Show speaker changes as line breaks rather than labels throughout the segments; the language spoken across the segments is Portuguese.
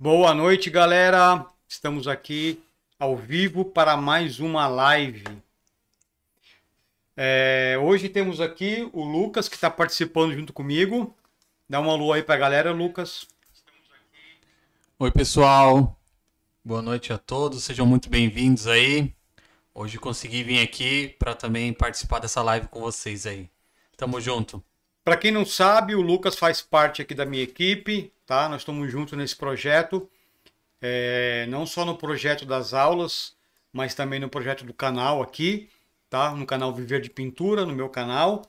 Boa noite, galera. Estamos aqui ao vivo para mais uma live. É, hoje temos aqui o Lucas que está participando junto comigo. Dá uma alô aí para a galera, Lucas.
Oi, pessoal. Boa noite a todos. Sejam muito bem-vindos aí. Hoje consegui vir aqui para também participar dessa live com
vocês aí. Tamo junto. Para quem não sabe, o Lucas faz parte aqui da minha equipe, tá? Nós estamos juntos nesse projeto, é, não só no projeto das aulas, mas também no projeto do canal aqui, tá? No canal Viver de Pintura, no meu canal.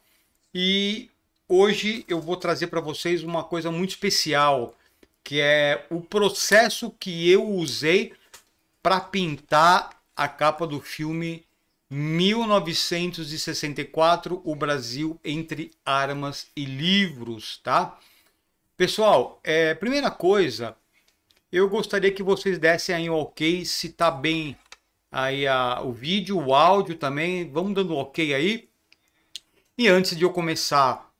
E hoje eu vou trazer para vocês uma coisa muito especial, que é o processo que eu usei para pintar a capa do filme 1964, o Brasil entre armas e livros, tá? Pessoal, é, primeira coisa, eu gostaria que vocês dessem aí um ok se tá bem aí a, o vídeo, o áudio também. Vamos dando ok aí. E antes de eu começar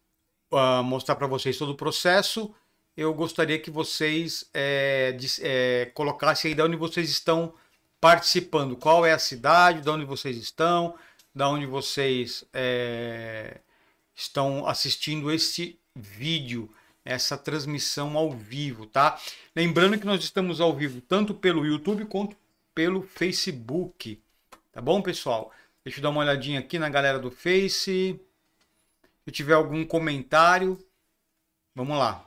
a ah, mostrar para vocês todo o processo, eu gostaria que vocês é, de, é, colocassem aí de onde vocês estão participando. Qual é a cidade, de onde vocês estão, da onde vocês é, estão assistindo este vídeo, essa transmissão ao vivo, tá? Lembrando que nós estamos ao vivo tanto pelo YouTube quanto pelo Facebook, tá bom, pessoal? Deixa eu dar uma olhadinha aqui na galera do Face. Se tiver algum comentário, vamos lá.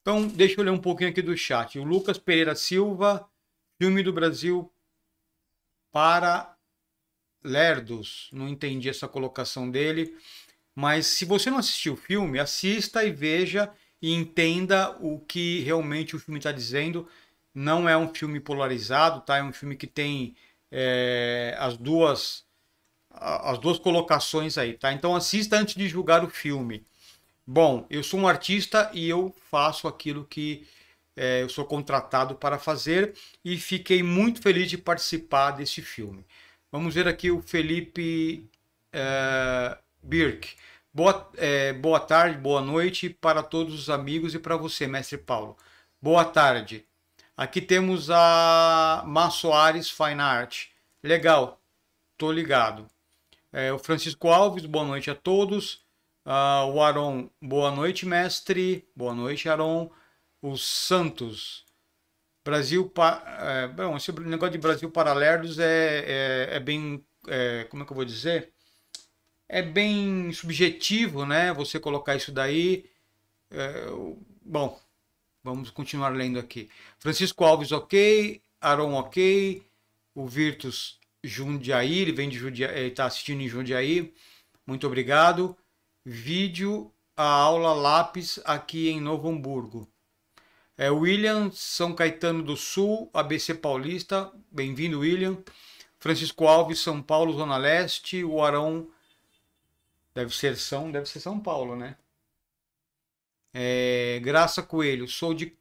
Então, deixa eu ler um pouquinho aqui do chat. O Lucas Pereira Silva, filme do Brasil para lerdos. Não entendi essa colocação dele. Mas se você não assistiu o filme, assista e veja e entenda o que realmente o filme está dizendo. Não é um filme polarizado, tá? É um filme que tem é, as duas as duas colocações aí, tá? Então assista antes de julgar o filme. Bom, eu sou um artista e eu faço aquilo que é, eu sou contratado para fazer e fiquei muito feliz de participar desse filme. Vamos ver aqui o Felipe é, Birk. Boa, é, boa tarde, boa noite para todos os amigos e para você, mestre Paulo. Boa tarde. Aqui temos a Má Soares Fine Art. Legal, tô ligado. É, o Francisco Alves, boa noite a todos. Uh, o Aron, boa noite, mestre. Boa noite, Aron os Santos. Brasil. Pa, é, bom, esse negócio de Brasil Paralelos é, é, é bem. É, como é que eu vou dizer? É bem subjetivo, né? Você colocar isso daí. É, bom, vamos continuar lendo aqui. Francisco Alves, ok. Aaron ok. O Virtus Jundiaí, ele vem de Jundiaí, ele está assistindo em Jundiaí. Muito obrigado. Vídeo a aula lápis aqui em Novo Hamburgo. É, William, São Caetano do Sul, ABC Paulista, bem-vindo, William. Francisco Alves, São Paulo, Zona Leste, o Arão, deve ser São, deve ser São Paulo, né? É, Graça Coelho, sou de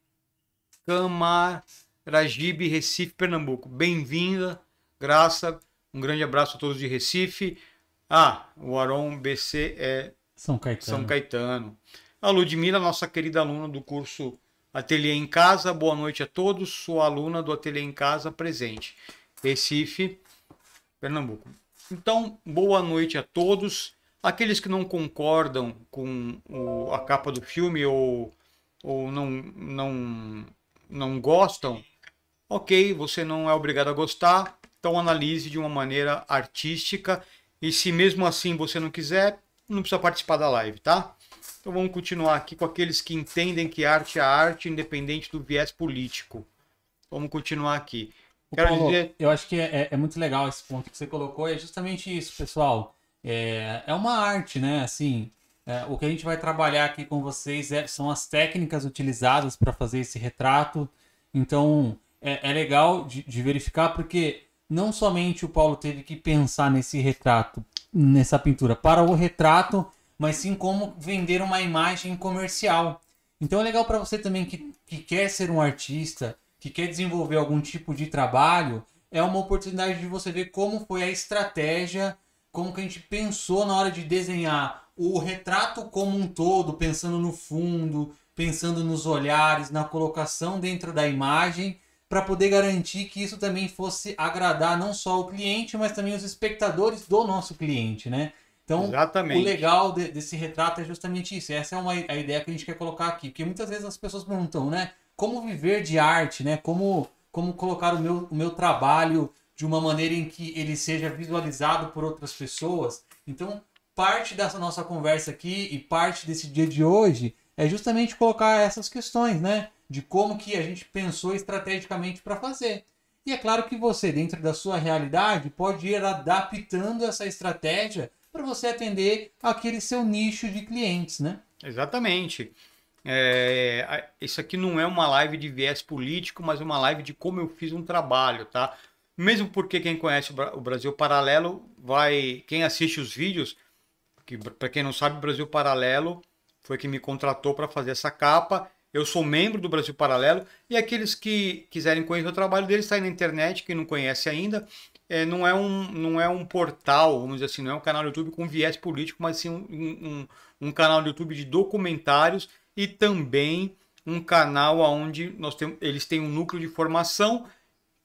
Camaragibe, Recife, Pernambuco. Bem-vinda, Graça. Um grande abraço a todos de Recife. Ah, o Aron BC é São Caetano. São Caetano. A Ludmila, nossa querida aluna do curso Ateliê em Casa, boa noite a todos. Sou aluna do Ateliê em Casa presente, Recife, Pernambuco. Então, boa noite a todos. Aqueles que não concordam com o, a capa do filme ou, ou não, não, não gostam, ok, você não é obrigado a gostar, então analise de uma maneira artística. E se mesmo assim você não quiser, não precisa participar da live, tá? Então vamos continuar aqui com aqueles que entendem que arte é arte, independente do viés político. Vamos continuar aqui. Paulo, dizer...
Eu acho que é, é, é, muito legal esse ponto que você colocou, é justamente isso, pessoal. É, é uma arte, né? Assim, é, o que a gente vai trabalhar aqui com vocês é, são as técnicas utilizadas para fazer esse retrato. Então, é, é, legal de, de verificar, porque não somente o Paulo teve que pensar nesse retrato, nessa pintura, para o retrato mas sim como vender uma imagem comercial. Então é legal para você também que, que quer ser um artista, que quer desenvolver algum tipo de trabalho, é uma oportunidade de você ver como foi a estratégia, como que a gente pensou na hora de desenhar o retrato como um todo, pensando no fundo, pensando nos olhares, na colocação dentro da imagem, para poder garantir que isso também fosse agradar não só o cliente, mas também os espectadores do nosso cliente, né? Então, Exatamente. o legal de, desse retrato é justamente isso. Essa é uma, a ideia que a gente quer colocar aqui. Porque muitas vezes as pessoas perguntam, né? Como viver de arte, né? Como, como colocar o meu, o meu trabalho de uma maneira em que ele seja visualizado por outras pessoas. Então, parte dessa nossa conversa aqui e parte desse dia de hoje é justamente colocar essas questões, né? De como que a gente pensou estrategicamente para fazer. E é claro que você, dentro da sua realidade, pode ir adaptando essa estratégia para você atender aquele seu nicho de clientes, né?
Exatamente. É, isso aqui não é uma live de viés político, mas uma live de como eu fiz um trabalho, tá? Mesmo porque quem conhece o Brasil Paralelo vai, quem assiste os vídeos, que para quem não sabe, o Brasil Paralelo foi quem me contratou para fazer essa capa. Eu sou membro do Brasil Paralelo e aqueles que quiserem conhecer o trabalho deles está aí na internet, quem não conhece ainda, é, não, é um, não é um portal, vamos dizer assim, não é um canal do YouTube com viés político, mas sim um, um, um canal do YouTube de documentários e também um canal onde nós tem, eles têm um núcleo de formação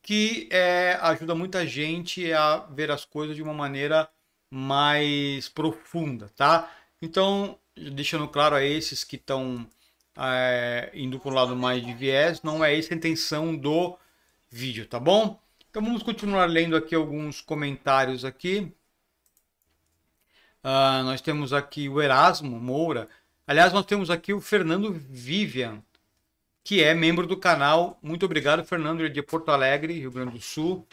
que é, ajuda muita gente a ver as coisas de uma maneira mais profunda, tá? Então, deixando claro a esses que estão é, indo para o lado mais de viés, não é essa a intenção do vídeo, tá bom? Então vamos continuar lendo aqui alguns comentários aqui. Uh, nós temos aqui o Erasmo Moura. Aliás, nós temos aqui o Fernando Vivian, que é membro do canal. Muito obrigado, Fernando, Ele é de Porto Alegre, Rio Grande do Sul.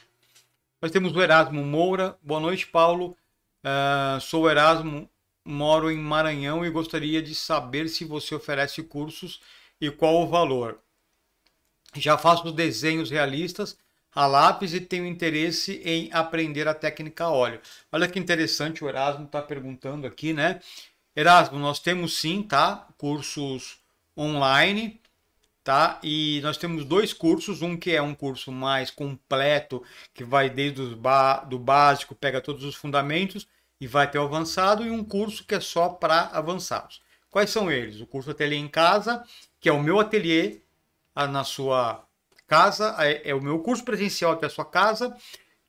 Nós temos o Erasmo Moura. Boa noite, Paulo. Uh, sou o Erasmo, moro em Maranhão e gostaria de saber se você oferece cursos e qual o valor. Já faço desenhos realistas a lápis e tenho interesse em aprender a técnica óleo. Olha que interessante, o Erasmo está perguntando aqui, né? Erasmo, nós temos sim, tá? Cursos online, tá? E nós temos dois cursos, um que é um curso mais completo, que vai desde o do básico, pega todos os fundamentos e vai até o avançado, e um curso que é só para avançados. Quais são eles? O curso Ateliê em Casa, que é o meu ateliê na sua Casa é, é o meu curso presencial até a sua casa,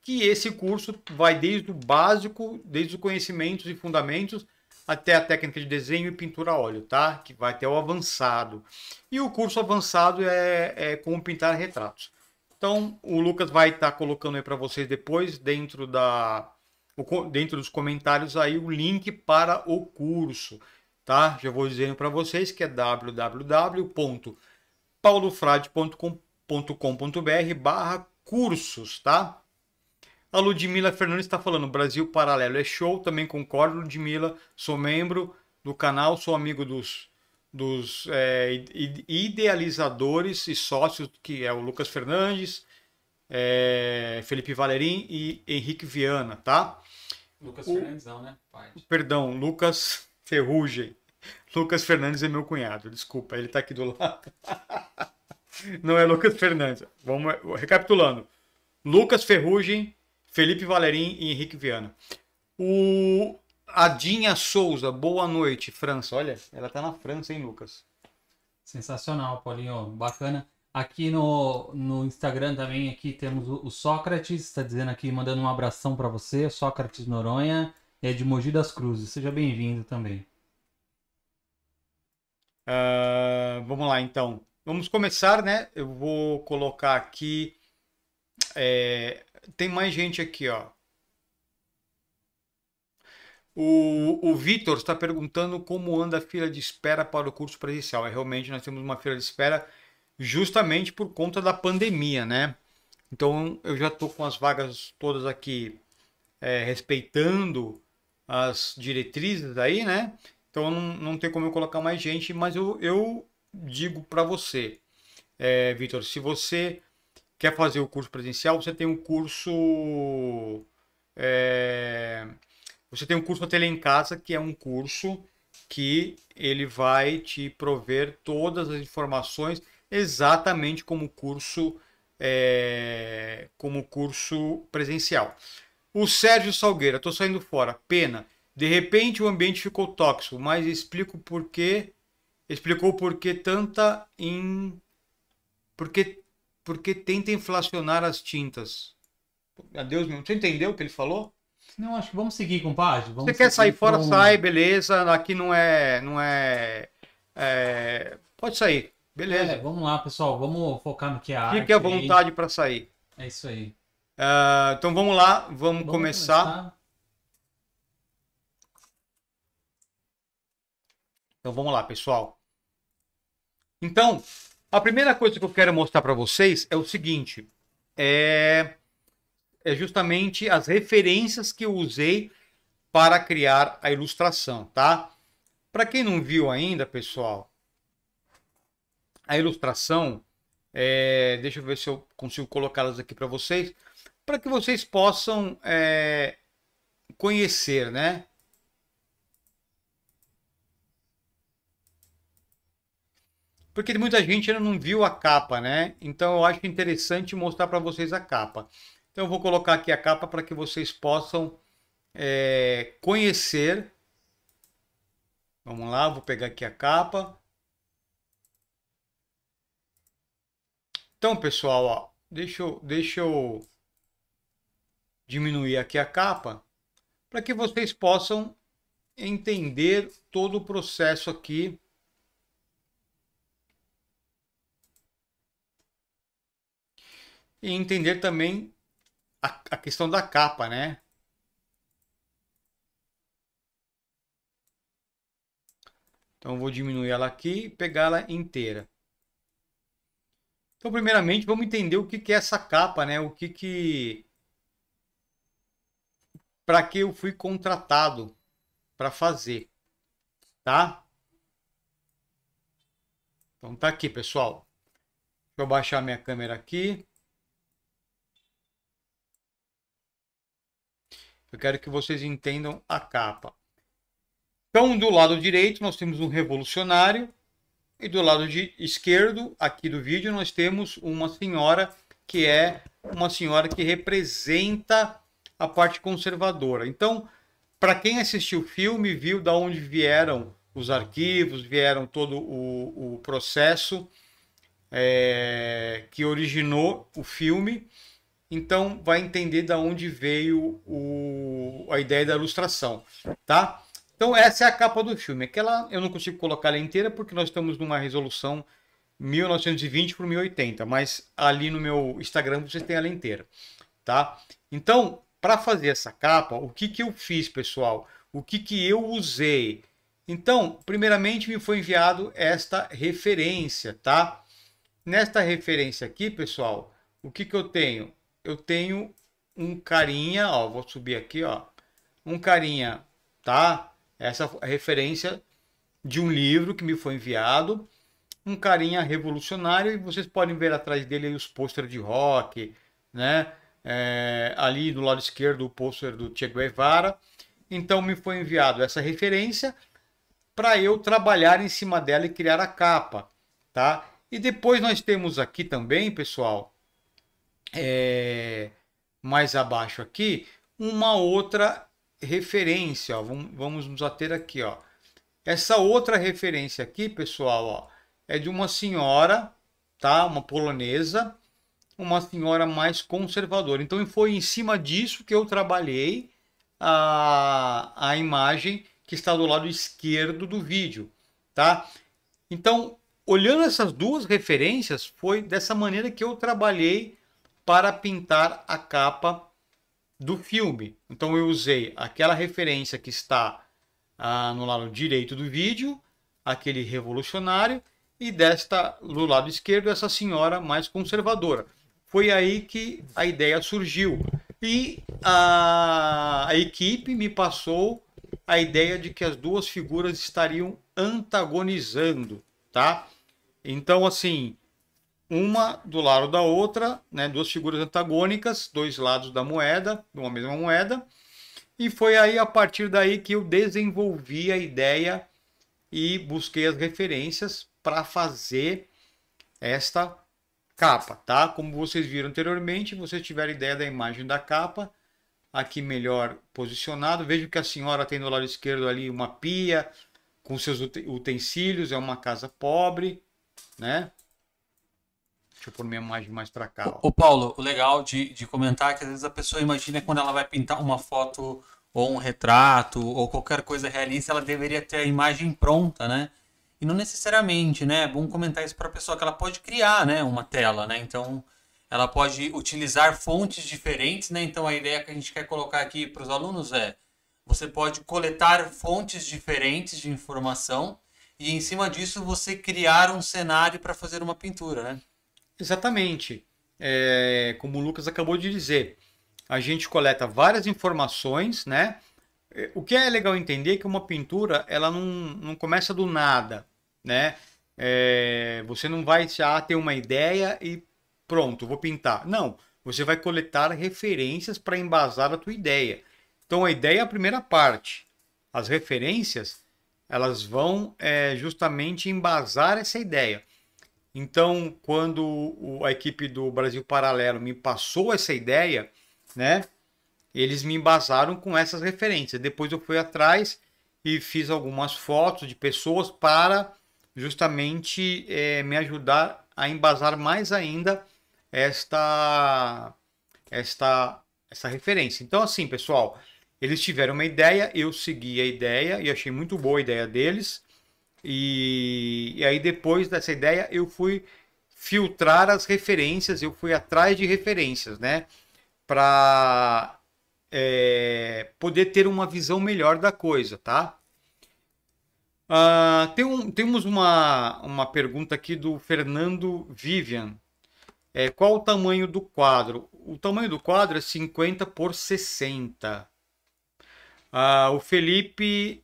que esse curso vai desde o básico, desde os conhecimentos e fundamentos, até a técnica de desenho e pintura a óleo, tá? Que vai até o avançado. E o curso avançado é, é como pintar retratos. Então, o Lucas vai estar tá colocando aí para vocês depois, dentro, da, dentro dos comentários aí, o link para o curso, tá? Já vou dizendo para vocês que é www.paulofrade.com.br combr barra cursos, tá? A Ludmila Fernandes está falando, Brasil Paralelo é show, também concordo, Ludmila, sou membro do canal, sou amigo dos, dos é, idealizadores e sócios, que é o Lucas Fernandes, é, Felipe Valerim e Henrique Viana, tá? Lucas o, Fernandes não, né? Pai. Perdão, Lucas Ferrugem. Lucas Fernandes é meu cunhado, desculpa, ele tá aqui do lado. Não é Lucas Fernandes. Vamos recapitulando. Lucas Ferrugem, Felipe Valerim e Henrique Viana. O Adinha Souza, boa noite, França. Olha, ela tá na França, hein, Lucas?
Sensacional, Paulinho. Bacana. Aqui no, no Instagram também aqui temos o, Sócrates, está dizendo aqui, mandando um abração para você, Sócrates Noronha, é de Mogi das Cruzes. Seja bem-vindo também.
Uh, vamos lá, então. Vamos começar, né? Eu vou colocar aqui. É, tem mais gente aqui, ó. O, o Vitor está perguntando como anda a fila de espera para o curso presencial. É, realmente, nós temos uma fila de espera justamente por conta da pandemia, né? Então, eu já estou com as vagas todas aqui é, respeitando as diretrizes aí, né? Então, não, não tem como eu colocar mais gente, mas eu, eu digo para você, é, Vitor, se você quer fazer o curso presencial, você tem um curso. É, você tem um curso Ateliê em Casa, que é um curso que ele vai te prover todas as informações exatamente como curso é, como curso presencial. O Sérgio Salgueira, estou saindo fora, pena. De repente o ambiente ficou tóxico, mas explico por que explicou por que tanta in... porque porque tenta inflacionar as tintas. Meu Deus, meu, você entendeu o que ele falou? Não, acho que vamos seguir, compadre. Vamos você quer sair fora, sai, beleza. Aqui não é. não é, é... Pode sair, beleza. É, vamos lá, pessoal. Vamos focar no que é a Fique arte. Fique à vontade para sair. É isso aí. Uh, então vamos lá, vamos, vamos começar. começar. Então vamos lá, pessoal. Então, a primeira coisa que eu quero mostrar para vocês é o seguinte: é, é justamente as referências que eu usei para criar a ilustração, tá? Para quem não viu ainda, pessoal, a ilustração, é, deixa eu ver se eu consigo colocá-las aqui para vocês, para que vocês possam é, conhecer, né? Porque muita gente ainda não viu a capa, né? Então eu acho interessante mostrar para vocês a capa. Então eu vou colocar aqui a capa para que vocês possam é, conhecer. Vamos lá, vou pegar aqui a capa. Então, pessoal, ó, deixa, eu, deixa eu diminuir aqui a capa para que vocês possam entender todo o processo aqui E entender também a, a questão da capa, né? Então, vou diminuir ela aqui e pegá-la inteira. Então, primeiramente, vamos entender o que, que é essa capa, né? O que que... Para que eu fui contratado para fazer, tá? Então, tá aqui, pessoal. Deixa eu baixar minha câmera aqui. Eu quero que vocês entendam a capa. Então, do lado direito, nós temos um revolucionário. E do lado de esquerdo, aqui do vídeo, nós temos uma senhora que é uma senhora que representa a parte conservadora. Então, para quem assistiu o filme, viu da onde vieram os arquivos, vieram todo o, o processo é, que originou o filme então vai entender da onde veio o, a ideia da ilustração, tá? Então essa é a capa do filme. Aquela eu não consigo colocar ela inteira porque nós estamos numa resolução 1920 por 1080, mas ali no meu Instagram você tem ela inteira, tá? Então, para fazer essa capa, o que que eu fiz, pessoal? O que que eu usei? Então, primeiramente me foi enviado esta referência, tá? Nesta referência aqui, pessoal, o que que eu tenho? eu tenho um carinha, ó, vou subir aqui, ó, um carinha, tá? Essa é referência de um livro que me foi enviado, um carinha revolucionário e vocês podem ver atrás dele os pôster de rock, né? É, ali do lado esquerdo o pôster do Che Guevara. Então me foi enviado essa referência para eu trabalhar em cima dela e criar a capa, tá? E depois nós temos aqui também, pessoal, é, mais abaixo aqui uma outra referência. Ó. Vamos, vamos nos ater aqui. Ó. Essa outra referência aqui, pessoal, ó, é de uma senhora, tá? uma polonesa, uma senhora mais conservadora. Então foi em cima disso que eu trabalhei a, a imagem que está do lado esquerdo do vídeo. Tá? Então, olhando essas duas referências, foi dessa maneira que eu trabalhei para pintar a capa do filme. Então eu usei aquela referência que está ah, no lado direito do vídeo, aquele revolucionário, e desta do lado esquerdo essa senhora mais conservadora. Foi aí que a ideia surgiu. E a, a equipe me passou a ideia de que as duas figuras estariam antagonizando, tá? Então, assim, uma do lado da outra, né, duas figuras antagônicas, dois lados da moeda, de uma mesma moeda. E foi aí a partir daí que eu desenvolvi a ideia e busquei as referências para fazer esta capa, tá? Como vocês viram anteriormente, vocês tiveram ideia da imagem da capa, aqui melhor posicionado. Vejo que a senhora tem do lado esquerdo ali uma pia com seus utensílios, é uma casa pobre, né? Deixa eu pôr minha imagem mais para cá. Ó. O Paulo, o legal de, de comentar é que às vezes a pessoa imagina
quando ela vai pintar uma foto ou um retrato ou qualquer coisa realista, ela deveria ter a imagem pronta, né? E não necessariamente, né? É bom comentar isso para a pessoa que ela pode criar, né, uma tela, né? Então, ela pode utilizar fontes diferentes, né? Então, a ideia que a gente quer colocar aqui para os alunos é você pode coletar fontes diferentes de informação e em cima disso você criar um cenário para fazer uma pintura, né?
Exatamente. É, como o Lucas acabou de dizer, a gente coleta várias informações, né? É, o que é legal entender é que uma pintura ela não, não começa do nada, né? É, você não vai já ah, ter uma ideia e pronto, vou pintar. Não, você vai coletar referências para embasar a tua ideia. Então a ideia é a primeira parte. As referências elas vão é, justamente embasar essa ideia. Então, quando a equipe do Brasil Paralelo me passou essa ideia, né? Eles me embasaram com essas referências. Depois eu fui atrás e fiz algumas fotos de pessoas para justamente é, me ajudar a embasar mais ainda esta esta essa referência. Então, assim, pessoal, eles tiveram uma ideia, eu segui a ideia e achei muito boa a ideia deles. E, e aí, depois dessa ideia, eu fui filtrar as referências, eu fui atrás de referências, né? Para é, poder ter uma visão melhor da coisa, tá? Uh, tem um, temos uma, uma pergunta aqui do Fernando Vivian. É, qual o tamanho do quadro? O tamanho do quadro é 50 por 60. Uh, ah, o Felipe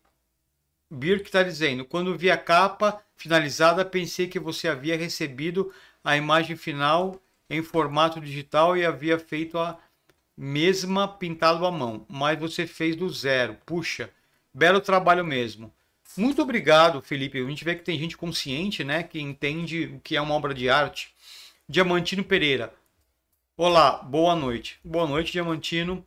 Birk está dizendo: quando vi a capa finalizada, pensei que você havia recebido a imagem final em formato digital e havia feito a mesma pintado à mão, mas você fez do zero. Puxa, belo trabalho mesmo. Muito obrigado, Felipe. A gente vê que tem gente consciente, né, que entende o que é uma obra de arte. Diamantino Pereira. Olá, boa noite. Boa noite, Diamantino.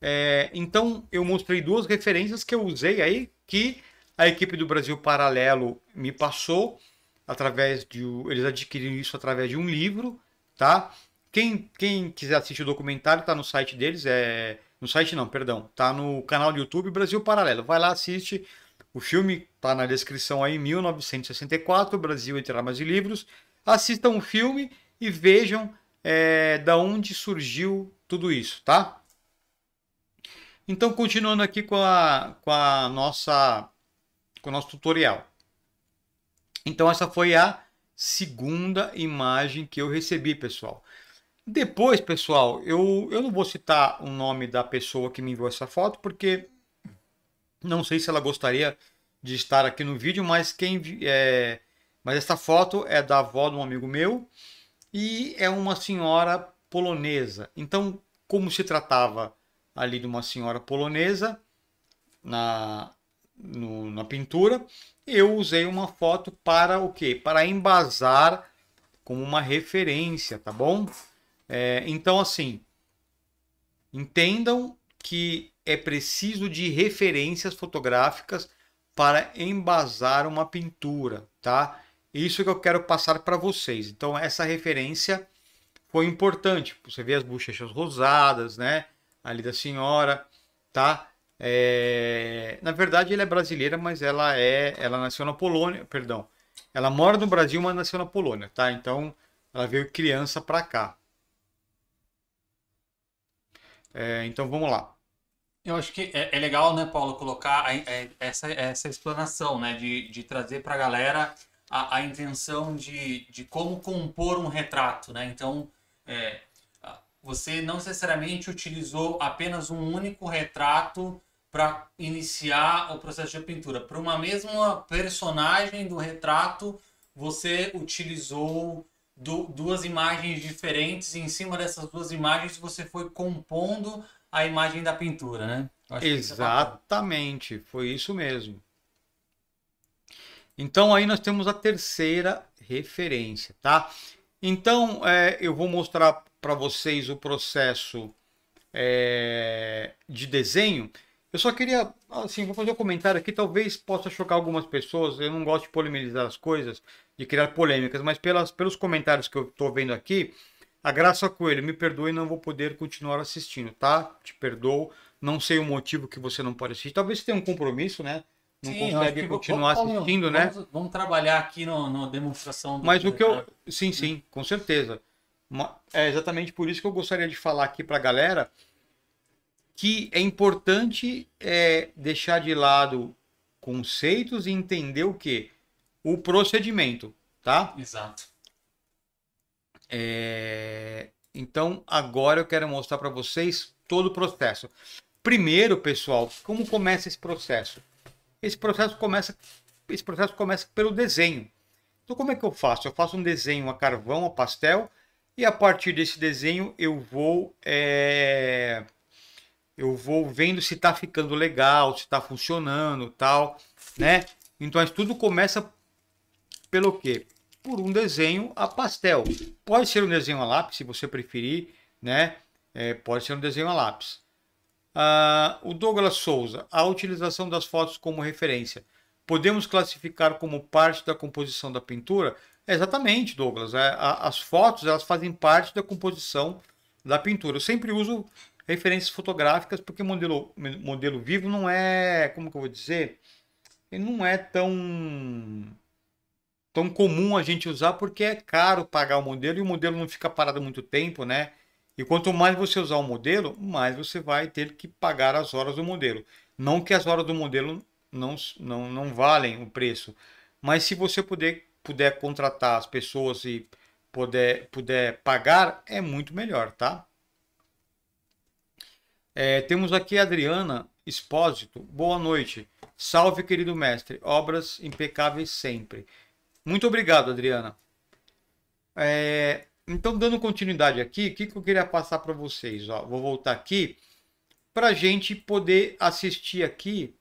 É, então, eu mostrei duas referências que eu usei aí que a equipe do Brasil Paralelo me passou através de eles adquiriram isso através de um livro, tá? Quem, quem quiser assistir o documentário tá no site deles, é no site não, perdão, tá no canal do YouTube Brasil Paralelo. Vai lá, assiste. O filme tá na descrição aí, 1964, Brasil entre Armas e Livros. Assistam o filme e vejam é, da onde surgiu tudo isso, tá? Então, continuando aqui com a, com a nossa com o nosso tutorial. Então essa foi a segunda imagem que eu recebi, pessoal. Depois, pessoal, eu, eu não vou citar o nome da pessoa que me enviou essa foto, porque não sei se ela gostaria de estar aqui no vídeo, mas quem é, mas essa foto é da avó de um amigo meu e é uma senhora polonesa. Então, como se tratava ali de uma senhora polonesa na no, na pintura, eu usei uma foto para o que? Para embasar como uma referência, tá bom? É, então, assim, entendam que é preciso de referências fotográficas para embasar uma pintura, tá? Isso que eu quero passar para vocês. Então, essa referência foi importante. Você vê as bochechas rosadas, né? Ali da senhora, tá? É... Na verdade, ela é brasileira, mas ela é, ela nasceu na Polônia, perdão. Ela mora no Brasil, mas nasceu na Polônia, tá? Então, ela veio criança para cá. É, então, vamos lá.
Eu acho que é, é legal, né, Paulo, colocar a, a, é, essa, essa explanação, né, de, de trazer para a galera a, intenção de, de como compor um retrato, né? Então, é, você não necessariamente utilizou apenas um único retrato para iniciar o processo de pintura. Para uma mesma personagem do retrato, você utilizou duas imagens diferentes e em cima dessas duas imagens você foi compondo a
imagem da pintura, né? É Exatamente, foi isso mesmo. Então aí nós temos a terceira referência, tá? Então é, eu vou mostrar para vocês o processo é, de desenho eu só queria, assim, vou fazer um comentário aqui, talvez possa chocar algumas pessoas. Eu não gosto de polemizar as coisas, de criar polêmicas, mas pelas, pelos comentários que eu estou vendo aqui, a Graça Coelho, me perdoe, não vou poder continuar assistindo, tá? Te perdoo, não sei o motivo que você não pode assistir. Talvez você tenha um compromisso, né? Não sim, consegue continuar vou, assistindo, né? vamos,
né? Vamos, trabalhar aqui no, demonstração. Do mas o que eu, né?
sim, sim, com certeza. É exatamente por isso que eu gostaria de falar aqui para a galera que é importante é, deixar de lado conceitos e entender o que? O procedimento, tá? Exato. É... Então, agora eu quero mostrar para vocês todo o processo. Primeiro, pessoal, como começa esse processo? Esse processo começa, esse processo começa pelo desenho. Então, como é que eu faço? Eu faço um desenho a carvão, a pastel, e a partir desse desenho eu vou é eu vou vendo se está ficando legal, se está funcionando, tal, né? Então isso tudo começa pelo quê? Por um desenho a pastel. Pode ser um desenho a lápis, se você preferir, né? É, pode ser um desenho a lápis. Ah, o Douglas Souza, a utilização das fotos como referência. Podemos classificar como parte da composição da pintura? Exatamente, Douglas. É, a, as fotos elas fazem parte da composição da pintura. Eu sempre uso referências fotográficas, porque modelo, modelo vivo não é, como que eu vou dizer, ele não é tão tão comum a gente usar porque é caro pagar o modelo e o modelo não fica parado muito tempo, né? E quanto mais você usar o modelo, mais você vai ter que pagar as horas do modelo. Não que as horas do modelo não, não, não valem o preço, mas se você puder, puder contratar as pessoas e puder, puder pagar, é muito melhor, tá? É, temos aqui a Adriana Espósito. Boa noite. Salve, querido mestre. Obras impecáveis sempre. Muito obrigado, Adriana. É, então, dando continuidade aqui, o que, que eu queria passar para vocês? Ó, vou voltar aqui para a gente poder assistir aqui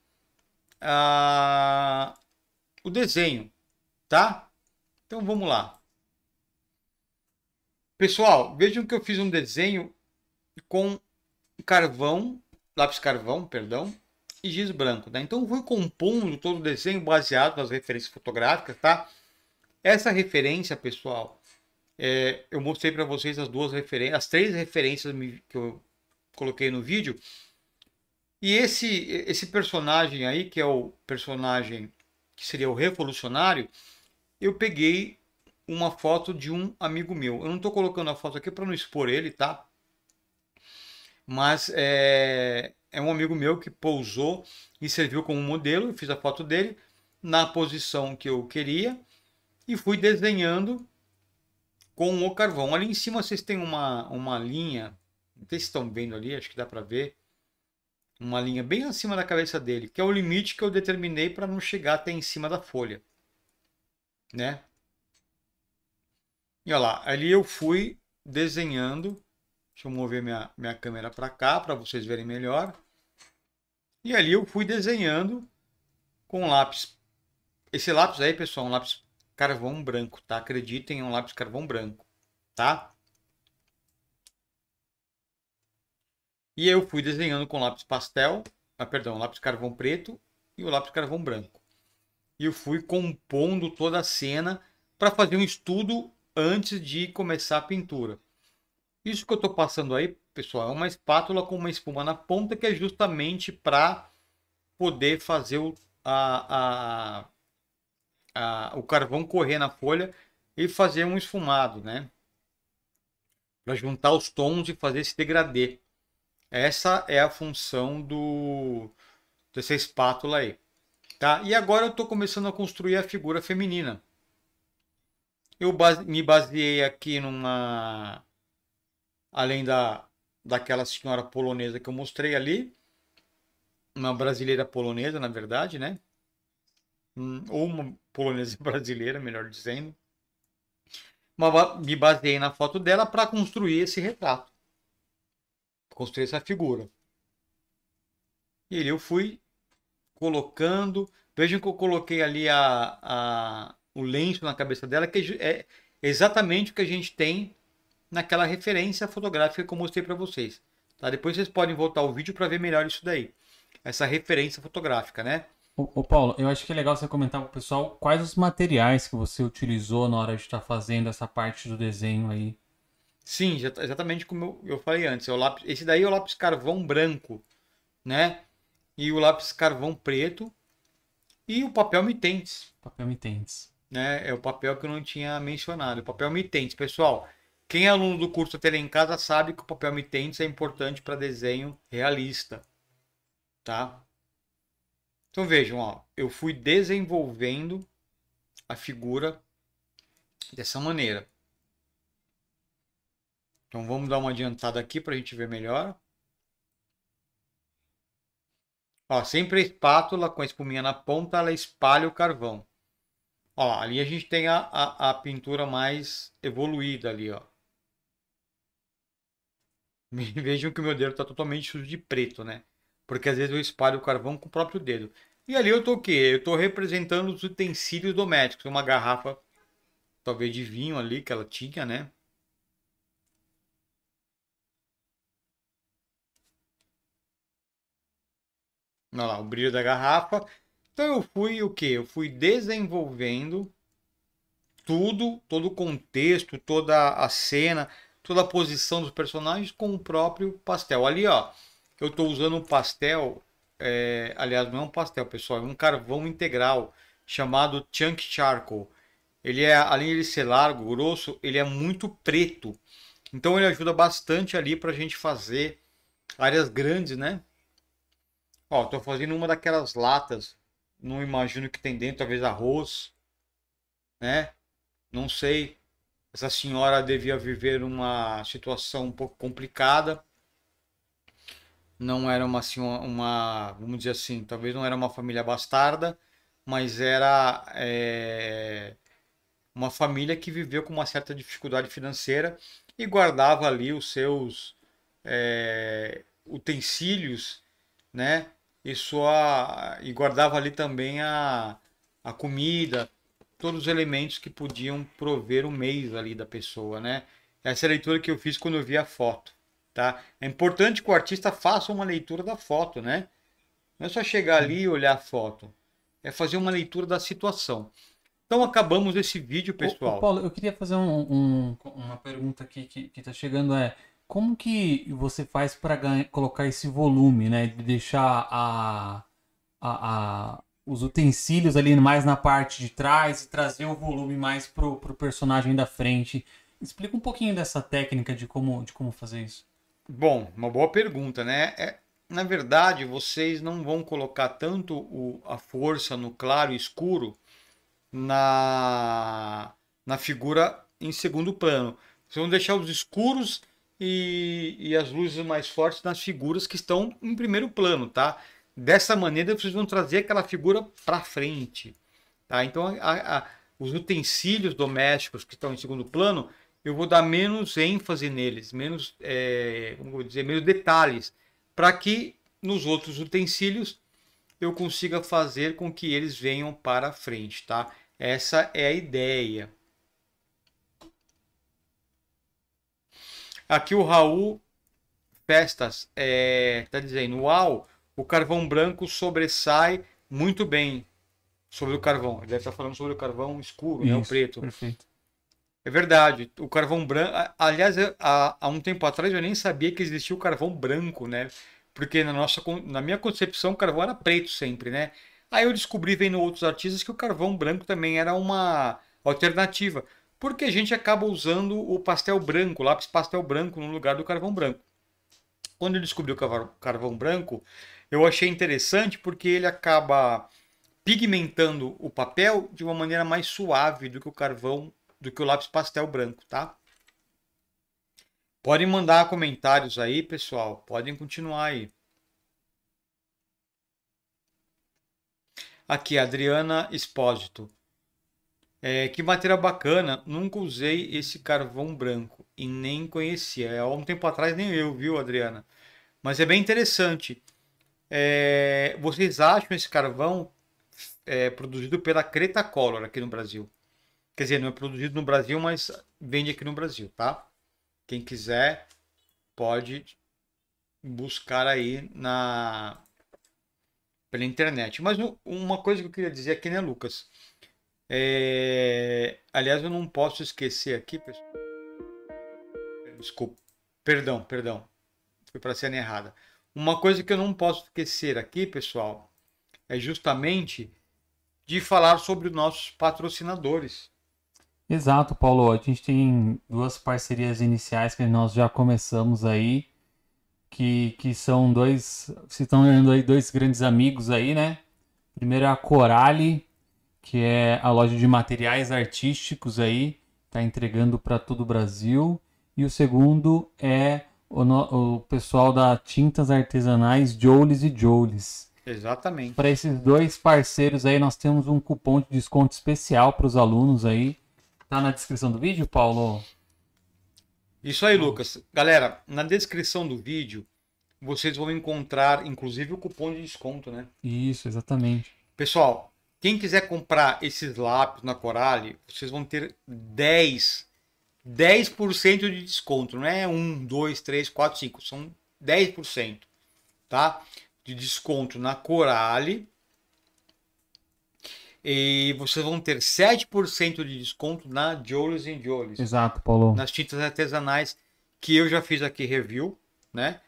a... o desenho, tá? Então, vamos lá. Pessoal, vejam que eu fiz um desenho com carvão, lápis carvão, perdão, e giz branco, né? Então eu fui compondo todo o desenho baseado nas referências fotográficas, tá? Essa referência, pessoal, é, eu mostrei para vocês as duas referências, as três referências que eu coloquei no vídeo. E esse esse personagem aí, que é o personagem que seria o revolucionário, eu peguei uma foto de um amigo meu. Eu não estou colocando a foto aqui para não expor ele, tá? mas é, é um amigo meu que pousou e serviu como modelo. Eu fiz a foto dele na posição que eu queria e fui desenhando com o carvão. Ali em cima vocês têm uma, uma linha, não sei se estão vendo ali, acho que dá para ver, uma linha bem acima da cabeça dele, que é o limite que eu determinei para não chegar até em cima da folha, né? E olha lá, ali eu fui desenhando Deixa eu mover minha, minha câmera para cá para vocês verem melhor. E ali eu fui desenhando com lápis. Esse lápis aí, pessoal, é um lápis carvão branco, tá? Acreditem, é um lápis carvão branco, tá? E eu fui desenhando com lápis pastel, ah, perdão, lápis carvão preto e o lápis carvão branco. E eu fui compondo toda a cena para fazer um estudo antes de começar a pintura. Isso que eu estou passando aí, pessoal, é uma espátula com uma espuma na ponta que é justamente para poder fazer o, a, a, a, o carvão correr na folha e fazer um esfumado, né? Para juntar os tons e fazer esse degradê. Essa é a função do dessa espátula aí, tá? E agora eu estou começando a construir a figura feminina. Eu base, me baseei aqui numa além da, daquela senhora polonesa que eu mostrei ali, uma brasileira polonesa, na verdade, né? Hum, ou uma polonesa brasileira, melhor dizendo. Mas me baseei na foto dela para construir esse retrato, construir essa figura. E ele eu fui colocando. Vejam que eu coloquei ali a, a, o lenço na cabeça dela, que é, é exatamente o que a gente tem naquela referência fotográfica que eu mostrei para vocês. Tá? Depois vocês podem voltar o vídeo para ver melhor isso daí. Essa referência fotográfica, né?
O Paulo, eu acho que é legal você comentar para o pessoal quais os materiais que você utilizou na hora de estar tá fazendo essa parte do desenho
aí. Sim, tá, exatamente como eu falei antes. É lápis, esse daí é o lápis carvão branco, né? E o lápis carvão preto. E o papel mitentes.
Papel mitentes.
Né? É o papel que eu não tinha mencionado. O papel mitentes, pessoal. Quem é aluno do curso Ateliê em Casa sabe que o papel mitente é importante para desenho realista, tá? Então vejam, ó, eu fui desenvolvendo a figura dessa maneira. Então vamos dar uma adiantada aqui para a gente ver melhor. Ó, sempre a espátula com a espuminha na ponta, ela espalha o carvão. Ó, ali a gente tem a, a, a pintura mais evoluída ali, ó. Vejam que o meu dedo está totalmente sujo de preto, né? Porque às vezes eu espalho o carvão com o próprio dedo. E ali eu tô o quê? Eu tô representando os utensílios domésticos. É uma garrafa, talvez de vinho ali que ela tinha, né? Olha lá, o brilho da garrafa. Então eu fui o quê? Eu fui desenvolvendo tudo, todo o contexto, toda a cena toda a posição dos personagens com o próprio pastel. Ali, ó, eu estou usando um pastel, é, aliás, não é um pastel, pessoal, é um carvão integral chamado Chunk Charcoal. Ele é, além de ser largo, grosso, ele é muito preto. Então ele ajuda bastante ali para a gente fazer áreas grandes, né? Ó, tô fazendo uma daquelas latas. Não imagino que tem dentro, talvez arroz, né? Não sei. Essa senhora devia viver uma situação um pouco complicada. Não era uma, uma vamos dizer assim, talvez não era uma família bastarda, mas era é, uma família que viveu com uma certa dificuldade financeira e guardava ali os seus é, utensílios, né? E, sua, e guardava ali também a, a comida, todos os elementos que podiam prover o mês ali da pessoa, né? Essa é leitura que eu fiz quando eu vi a foto, tá? É importante que o artista faça uma leitura da foto, né? Não é só chegar ali e olhar a foto, é fazer uma leitura da situação. Então acabamos esse vídeo, pessoal. Ô, ô Paulo,
eu queria fazer um, um, uma pergunta aqui que está chegando é como que você faz para colocar esse volume, né? De deixar a, a, a os utensílios ali mais na parte de trás e trazer o volume mais pro, pro personagem da frente. Explica um pouquinho dessa técnica de como, de como fazer isso.
Bom, uma boa pergunta, né? É, na verdade, vocês não vão colocar tanto o, a força no claro e escuro na, na figura em segundo plano. Vocês vão deixar os escuros e, e as luzes mais fortes nas figuras que estão em primeiro plano, tá? Dessa maneira, vocês vão trazer aquela figura para frente. Tá? Então, a, a, os utensílios domésticos que estão em segundo plano, eu vou dar menos ênfase neles, menos, é, como dizer, menos detalhes, para que nos outros utensílios eu consiga fazer com que eles venham para frente, tá? Essa é a ideia. Aqui o Raul Festas está é, tá dizendo, uau, o carvão branco sobressai muito bem sobre o carvão. Ele deve estar falando sobre o carvão escuro, Isso, né? o preto. Perfeito. É verdade. O carvão branco. Aliás, há, há, um tempo atrás eu nem sabia que existia o carvão branco, né? Porque na, nossa, na minha concepção o carvão era preto sempre, né? Aí eu descobri, vendo outros artistas, que o carvão branco também era uma alternativa. Porque a gente acaba usando o pastel branco, o lápis pastel branco, no lugar do carvão branco. Quando eu descobri o carvão branco, eu achei interessante porque ele acaba pigmentando o papel de uma maneira mais suave do que o carvão, do que o lápis pastel branco, tá? Podem mandar comentários aí, pessoal. Podem continuar aí. Aqui, Adriana Espósito. É, que matéria bacana, nunca usei esse carvão branco e nem conhecia. É, há um tempo atrás nem eu, viu, Adriana? Mas é bem interessante. É, vocês acham esse carvão é, produzido pela Creta Color aqui no Brasil? Quer dizer, não é produzido no Brasil, mas vende aqui no Brasil, tá? Quem quiser pode buscar aí na pela internet. Mas uma coisa que eu queria dizer aqui, né, Lucas? É... Aliás, eu não posso esquecer aqui, pessoal. Desculpa. Perdão, perdão. Fui para a cena errada. Uma coisa que eu não posso esquecer aqui, pessoal, é justamente de falar sobre os nossos patrocinadores.
Exato, Paulo. A gente tem duas parcerias iniciais que nós já começamos aí, que, que são dois, se estão olhando aí, dois grandes amigos aí, né? Primeiro é a Corali, que é a loja de materiais artísticos aí, tá entregando para todo o Brasil. E o segundo é o, no, o pessoal da Tintas Artesanais Joules e Joules.
Exatamente. Para esses
dois parceiros aí, nós temos um cupom de desconto especial para os alunos aí. Tá na descrição do vídeo, Paulo?
Isso aí, Lucas. Galera, na descrição do vídeo, vocês vão encontrar, inclusive, o cupom de desconto, né?
Isso, exatamente.
Pessoal, quem quiser comprar esses lápis na Coralie vocês vão ter 10 10% de desconto, não é 1, 2, 3, 4, 5, são 10%, tá? De desconto na Corale. E vocês vão ter 7% de desconto na Jolies and Jolies. Exato, Paulo. Nas tintas artesanais que eu já fiz aqui review, né?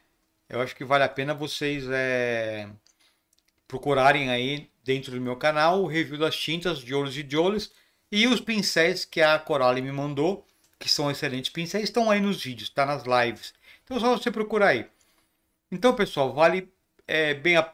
Eu acho que vale a pena vocês é, procurarem aí dentro do meu canal o review das tintas Jolies e Jolies e os pincéis que a Coralie me mandou que são excelentes pincéis, estão aí nos vídeos, tá nas lives. Então é só você procurar aí. Então, pessoal, vale é, bem, a,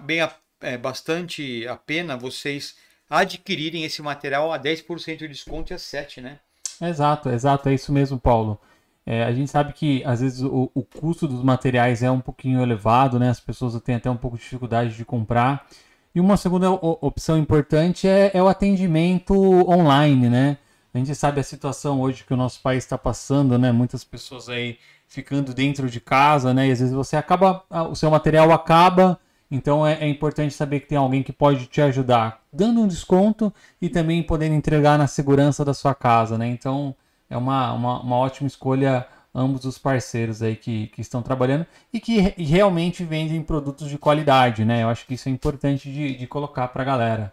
bem a, é, bastante a pena vocês adquirirem esse material a 10% de desconto e a 7%, né?
Exato, exato, é isso mesmo, Paulo. É, a gente sabe que às vezes o, o, custo dos materiais é um pouquinho elevado, né? As pessoas têm até um pouco de dificuldade de comprar. E uma segunda opção importante é, é o atendimento online, né? A gente sabe a situação hoje que o nosso país está passando, né? Muitas pessoas aí ficando dentro de casa, né? E às vezes você acaba, o seu material acaba, então é, é, importante saber que tem alguém que pode te ajudar, dando um desconto e também podendo entregar na segurança da sua casa, né? Então é uma, uma, uma ótima escolha ambos os parceiros aí que, que estão trabalhando e que realmente vendem produtos de qualidade, né? Eu acho que isso é importante de, de colocar para a galera.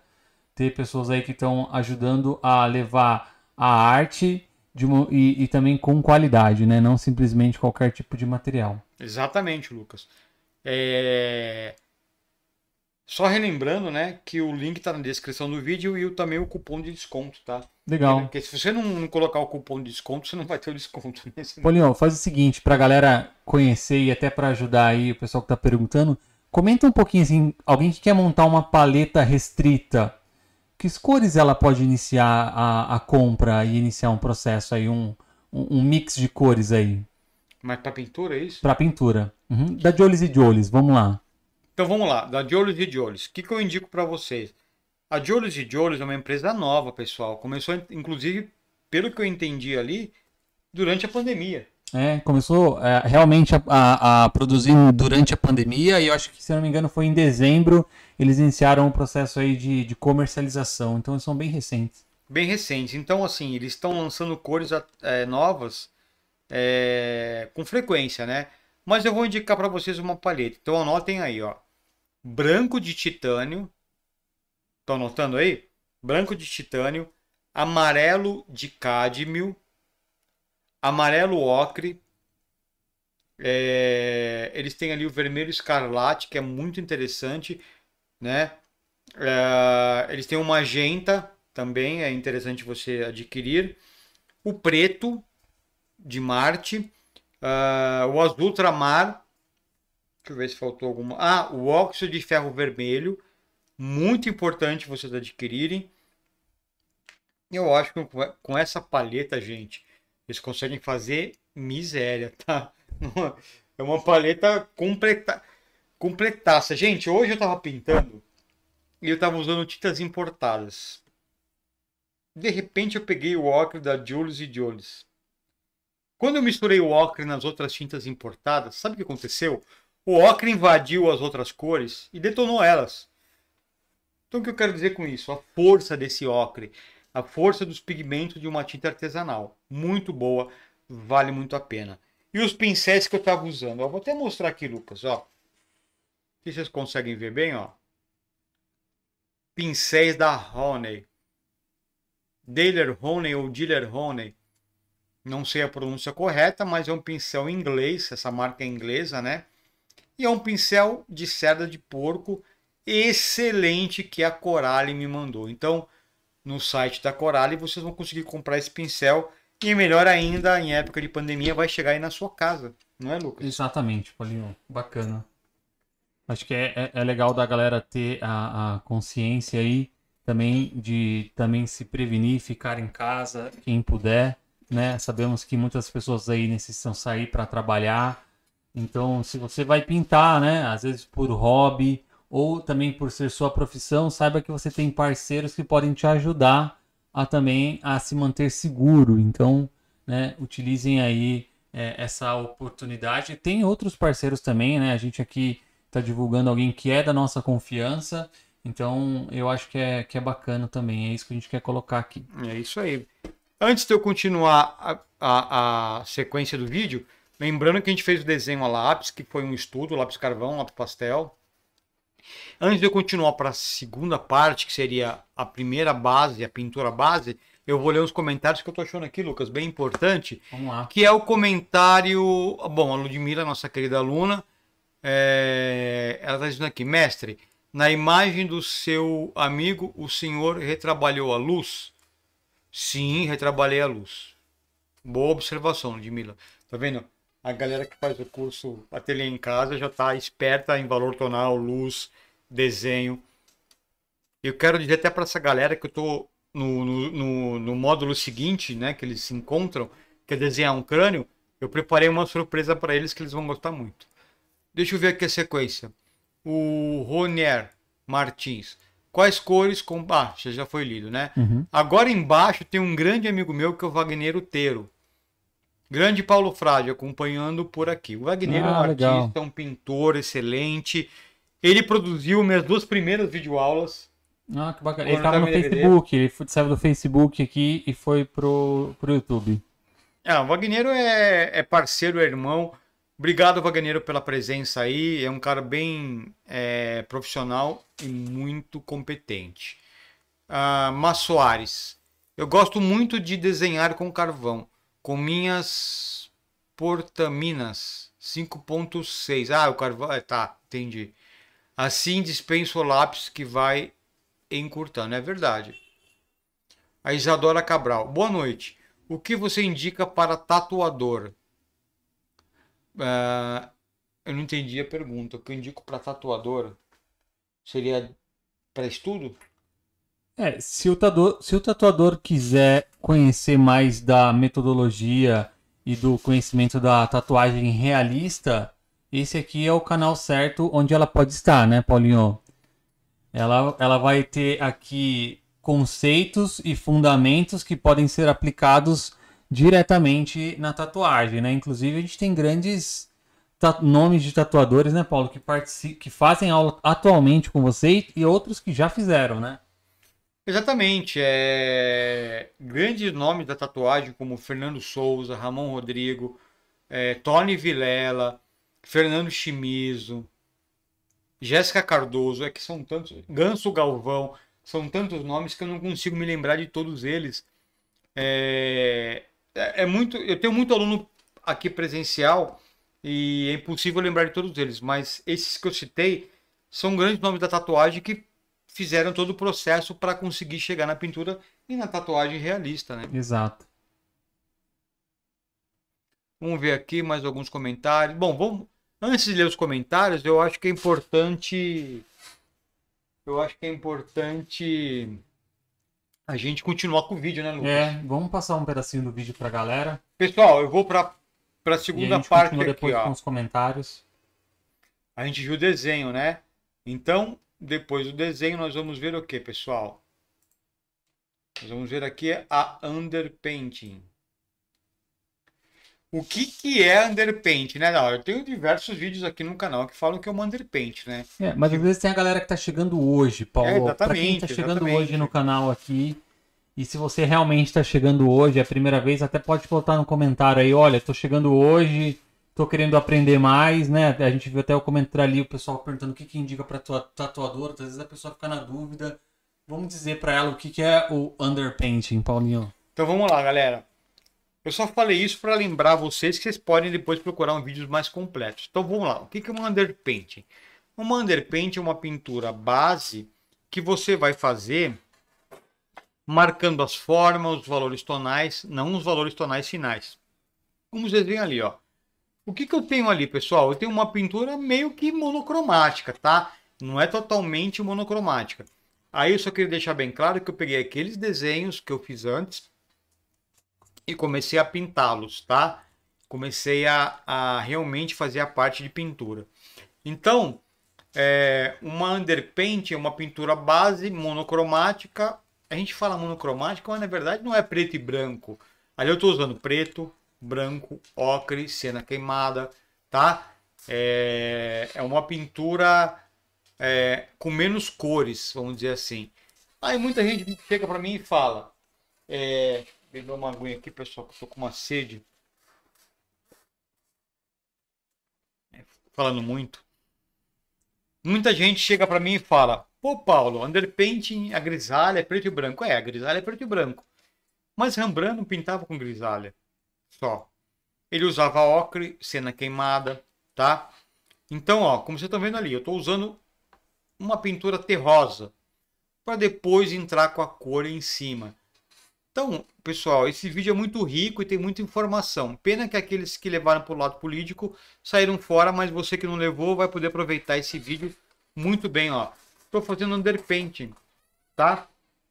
Ter pessoas aí que estão ajudando a levar a arte uma, e, e, também com qualidade, né? Não simplesmente qualquer tipo de material.
Exatamente, Lucas. É... Só relembrando, né, que o link está na descrição do vídeo e também o cupom de desconto, tá? Legal. Porque se você não colocar o cupom de desconto, você não vai ter o desconto. Né? Polião,
faz o seguinte, para a galera conhecer e até para ajudar aí o pessoal que está perguntando, comenta um pouquinho assim, alguém que quer montar uma paleta restrita, que cores ela pode iniciar a, a compra e iniciar um processo aí, um, um, um mix de cores aí?
Mas para pintura, é isso?
Para pintura. Uhum. Da Jolies e Jolies, vamos lá.
Então vamos lá, da Jolies e Jolies. O que, que eu indico para vocês? A Jolies e Jolies é uma empresa nova, pessoal. Começou, inclusive, pelo que eu entendi ali, durante a pandemia.
É, começou é, realmente a, a, a, produzir durante a pandemia e eu acho que, se não me engano, foi em dezembro eles iniciaram o processo aí de, de, comercialização. Então, eles são bem recentes.
Bem recentes. Então, assim, eles estão lançando cores é, novas é, com frequência, né? Mas eu vou indicar para vocês uma paleta. Então, anotem aí, ó. Branco de titânio. Estão anotando aí? Branco de titânio. Amarelo de cádmio amarelo ocre. É, eles têm ali o vermelho escarlate, que é muito interessante, né? É, eles têm o magenta, também é interessante você adquirir. O preto de Marte, uh, o azul ultramar, deixa eu ver se faltou alguma. Ah, o óxido de ferro vermelho, muito importante vocês adquirirem. Eu acho que com essa palheta, gente, eles conseguem fazer miséria, tá? É uma paleta completa, completaça. Gente, hoje eu tava pintando e eu tava usando tintas importadas. De repente eu peguei o ocre da Jules e Jules. Quando eu misturei o ocre nas outras tintas importadas, sabe o que aconteceu? O ocre invadiu as outras cores e detonou elas. Então o que eu quero dizer com isso? A força desse ocre a força dos pigmentos de uma tinta artesanal. Muito boa, vale muito a pena. E os pincéis que eu estava usando, ó, vou até mostrar aqui, Lucas, ó. Se vocês conseguem ver bem, ó. Pincéis da Honey. Dealer Honey ou Dealer Honey. Não sei a pronúncia correta, mas é um pincel inglês, essa marca é inglesa, né? E é um pincel de cerda de porco excelente que a Coralie me mandou. Então, no site da Coral e vocês vão conseguir comprar esse pincel. E melhor ainda, em época de pandemia, vai chegar aí na sua casa, não é, Lucas? Exatamente, Paulinho. Bacana.
Acho que é, é, é legal da galera ter a, a, consciência aí também de também se prevenir, ficar em casa, quem puder, né? Sabemos que muitas pessoas aí necessitam sair para trabalhar. Então, se você vai pintar, né? Às vezes por hobby, ou também por ser sua profissão, saiba que você tem parceiros que podem te ajudar a também a se manter seguro. Então, né, utilizem aí é, essa oportunidade. Tem outros parceiros também, né? A gente aqui está divulgando alguém que é da nossa confiança. Então, eu acho que é, que é bacana também. É isso que a gente quer colocar aqui.
É isso aí. Antes de eu continuar a, a, a sequência do vídeo, lembrando que a gente fez o desenho a lápis, que foi um estudo, lápis carvão, lápis pastel Antes de eu continuar para a segunda parte, que seria a primeira base, a pintura base, eu vou ler os comentários que eu estou achando aqui, Lucas, bem importante. Vamos lá. Que é o comentário. Bom, a Ludmilla, nossa querida aluna, é... ela está dizendo aqui, mestre, na imagem do seu amigo, o senhor retrabalhou a luz? Sim, retrabalhei a luz. Boa observação, Ludmilla. Tá vendo? a galera que faz o curso Ateliê em Casa já está esperta em valor tonal, luz, desenho. Eu quero dizer até para essa galera que eu estou no, no, no, módulo seguinte, né, que eles se encontram, que é desenhar um crânio, eu preparei uma surpresa para eles que eles vão gostar muito. Deixa eu ver aqui a sequência. O Ronier Martins. Quais cores com... Ah, já foi lido, né? Uhum. Agora embaixo tem um grande amigo meu que é o Wagner Utero. Grande Paulo Frade, acompanhando por aqui. O Wagner ah, é um ah, legal. artista, um pintor excelente. Ele produziu minhas duas primeiras videoaulas. Ah, que bacana. Ele estava no Facebook,
ele saiu do Facebook aqui e foi pro, pro YouTube.
É, o Wagner é, é parceiro, é irmão. Obrigado, Wagner, pela presença aí. É um cara bem é, profissional e muito competente. Ah, Mas Soares. Eu gosto muito de desenhar com carvão com minhas portaminas 5.6. Ah, o carvão. É, tá, entendi. Assim dispenso o lápis que vai encurtando. É verdade. A Isadora Cabral. Boa noite. O que você indica para tatuador? Uh, eu não entendi a pergunta. O que eu indico para tatuador seria para estudo?
É, se o, tatuador, se o tatuador quiser conhecer mais da metodologia e do conhecimento da tatuagem realista, esse aqui é o canal certo onde ela pode estar, né, Paulinho? Ela, ela vai ter aqui conceitos e fundamentos que podem ser aplicados diretamente na tatuagem, né? Inclusive a gente tem grandes nomes de tatuadores, né, Paulo, que, que fazem aula atualmente com você e, e outros que já fizeram, né?
Exatamente. É... Grandes nomes da tatuagem, como Fernando Souza, Ramon Rodrigo, é... Tony Vilela, Fernando Chimizo, Jéssica Cardoso, é que são tantos. Ganso Galvão, são tantos nomes que eu não consigo me lembrar de todos eles. É, é, é muito. Eu tenho muito aluno aqui presencial e é impossível lembrar de todos eles, mas esses que eu citei são grandes nomes da tatuagem que fizeram todo o processo para conseguir chegar na pintura e na tatuagem realista, né? Exato. Vamos ver aqui mais alguns comentários. Bom, vamos antes de ler os comentários, eu acho que é importante eu acho que é importante a gente continuar com o vídeo, né, Lucas? É,
vamos passar um pedacinho do vídeo pra galera.
Pessoal, eu vou pra, pra segunda parte aqui, depois ó. com
os comentários.
A gente viu o desenho, né? Então, depois do desenho, nós vamos ver o que, pessoal? Nós vamos ver aqui a underpainting. O que, que é underpaint, né, Laura? Eu tenho diversos vídeos aqui no canal que falam que é uma underpaint, né?
É, mas às vezes tem a galera que está chegando hoje, Paulo. É, exatamente. Pra quem tá chegando exatamente. hoje no canal aqui, e se você realmente está chegando hoje, é a primeira vez, até pode botar no comentário aí, olha, estou chegando hoje, tô querendo aprender mais, né? A gente viu até o comentário ali o pessoal perguntando o que, que indica para tatuadora. Às vezes a pessoa fica na dúvida. Vamos dizer para ela o que, que é o underpainting, Paulinho.
Então vamos lá, galera. Eu só falei isso para lembrar vocês que vocês podem depois procurar um vídeos mais completos. Então vamos lá. O que, que é um underpainting? Um underpainting é uma pintura base que você vai fazer marcando as formas, os valores tonais, não os valores tonais finais. Como vocês veem ali, ó. O que, que eu tenho ali, pessoal? Eu tenho uma pintura meio que monocromática, tá? Não é totalmente monocromática. Aí eu só queria deixar bem claro que eu peguei aqueles desenhos que eu fiz antes e comecei a pintá-los, tá? Comecei a, a realmente fazer a parte de pintura. Então, é, uma underpaint é uma pintura base monocromática. A gente fala monocromática, mas na verdade não é preto e branco. Ali eu estou usando preto, branco, ocre, cena queimada, tá? É, é uma pintura é, com menos cores, vamos dizer assim. Aí muita gente chega para mim e fala, é, beber uma aguinha aqui, pessoal, que eu tô com uma sede. É, falando muito. Muita gente chega para mim e fala: Pô, Paulo, underpainting, a grisalha é preto e branco. É, a grisalha é preto e branco. Mas Rembrandt não pintava com grisalha só. Ele usava ocre, cena queimada, tá? Então, ó, como vocês estão vendo ali, eu estou usando uma pintura terrosa para depois entrar com a cor em cima. Então, pessoal, esse vídeo é muito rico e tem muita informação. Pena que aqueles que levaram para o lado político saíram fora, mas você que não levou vai poder aproveitar esse vídeo muito bem, ó. Estou fazendo underpainting, tá?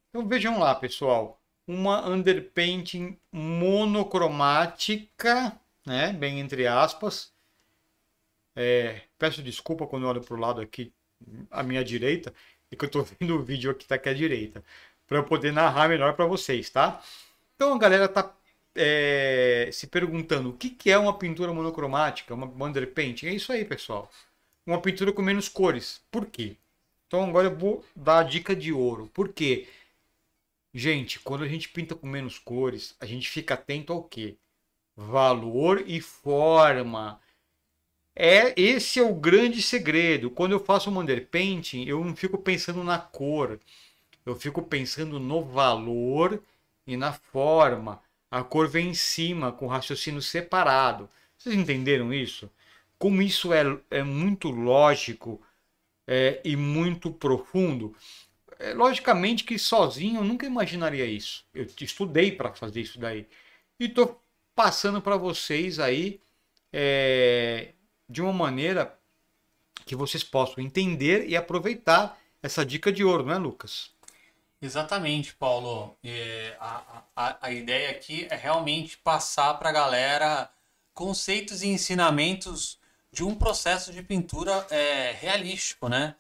Então vejam lá, pessoal uma underpainting monocromática, né? Bem entre aspas. É, peço desculpa quando eu olho para o lado aqui, à minha direita, e é que eu estou vendo o vídeo aqui tá aqui à direita, para eu poder narrar melhor para vocês, tá? Então a galera tá é, se perguntando o que, que é uma pintura monocromática, uma underpainting. É isso aí, pessoal. Uma pintura com menos cores. Por quê? Então agora eu vou dar a dica de ouro. Por quê? Porque Gente, quando a gente pinta com menos cores, a gente fica atento ao quê? Valor e forma. É esse é o grande segredo. Quando eu faço um underpainting, eu não fico pensando na cor. Eu fico pensando no valor e na forma. A cor vem em cima com raciocínio separado. Vocês entenderam isso? Como isso é, é muito lógico é, e muito profundo. É, logicamente que sozinho eu nunca imaginaria isso. Eu estudei para fazer isso daí. E estou passando para vocês aí é, de uma maneira que vocês possam entender e aproveitar essa dica de ouro, não é, Lucas? Exatamente, Paulo.
É, a, a, a ideia aqui é realmente passar para a galera conceitos e ensinamentos de um processo de pintura é, realístico, né?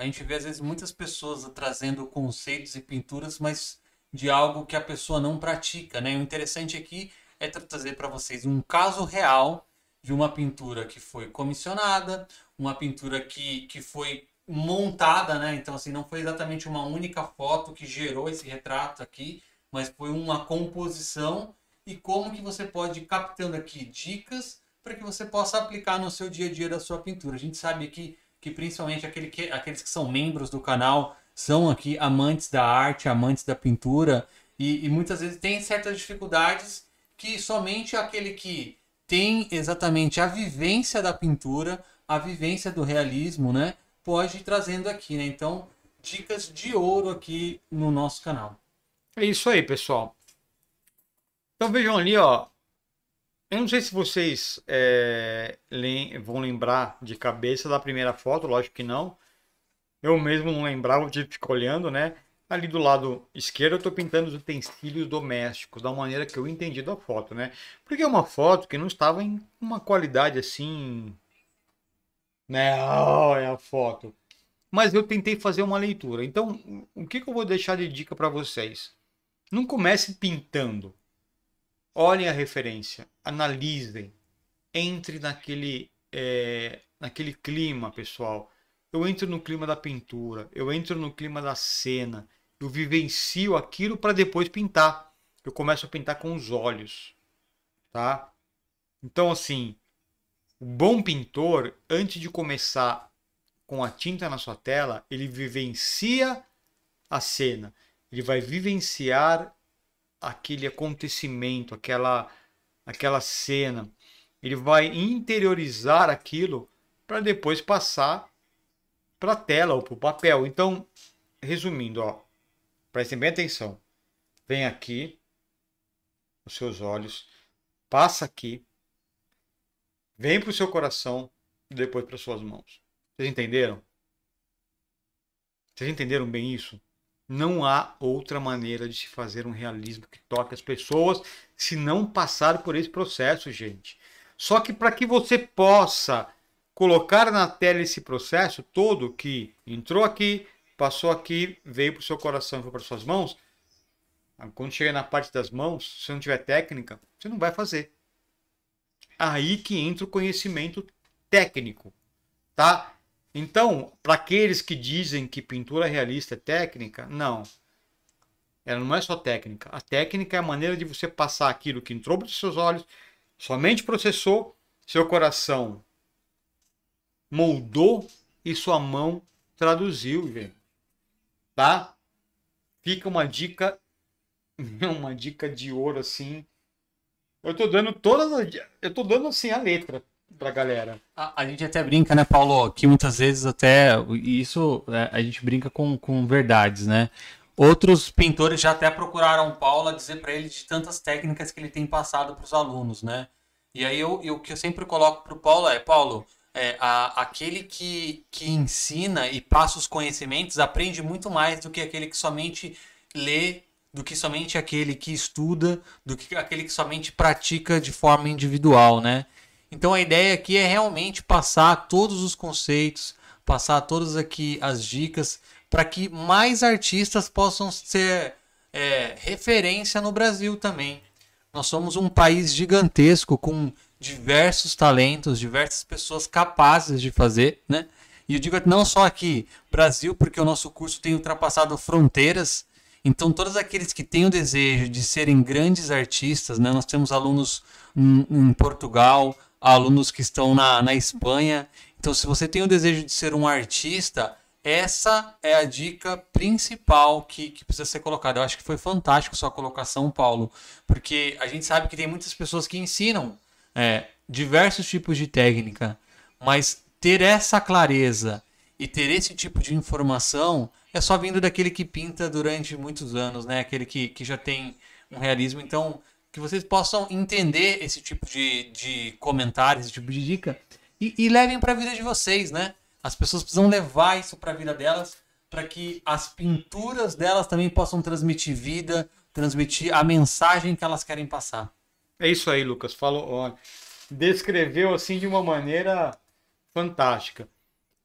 A gente vê, às vezes, muitas pessoas trazendo conceitos e pinturas, mas de algo que a pessoa não pratica, né? O interessante aqui é trazer para vocês um caso real de uma pintura que foi comissionada, uma pintura que, que foi montada, né? Então, assim, não foi exatamente uma única foto que gerou esse retrato aqui, mas foi uma composição e como que você pode ir captando aqui dicas para que você possa aplicar no seu dia a dia da sua pintura. A gente sabe que que principalmente aquele que, aqueles que são membros do canal são aqui amantes da arte, amantes da pintura e, e muitas vezes tem certas dificuldades que somente aquele que tem exatamente a vivência da pintura, a vivência do realismo, né, pode ir trazendo aqui, né? Então, dicas de ouro aqui no nosso canal. É
isso aí, pessoal. Então vejam ali, ó, eu não sei se vocês é, lem vão lembrar de cabeça da primeira foto, lógico que não. Eu mesmo não lembrava, eu tive que ficar olhando, né? Ali do lado esquerdo eu estou pintando os utensílios domésticos, da maneira que eu entendi da foto, né? Porque é uma foto que não estava em uma qualidade assim... Né? Oh, é a foto. Mas eu tentei fazer uma leitura. Então, o que, que eu vou deixar de dica para vocês? Não comece pintando olhem a referência, analisem, entre naquele, é, naquele clima, pessoal. Eu entro no clima da pintura, eu entro no clima da cena, eu vivencio aquilo para depois pintar. Eu começo a pintar com os olhos, tá? Então, assim, o bom pintor, antes de começar com a tinta na sua tela, ele vivencia a cena, ele vai vivenciar aquele acontecimento, aquela, aquela cena. Ele vai interiorizar aquilo para depois passar para a tela ou para o papel. Então, resumindo, ó, prestem bem atenção. Vem aqui, os seus olhos, passa aqui, vem para o seu coração e depois para suas mãos. Vocês entenderam? Vocês entenderam bem isso? Não há outra maneira de se fazer um realismo que toque as pessoas se não passar por esse processo, gente. Só que para que você possa colocar na tela esse processo todo que entrou aqui, passou aqui, veio para o seu coração, foi para suas mãos, quando chega na parte das mãos, se não tiver técnica, você não vai fazer. Aí que entra o conhecimento técnico, tá? Então, para aqueles que dizem que pintura é realista é técnica, não. Ela não é só técnica. A técnica é a maneira de você passar aquilo que entrou para os seus olhos, sua mente processou, seu coração moldou e sua mão traduziu, Tá? Fica uma dica, uma dica de ouro assim. Eu tô dando todas, eu tô dando assim a letra, pra galera. A, a, gente até brinca, né,
Paulo, que muitas vezes até isso é, a gente brinca com, com verdades, né? Outros pintores já até procuraram Paulo dizer para ele de tantas técnicas que ele tem passado para os alunos, né? E aí eu, eu, o que eu sempre coloco para o Paulo é, Paulo, é, a, aquele que, que ensina e passa os conhecimentos aprende muito mais do que aquele que somente lê, do que somente aquele que estuda, do que aquele que somente pratica de forma individual, né? Então a ideia aqui é realmente passar todos os conceitos, passar todas aqui as dicas para que mais artistas possam ser é, referência no Brasil também. Nós somos um país gigantesco com diversos talentos, diversas pessoas capazes de fazer, né? E eu digo não só aqui, Brasil, porque o nosso curso tem ultrapassado fronteiras. Então, todos aqueles que têm o desejo de serem grandes artistas, né? Nós temos alunos em, em Portugal, alunos que estão na, na Espanha. Então, se você tem o desejo de ser um artista, essa é a dica principal que, que precisa ser colocada. Eu acho que foi fantástico sua colocação, Paulo, porque a gente sabe que tem muitas pessoas que ensinam é, diversos tipos de técnica, mas ter essa clareza e ter esse tipo de informação é só vindo daquele que pinta durante muitos anos, né? Aquele que, que já tem um realismo. Então, que vocês possam entender esse tipo de, de comentário, esse tipo de dica e, e levem para a vida de vocês, né? As pessoas precisam levar isso para a vida delas para que as pinturas delas também possam transmitir vida,
transmitir a mensagem que elas querem passar. É isso aí, Lucas. Falou, ó, descreveu assim de uma maneira fantástica.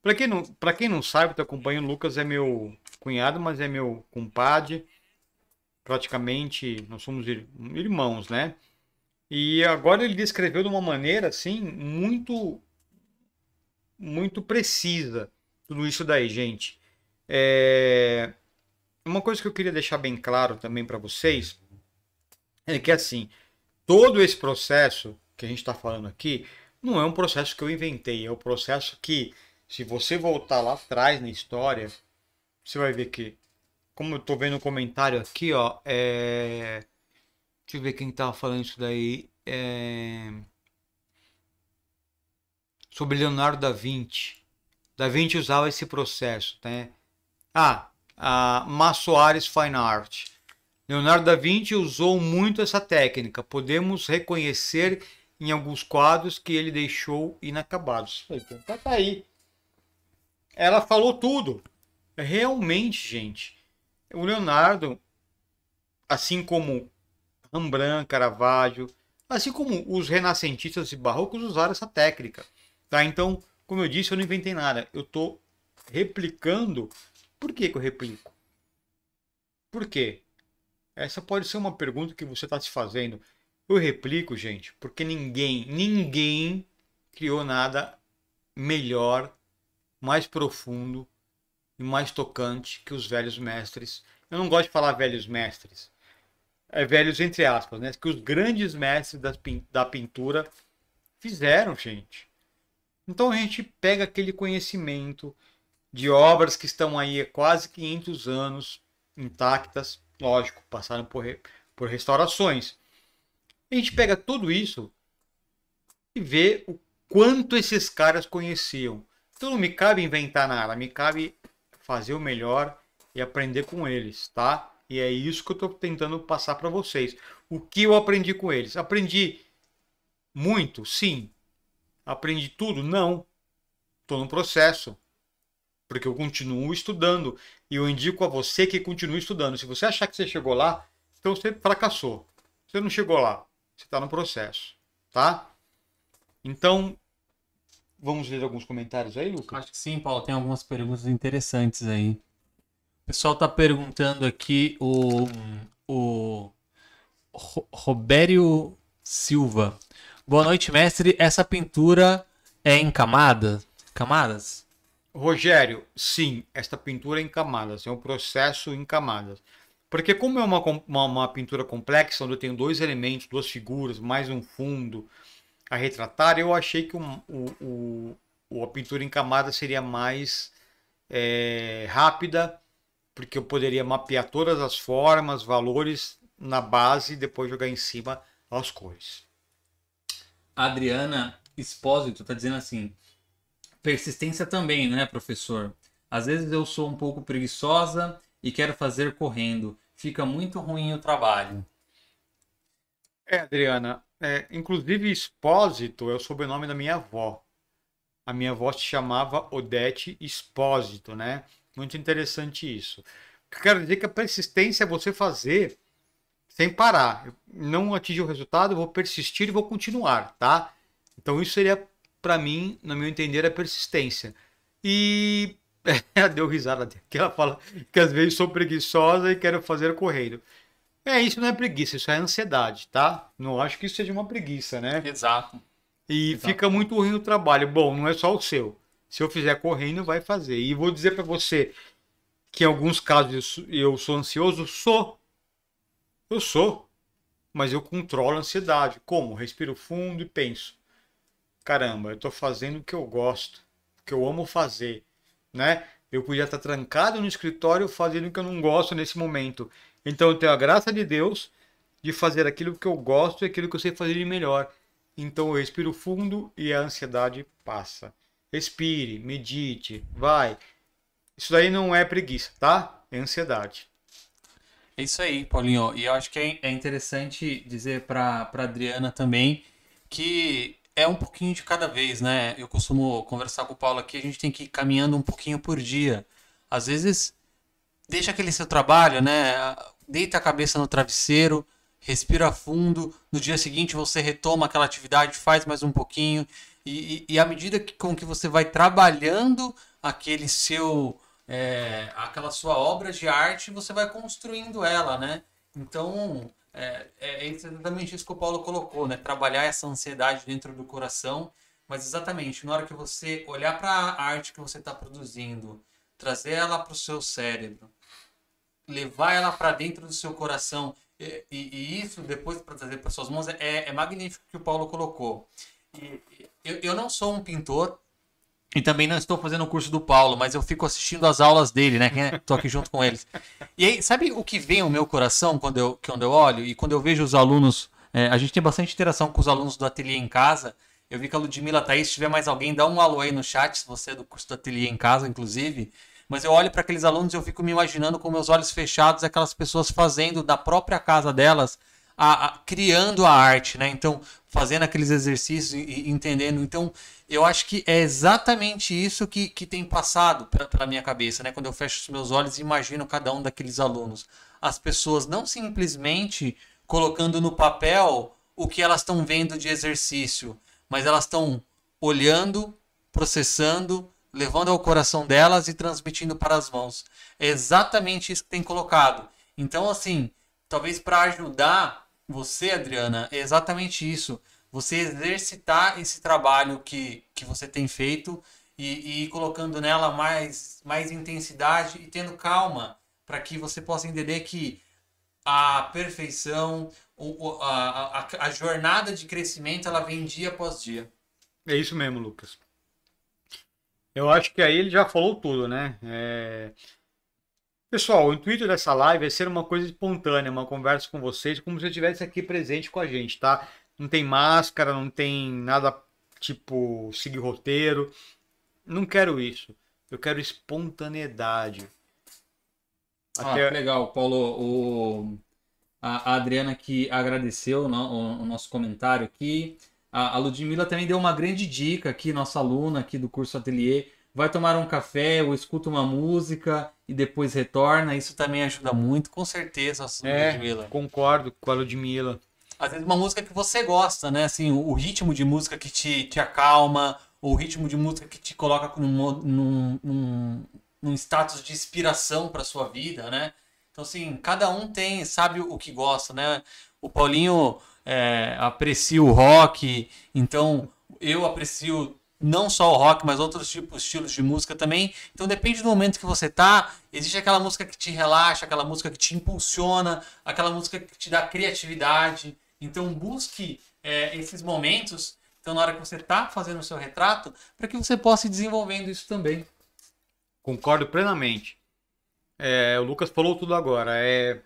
Para quem não, para quem não sabe, eu acompanho o Lucas é meu cunhado, mas é meu compadre praticamente nós somos irmãos, né? E agora ele descreveu de uma maneira assim muito muito precisa tudo isso daí, gente. É... Uma coisa que eu queria deixar bem claro também para vocês é que assim todo esse processo que a gente está falando aqui não é um processo que eu inventei, é um processo que se você voltar lá atrás na história, você vai ver que como eu tô vendo o um comentário aqui, ó, é... Deixa eu ver quem tava falando isso daí. É... Sobre Leonardo da Vinci. Da Vinci usava esse processo, né? Ah, a Massoares Fine Art. Leonardo da Vinci usou muito essa técnica. Podemos reconhecer em alguns quadros que ele deixou inacabados. Então, tá, tá aí. Ela falou tudo. É realmente, gente o Leonardo, assim como Rembrandt, Caravaggio, assim como os renascentistas e barrocos usaram essa técnica, tá? Então, como eu disse, eu não inventei nada. Eu estou replicando. Por que, que eu replico? Por quê? Essa pode ser uma pergunta que você está se fazendo. Eu replico, gente, porque ninguém, ninguém criou nada melhor, mais profundo e mais tocante que os velhos mestres. Eu não gosto de falar velhos mestres, é velhos entre aspas, né? Que os grandes mestres da, da pintura fizeram, gente. Então a gente pega aquele conhecimento de obras que estão aí há quase 500 anos intactas, lógico, passaram por, por restaurações. A gente pega tudo isso e vê o quanto esses caras conheciam. Então não me cabe inventar nada, me cabe fazer o melhor e aprender com eles, tá? E é isso que eu estou tentando passar para vocês. O que eu aprendi com eles? Aprendi muito? Sim. Aprendi tudo? Não. Estou no processo. Porque eu continuo estudando. E eu indico a você que continue estudando. Se você achar que você chegou lá, então você fracassou. Você não chegou lá. Você está no processo. Tá? Então, Vamos ler alguns comentários aí, Lucas? Acho que sim, Paulo. Tem algumas perguntas
interessantes aí. O pessoal está perguntando aqui o, o Robério Silva. Boa noite, mestre. Essa pintura é em camada?
camadas? Rogério, sim, esta pintura é em camadas. É um processo em camadas. Porque como é uma, uma, uma pintura complexa, onde eu tenho dois elementos, duas figuras, mais um fundo, a retratar, eu achei que o, o, o a pintura em camada seria mais é, rápida, porque eu poderia mapear todas as formas, valores na base e depois jogar em cima as cores. Adriana
Espósito está dizendo assim: persistência também, né, professor? Às vezes eu sou um pouco preguiçosa e quero fazer correndo. Fica muito ruim o
trabalho. É, Adriana, é, inclusive, Expósito é o sobrenome da minha avó. A minha avó se chamava Odete Expósito, né? Muito interessante isso. Quero dizer é que a persistência é você fazer sem parar. Eu não atingir o resultado, vou persistir e vou continuar, tá? Então isso seria, para mim, no meu entender, a persistência. E ela é, deu risada, que ela fala que às vezes sou preguiçosa e quero fazer correndo. É, isso não é preguiça, isso é ansiedade, tá? Não acho que isso seja uma preguiça, né? Exato. E Exato. fica muito ruim o trabalho. Bom, não é só o seu. Se eu fizer correndo, vai fazer. E vou dizer para você que em alguns casos eu sou ansioso, sou. Eu sou. Mas eu controlo a ansiedade. Como? Respiro fundo e penso. Caramba, eu tô fazendo o que eu gosto, o que eu amo fazer, né? Eu podia estar trancado no escritório fazendo o que eu não gosto nesse momento. Então eu tenho a graça de Deus de fazer aquilo que eu gosto e aquilo que eu sei fazer de melhor. Então eu respiro fundo e a ansiedade passa. Respire, medite, vai. Isso daí não é preguiça, tá? É ansiedade. É isso aí, Paulinho.
E eu acho que é, é interessante dizer para Adriana também que é um pouquinho de cada vez, né? Eu costumo conversar com o Paulo aqui, a gente tem que ir caminhando um pouquinho por dia. Às vezes, deixa aquele seu trabalho, né? deita a cabeça no travesseiro, respira fundo. No dia seguinte você retoma aquela atividade, faz mais um pouquinho. E, e, e à medida que, com que você vai trabalhando aquele seu é, aquela sua obra de arte, você vai construindo ela, né? Então é, é, é exatamente isso que o Paulo colocou, né? Trabalhar essa ansiedade dentro do coração, mas exatamente na hora que você olhar para a arte que você está produzindo, trazer ela para o seu cérebro, levar ela para dentro do seu coração e, e, e isso depois para trazer para suas mãos é, é, magnífico que o Paulo colocou. E, eu, eu não sou um pintor e também não estou fazendo o curso do Paulo, mas eu fico assistindo as aulas dele, né? Estou é? aqui junto com eles. E aí, sabe o que vem ao meu coração quando eu, quando eu olho e quando eu vejo os alunos? É, a gente tem bastante interação com os alunos do ateliê em casa. Eu vi que a Ludmila aí. se tiver mais alguém, dá um alô aí no chat, se você é do curso do ateliê em casa, inclusive mas eu olho para aqueles alunos e eu fico me imaginando com meus olhos fechados aquelas pessoas fazendo da própria casa delas, a, a, criando a arte, né? Então, fazendo aqueles exercícios e, e, entendendo. Então, eu acho que é exatamente isso que, que tem passado pela minha cabeça, né? Quando eu fecho os meus olhos e imagino cada um daqueles alunos. As pessoas não simplesmente colocando no papel o que elas estão vendo de exercício, mas elas estão olhando, processando, levando ao coração delas e transmitindo para as mãos. É exatamente isso que tem colocado. Então, assim, talvez para ajudar você, Adriana, é exatamente isso. Você exercitar esse trabalho que, que você tem feito e, e ir colocando nela mais, mais intensidade e tendo calma para que você possa entender que a perfeição, a, a, a jornada de crescimento, ela vem dia após dia.
É isso mesmo, Lucas. Eu acho que aí ele já falou tudo, né? É... Pessoal, o intuito dessa live é ser uma coisa espontânea, uma conversa com vocês, como se eu estivesse aqui presente com a gente, tá? Não tem máscara, não tem nada tipo seguir roteiro. Não quero isso. Eu quero espontaneidade. Ah, Até... Ah,
legal, Paulo. O... A Adriana que agradeceu o nosso comentário aqui. A, Ludmilla também deu uma grande dica aqui, nossa aluna aqui do curso atelier Vai tomar um café ou escuta uma música e depois retorna. Isso também ajuda muito, com certeza, assim, é, Concordo com a Ludmilla. Às vezes uma música que você gosta, né? Assim, o, ritmo de música que te, te acalma, ou o ritmo de música que te coloca num, num, num, num status de inspiração para sua vida, né? Então, assim, cada um tem, sabe o que gosta, né? O Paulinho é, aprecio o rock, então eu aprecio não só o rock, mas outros tipos, estilos de música também. Então depende do momento que você tá, existe aquela música que te relaxa, aquela música que te impulsiona, aquela música que te dá criatividade. Então busque é, esses momentos, então na hora que você tá fazendo o seu retrato, para que você possa ir desenvolvendo isso também.
Concordo plenamente. É, o Lucas falou tudo agora. É...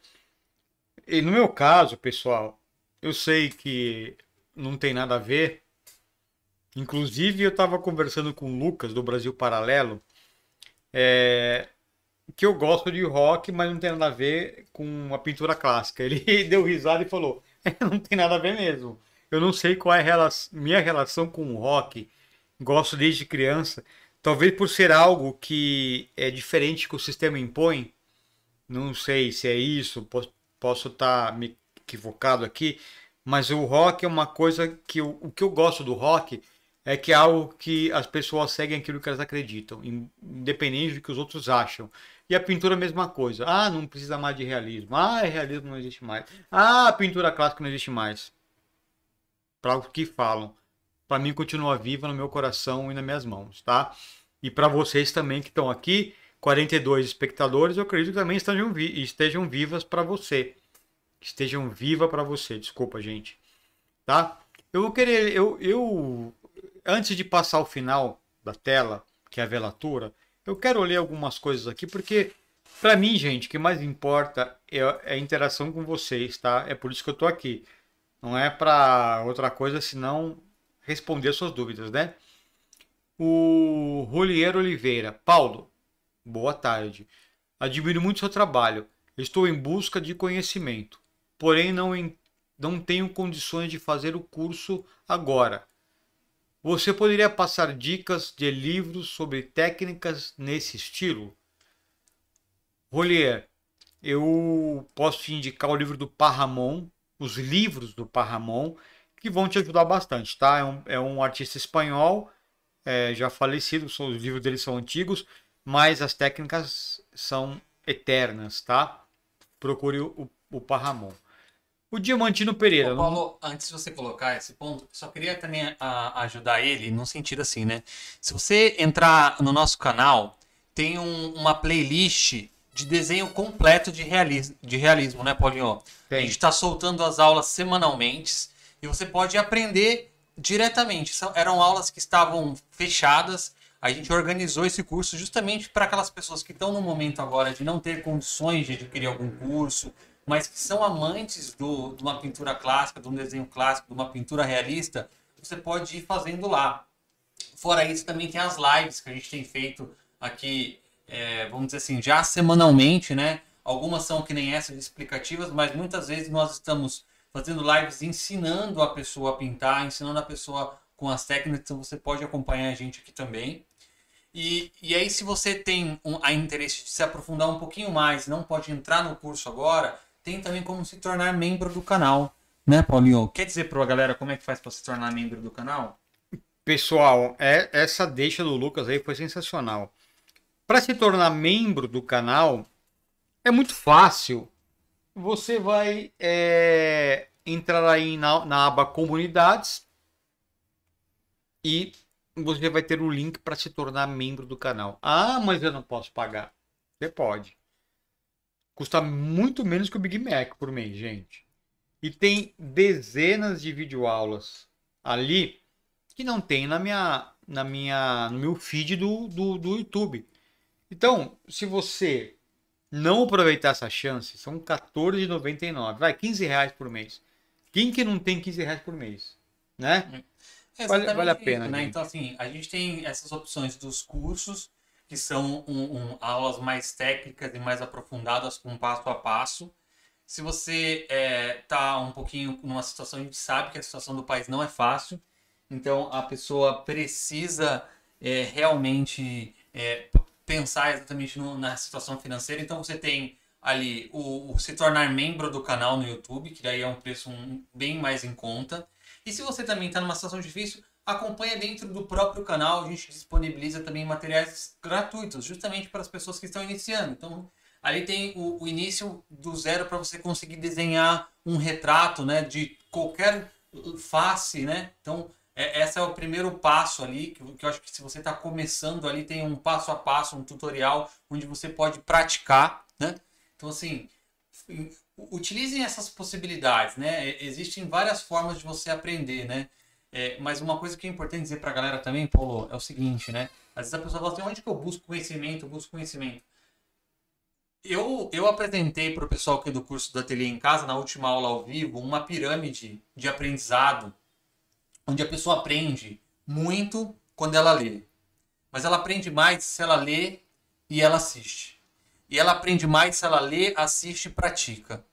E no meu caso, pessoal, eu sei que não tem nada a ver. Inclusive, eu estava conversando com o Lucas, do Brasil Paralelo, é, que eu gosto de rock, mas não tem nada a ver com a pintura clássica. Ele deu risada e falou: é, não tem nada a ver mesmo. Eu não sei qual é a relação, minha relação com o rock. Gosto desde criança. Talvez por ser algo que é diferente que o sistema impõe. Não sei se é isso. Posso estar tá me equivocado aqui, mas o rock é uma coisa que eu, o que eu gosto do rock é que é algo que as pessoas seguem aquilo que elas acreditam, independente do que os outros acham. E a pintura a mesma coisa. Ah, não precisa mais de realismo. Ah, é realismo não existe mais. Ah, pintura clássica não existe mais. Para o que falam. Para mim continua viva no meu coração e nas minhas mãos, tá? E para vocês também que estão aqui, 42 espectadores, eu acredito que também estejam, vi estejam vivas para você que estejam viva para você. Desculpa, gente. Tá? Eu vou querer. Eu, eu, antes de passar o final da tela, que é a velatura, eu quero ler algumas coisas aqui, porque para mim, gente, o que mais importa é, é a interação com vocês, tá? É por isso que eu tô aqui. Não é para outra coisa senão responder suas dúvidas, né? O Rolier Oliveira. Paulo, boa tarde. Admiro muito seu trabalho. Estou em busca de conhecimento porém não, em, não tenho condições de fazer o curso agora. Você poderia passar dicas de livros sobre técnicas nesse estilo? Rolier, eu posso te indicar o livro do Parramon, os livros do Parramon, que vão te ajudar bastante, tá? É um, é um artista espanhol, é, já falecido, os livros dele são antigos, mas as técnicas são eternas, tá? Procure o, o Parramon
o Diamantino Pereira. Ô, Paulo, não... antes de você colocar esse ponto, só queria também a, ah, ajudar ele, num sentido assim, né? Se você entrar no nosso canal, tem um, uma playlist de desenho completo de, realismo, de realismo, né, Paulinho? Tem. A gente está soltando as aulas semanalmente e você pode aprender diretamente. São, eram aulas que estavam fechadas. A gente organizou esse curso justamente para aquelas pessoas que estão no momento agora de não ter condições de adquirir algum curso mas que são amantes do, de uma pintura clássica, de um desenho clássico, de uma pintura realista, você pode ir fazendo lá. Fora isso, também tem as lives que a gente tem feito aqui, é, vamos dizer assim, já semanalmente, né? Algumas são que nem essas explicativas, mas muitas vezes nós estamos fazendo lives ensinando a pessoa a pintar, ensinando a pessoa com as técnicas, então você pode acompanhar a gente aqui também. E, e aí, se você tem um, a interesse de se aprofundar um pouquinho mais, não pode entrar no curso agora, tem também como se tornar membro
do canal, né, Paulinho? Quer dizer para a galera como é que faz para se tornar membro do canal? Pessoal, é, essa deixa do Lucas aí foi sensacional. Para se tornar membro do canal, é muito fácil. Você vai é, entrar aí na, na aba comunidades e você vai ter o link para se tornar membro do canal. Ah, mas eu não posso pagar. Você pode. Custa muito menos que o Big Mac por mês, gente. E tem dezenas de videoaulas ali que não tem na minha, na minha, no meu feed do, do, do YouTube. Então, se você não aproveitar essa chance, são R$14,99. Vai, 15 reais por mês. Quem que não tem 15 reais por mês? Né? É vale, vale a pena. né? Então,
assim, a gente tem essas opções dos cursos que são um, um, aulas mais técnicas e mais aprofundadas, com passo a passo. Se você está é, tá um pouquinho numa situação, a gente sabe que a situação do país não é fácil, então a pessoa precisa é, realmente é, pensar exatamente no, na situação financeira. Então você tem ali o, o, se tornar membro do canal no YouTube, que daí é um preço um, bem mais em conta. E se você também está numa situação difícil, acompanha dentro do próprio canal, a gente disponibiliza também materiais gratuitos, justamente para as pessoas que estão iniciando. Então, ali tem o, o início do zero para você conseguir desenhar um retrato, né, de qualquer face, né? Então, é, essa é o primeiro passo ali, que, que eu acho que se você está começando ali, tem um passo a passo, um tutorial, onde você pode praticar, né? Então, assim, utilizem essas possibilidades, né? Existem várias formas de você aprender, né? É, mas uma coisa que é importante dizer para a galera também, Paulo, é o seguinte, né? Às vezes a pessoa fala assim, onde que eu busco conhecimento, eu busco conhecimento. Eu, eu apresentei para o pessoal aqui do curso do Ateliê em Casa, na última aula ao vivo, uma pirâmide de aprendizado, onde a pessoa aprende muito quando ela lê. Mas ela aprende mais se ela lê e ela assiste. E ela aprende mais se ela lê, assiste e pratica.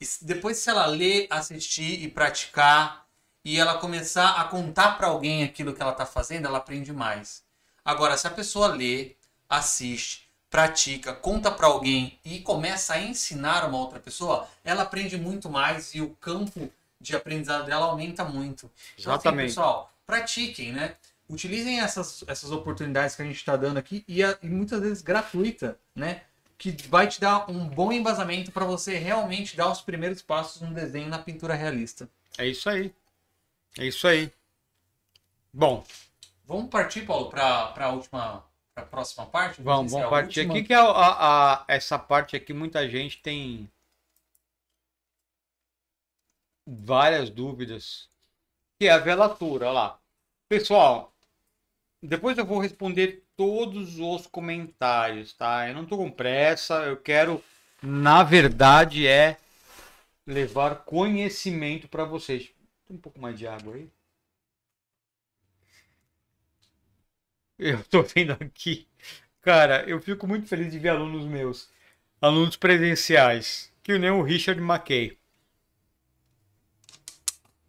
E depois, se ela lê, assistir e praticar, e ela começar a contar para alguém aquilo que ela está fazendo, ela aprende mais. Agora, se a pessoa lê, assiste, pratica, conta para alguém e começa a ensinar uma outra pessoa, ela aprende muito mais e o campo de aprendizado dela aumenta muito. Exatamente. Então, assim, pessoal, pratiquem, né? Utilizem essas, essas oportunidades que a gente está dando aqui e, a, e muitas vezes gratuita, né? que vai te dar um bom embasamento para você realmente dar os primeiros passos no desenho na pintura realista. É isso aí. É isso aí. Bom. Vamos partir, Paulo, para a última, para a próxima parte? Vamos, é vamos partir aqui, que é
a, a, essa parte aqui muita gente tem várias dúvidas, que é a velatura, lá. Pessoal, depois eu vou responder todos os comentários, tá? Eu não estou com pressa, eu quero, na verdade, é levar conhecimento para vocês. Tem um pouco mais de água aí. Eu tô vendo aqui. Cara, eu fico muito feliz de ver alunos meus, alunos presenciais, que nem o Richard McKay.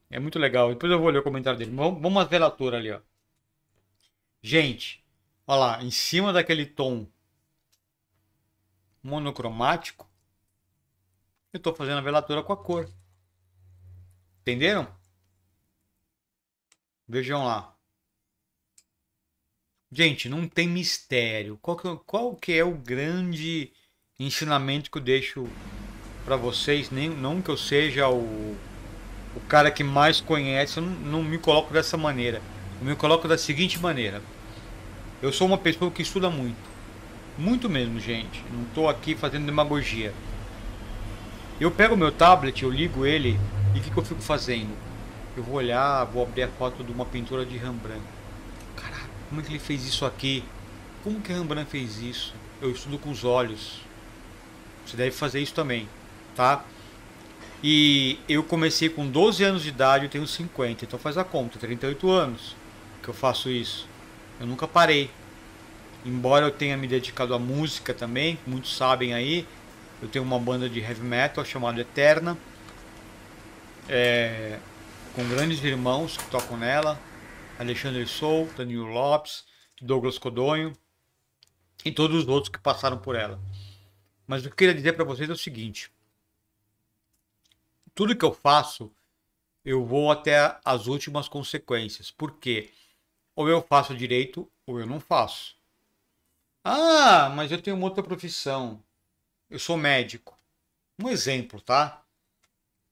É muito legal. Depois eu vou ler o comentário dele. Vamos, uma velatura ali, ó. Gente, olha lá, em cima daquele tom monocromático, eu estou fazendo a velatura com a cor. Entenderam? Vejam lá. Gente, não tem mistério. Qual que, é qual que é o grande ensinamento que eu deixo para vocês? Nem, não que eu seja o, o cara que mais conhece, eu não, não me coloco dessa maneira. Eu me coloco da seguinte maneira. Eu sou uma pessoa que estuda muito. Muito mesmo, gente. Não estou aqui fazendo demagogia. Eu pego meu tablet, eu ligo ele e o que, que eu fico fazendo? Eu vou olhar, vou abrir a foto de uma pintura de Rembrandt. Caraca, como é que ele fez isso aqui? Como que Rembrandt fez isso? Eu estudo com os olhos. Você deve fazer isso também, tá? E eu comecei com 12 anos de idade, eu tenho 50, então faz a conta, 38 anos que eu faço isso. Eu nunca parei. Embora eu tenha me dedicado à música também, muitos sabem aí, eu tenho uma banda de heavy metal chamada Eterna. É, com grandes irmãos que tocam nela, Alexandre Sou, Danilo Lopes, Douglas Codonho e todos os outros que passaram por ela. Mas o que eu queria dizer para vocês é o seguinte: tudo que eu faço, eu vou até as últimas consequências, porque ou eu faço direito ou eu não faço. Ah, mas eu tenho uma outra profissão. Eu sou médico. Um exemplo, tá?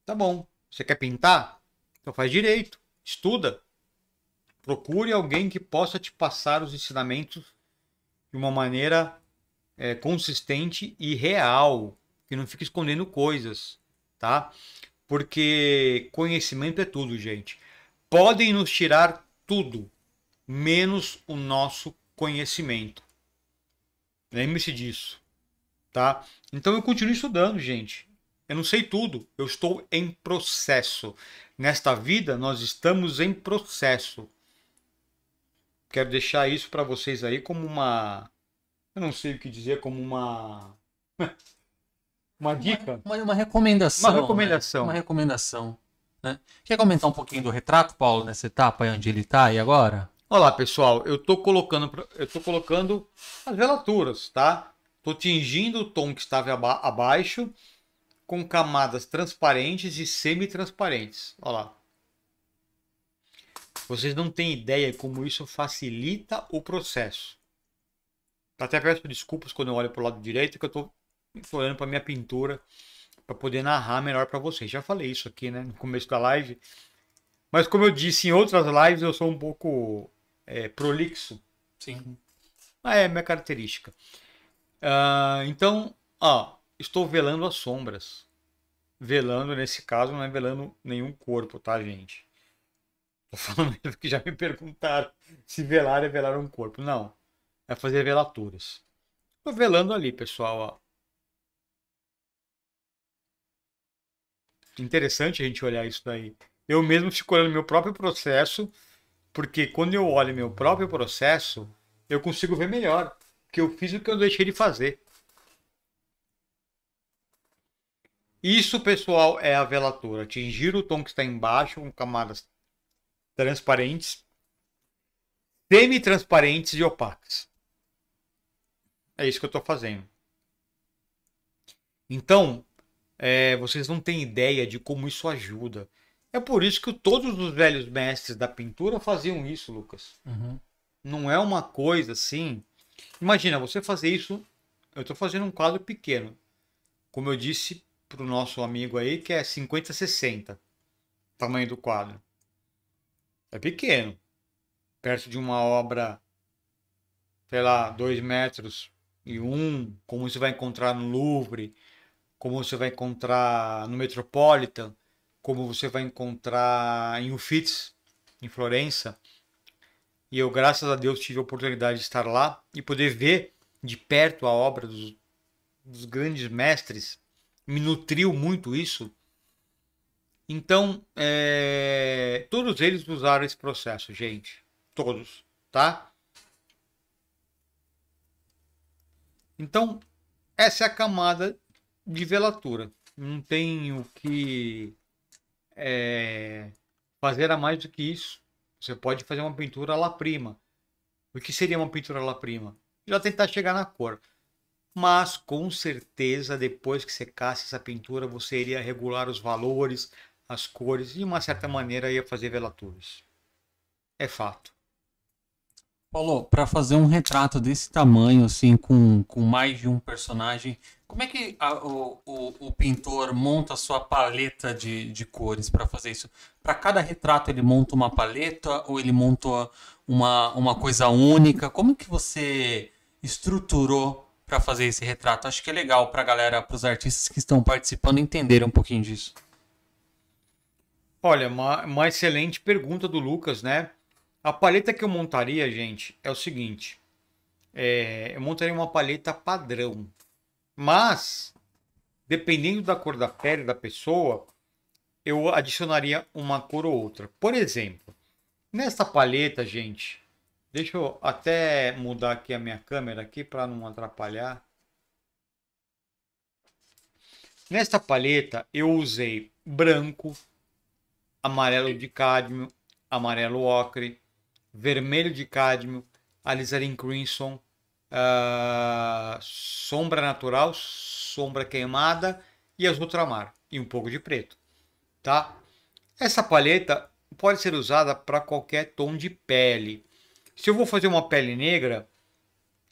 Tá bom. Você quer pintar? Então faz direito, estuda. Procure alguém que possa te passar os ensinamentos de uma maneira é, consistente e real, que não fique escondendo coisas, tá? Porque conhecimento é tudo, gente. Podem nos tirar tudo, menos o nosso conhecimento. Lembre-se disso, tá? Então eu continuo estudando, gente. Eu não sei tudo, eu estou em processo. Nesta vida, nós estamos em processo. Quero deixar isso para vocês aí como uma. Eu não sei o que dizer, como uma.
uma dica. Uma, uma, uma recomendação. Uma recomendação. Né? Uma recomendação.
Né? Quer comentar um pouquinho do retrato, Paulo, nessa etapa onde ele
está e agora?
Olá, pessoal. Eu estou colocando, eu tô colocando as velaturas, tá? Estou tingindo o tom que estava aba abaixo com camadas transparentes e semi-transparentes. Olha lá. Vocês não têm ideia como isso facilita o processo. Tá até peço desculpas quando eu olho para o lado direito, que eu estou olhando para minha pintura para poder narrar melhor para vocês. Já falei isso aqui né, no começo da live. Mas como eu disse em outras lives, eu sou um pouco é, prolixo. Sim. Ah, é minha característica. Uh, então, ó, estou velando as sombras. Velando, nesse caso, não é velando nenhum corpo, tá, gente? Tô falando que já me perguntaram se velar é velar um corpo. Não. É fazer velaturas. Tô velando ali, pessoal. Ó. Interessante a gente olhar isso daí. Eu mesmo fico olhando meu próprio processo, porque quando eu olho meu próprio processo, eu consigo ver melhor. Porque eu fiz o que eu deixei de fazer. Isso, pessoal, é a velatura. Atingir o tom que está embaixo com camadas transparentes, semi-transparentes e opacas. É isso que eu estou fazendo. Então, é, vocês não têm ideia de como isso ajuda. É por isso que todos os velhos mestres da pintura faziam isso, Lucas. Uhum. Não é uma coisa assim. Imagina você fazer isso. Eu estou fazendo um quadro pequeno. Como eu disse, para o nosso amigo aí que é 50-60. Tamanho do quadro. É pequeno. Perto de uma obra, sei lá, 2 metros e um, como você vai encontrar no Louvre, como você vai encontrar no Metropolitan, como você vai encontrar em Uffizi, em Florença. E eu, graças a Deus, tive a oportunidade de estar lá e poder ver de perto a obra dos, dos grandes mestres me nutriu muito isso. Então, é, todos eles usaram esse processo, gente. Todos, tá? Então, essa é a camada de velatura. Não tem o que é, fazer a mais do que isso. Você pode fazer uma pintura lá prima. O que seria uma pintura lá prima? Já tentar chegar na cor mas com certeza depois que secasse essa pintura você iria regular os valores, as cores e de uma certa maneira ia fazer velaturas. É fato.
Paulo, para fazer um retrato desse tamanho, assim, com, com mais de um personagem, como é que a, o, o, o, pintor monta a sua paleta de, de cores para fazer isso? Para cada retrato ele monta uma paleta ou ele monta uma, uma coisa única? Como que você estruturou para fazer esse retrato. Acho que é legal para a galera, para os artistas que estão participando entender um pouquinho disso.
Olha, uma, uma excelente pergunta do Lucas, né? A paleta que eu montaria, gente, é o seguinte. É, eu montaria uma paleta padrão. Mas, dependendo da cor da pele da pessoa, eu adicionaria uma cor ou outra. Por exemplo, nessa paleta, gente, Deixa eu até mudar aqui a minha câmera aqui para não atrapalhar. Nesta paleta eu usei branco, amarelo de cádmio, amarelo ocre, vermelho de cádmio, alizarin crimson, uh, sombra natural, sombra queimada e azul ultramar e um pouco de preto, tá? Essa paleta pode ser usada para qualquer tom de pele, se eu vou fazer uma pele negra,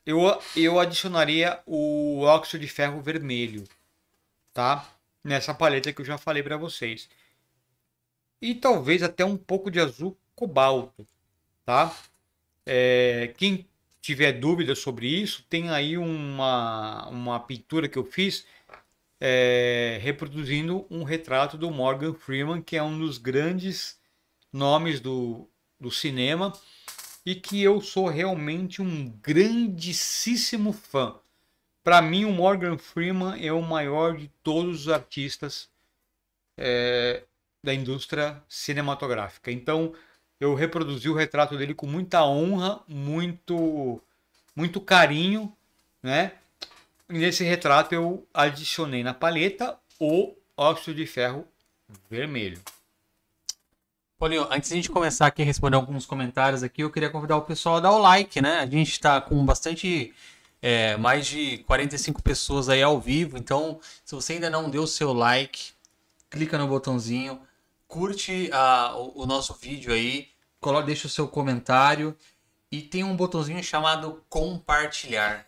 eu, eu adicionaria o óxido de ferro vermelho, tá? Nessa paleta que eu já falei para vocês. E talvez até um pouco de azul cobalto, tá? É, quem tiver dúvida sobre isso, tem aí uma, uma pintura que eu fiz é, reproduzindo um retrato do Morgan Freeman, que é um dos grandes nomes do, do cinema e que eu sou realmente um grandíssimo fã. Para mim, o Morgan Freeman é o maior de todos os artistas é, da indústria cinematográfica. Então, eu reproduzi o retrato dele com muita honra, muito, muito carinho, né? Nesse retrato eu adicionei na paleta o óxido de ferro vermelho. Paulinho,
antes de a gente começar aqui a responder alguns comentários aqui, eu queria convidar o pessoal a dar o like, né? A gente está com bastante é, mais de 45 pessoas aí ao vivo. Então, se você ainda não deu o seu like, clica no botãozinho, curte a, o, o, nosso vídeo aí, coloca, deixa o seu comentário e tem um botãozinho chamado compartilhar.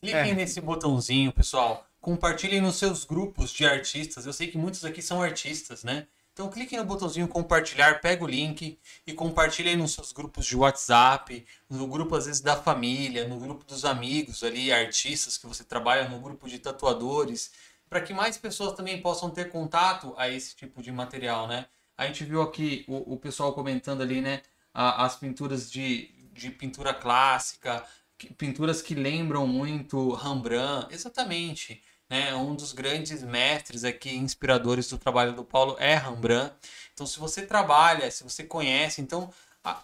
Cliquem é. nesse botãozinho, pessoal. Compartilhem nos seus grupos de artistas. Eu sei que muitos aqui são artistas, né? Então clique no botãozinho compartilhar, pega o link e compartilhe aí nos seus grupos de WhatsApp, no grupo às vezes da família, no grupo dos amigos ali, artistas que você trabalha, no grupo de tatuadores, para que mais pessoas também possam ter contato a esse tipo de material, né? A gente viu aqui o, o pessoal comentando ali, né? as pinturas de, de pintura clássica, pinturas que lembram muito Rembrandt, exatamente. Né? Um dos grandes mestres aqui, inspiradores do trabalho do Paulo é Rembrandt. Então, se você trabalha, se você conhece, então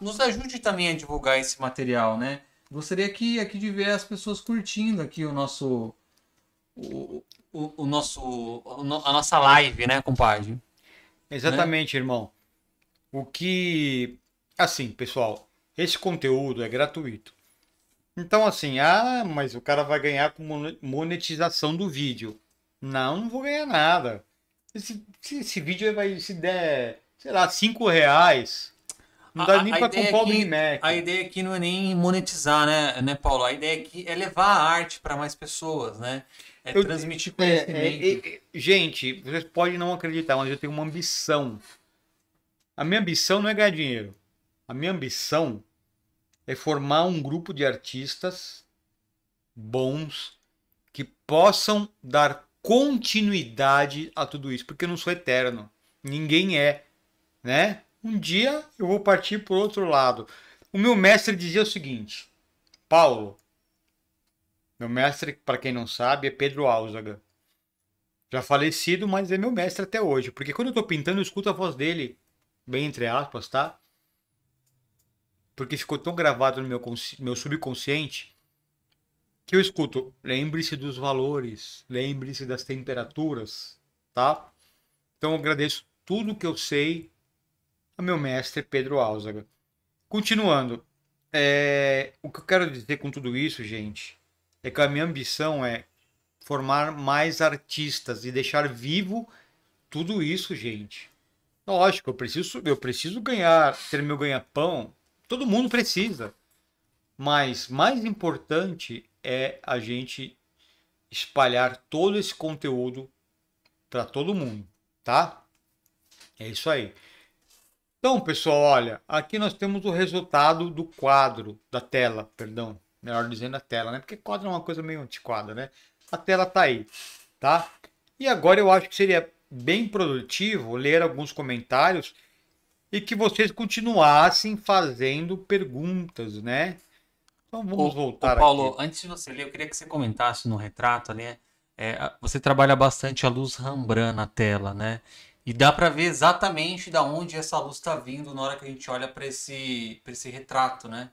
nos ajude também a divulgar esse material, né? Gostaria aqui, aqui de ver as pessoas curtindo aqui o
nosso o, o, o nosso a nossa live, né, compadre?
Exatamente,
né? irmão. O que assim, pessoal, esse conteúdo é gratuito. Então, assim, ah, mas o cara vai ganhar com monetização do vídeo. Não, não vou ganhar nada. Esse, esse vídeo vai, se der, sei lá, 5 reais, não dá nem para comprar o Big
Mac. A ideia aqui não é nem monetizar, né, né, Paulo? A ideia aqui é levar a arte para mais
pessoas, né?
É eu, transmitir
é, é, conhecimento. É, é, é, gente, vocês podem não acreditar, mas eu tenho uma ambição. A minha ambição não é ganhar dinheiro. A minha ambição é formar um grupo de artistas bons que possam dar continuidade a tudo isso, porque eu não sou eterno. Ninguém é, né? Um dia eu vou partir o outro lado. O meu mestre dizia o seguinte: Paulo, meu mestre, para quem não sabe, é Pedro Álzaga. Já falecido, mas é meu mestre até hoje, porque quando eu estou pintando, eu escuto a voz dele, bem entre aspas, tá? porque ficou tão gravado no meu, meu subconsciente que eu escuto, lembre-se dos valores, lembre-se das temperaturas, tá? Então eu agradeço tudo que eu sei a meu mestre Pedro Álzaga. Continuando, é, o que eu quero dizer com tudo isso, gente, é que a minha ambição é formar mais artistas e deixar vivo tudo isso, gente. Lógico, eu preciso, eu preciso ganhar, ter meu ganha-pão, Todo mundo precisa. Mas mais importante é a gente espalhar todo esse conteúdo para todo mundo, tá? É isso aí. Então, pessoal, olha, aqui nós temos o resultado do quadro, da tela, perdão, melhor dizendo a tela, né? Porque quadro é uma coisa meio antiquada, né? A tela tá aí, tá? E agora eu acho que seria bem produtivo ler alguns comentários e que vocês continuassem fazendo perguntas, né?
Então vamos ô, voltar ô Paulo, aqui. antes de você ler, eu queria que você comentasse no retrato ali, é, é você trabalha bastante a luz Rembrandt na tela, né? E dá para ver exatamente da onde essa luz está vindo na hora que a gente olha para esse, esse retrato, né?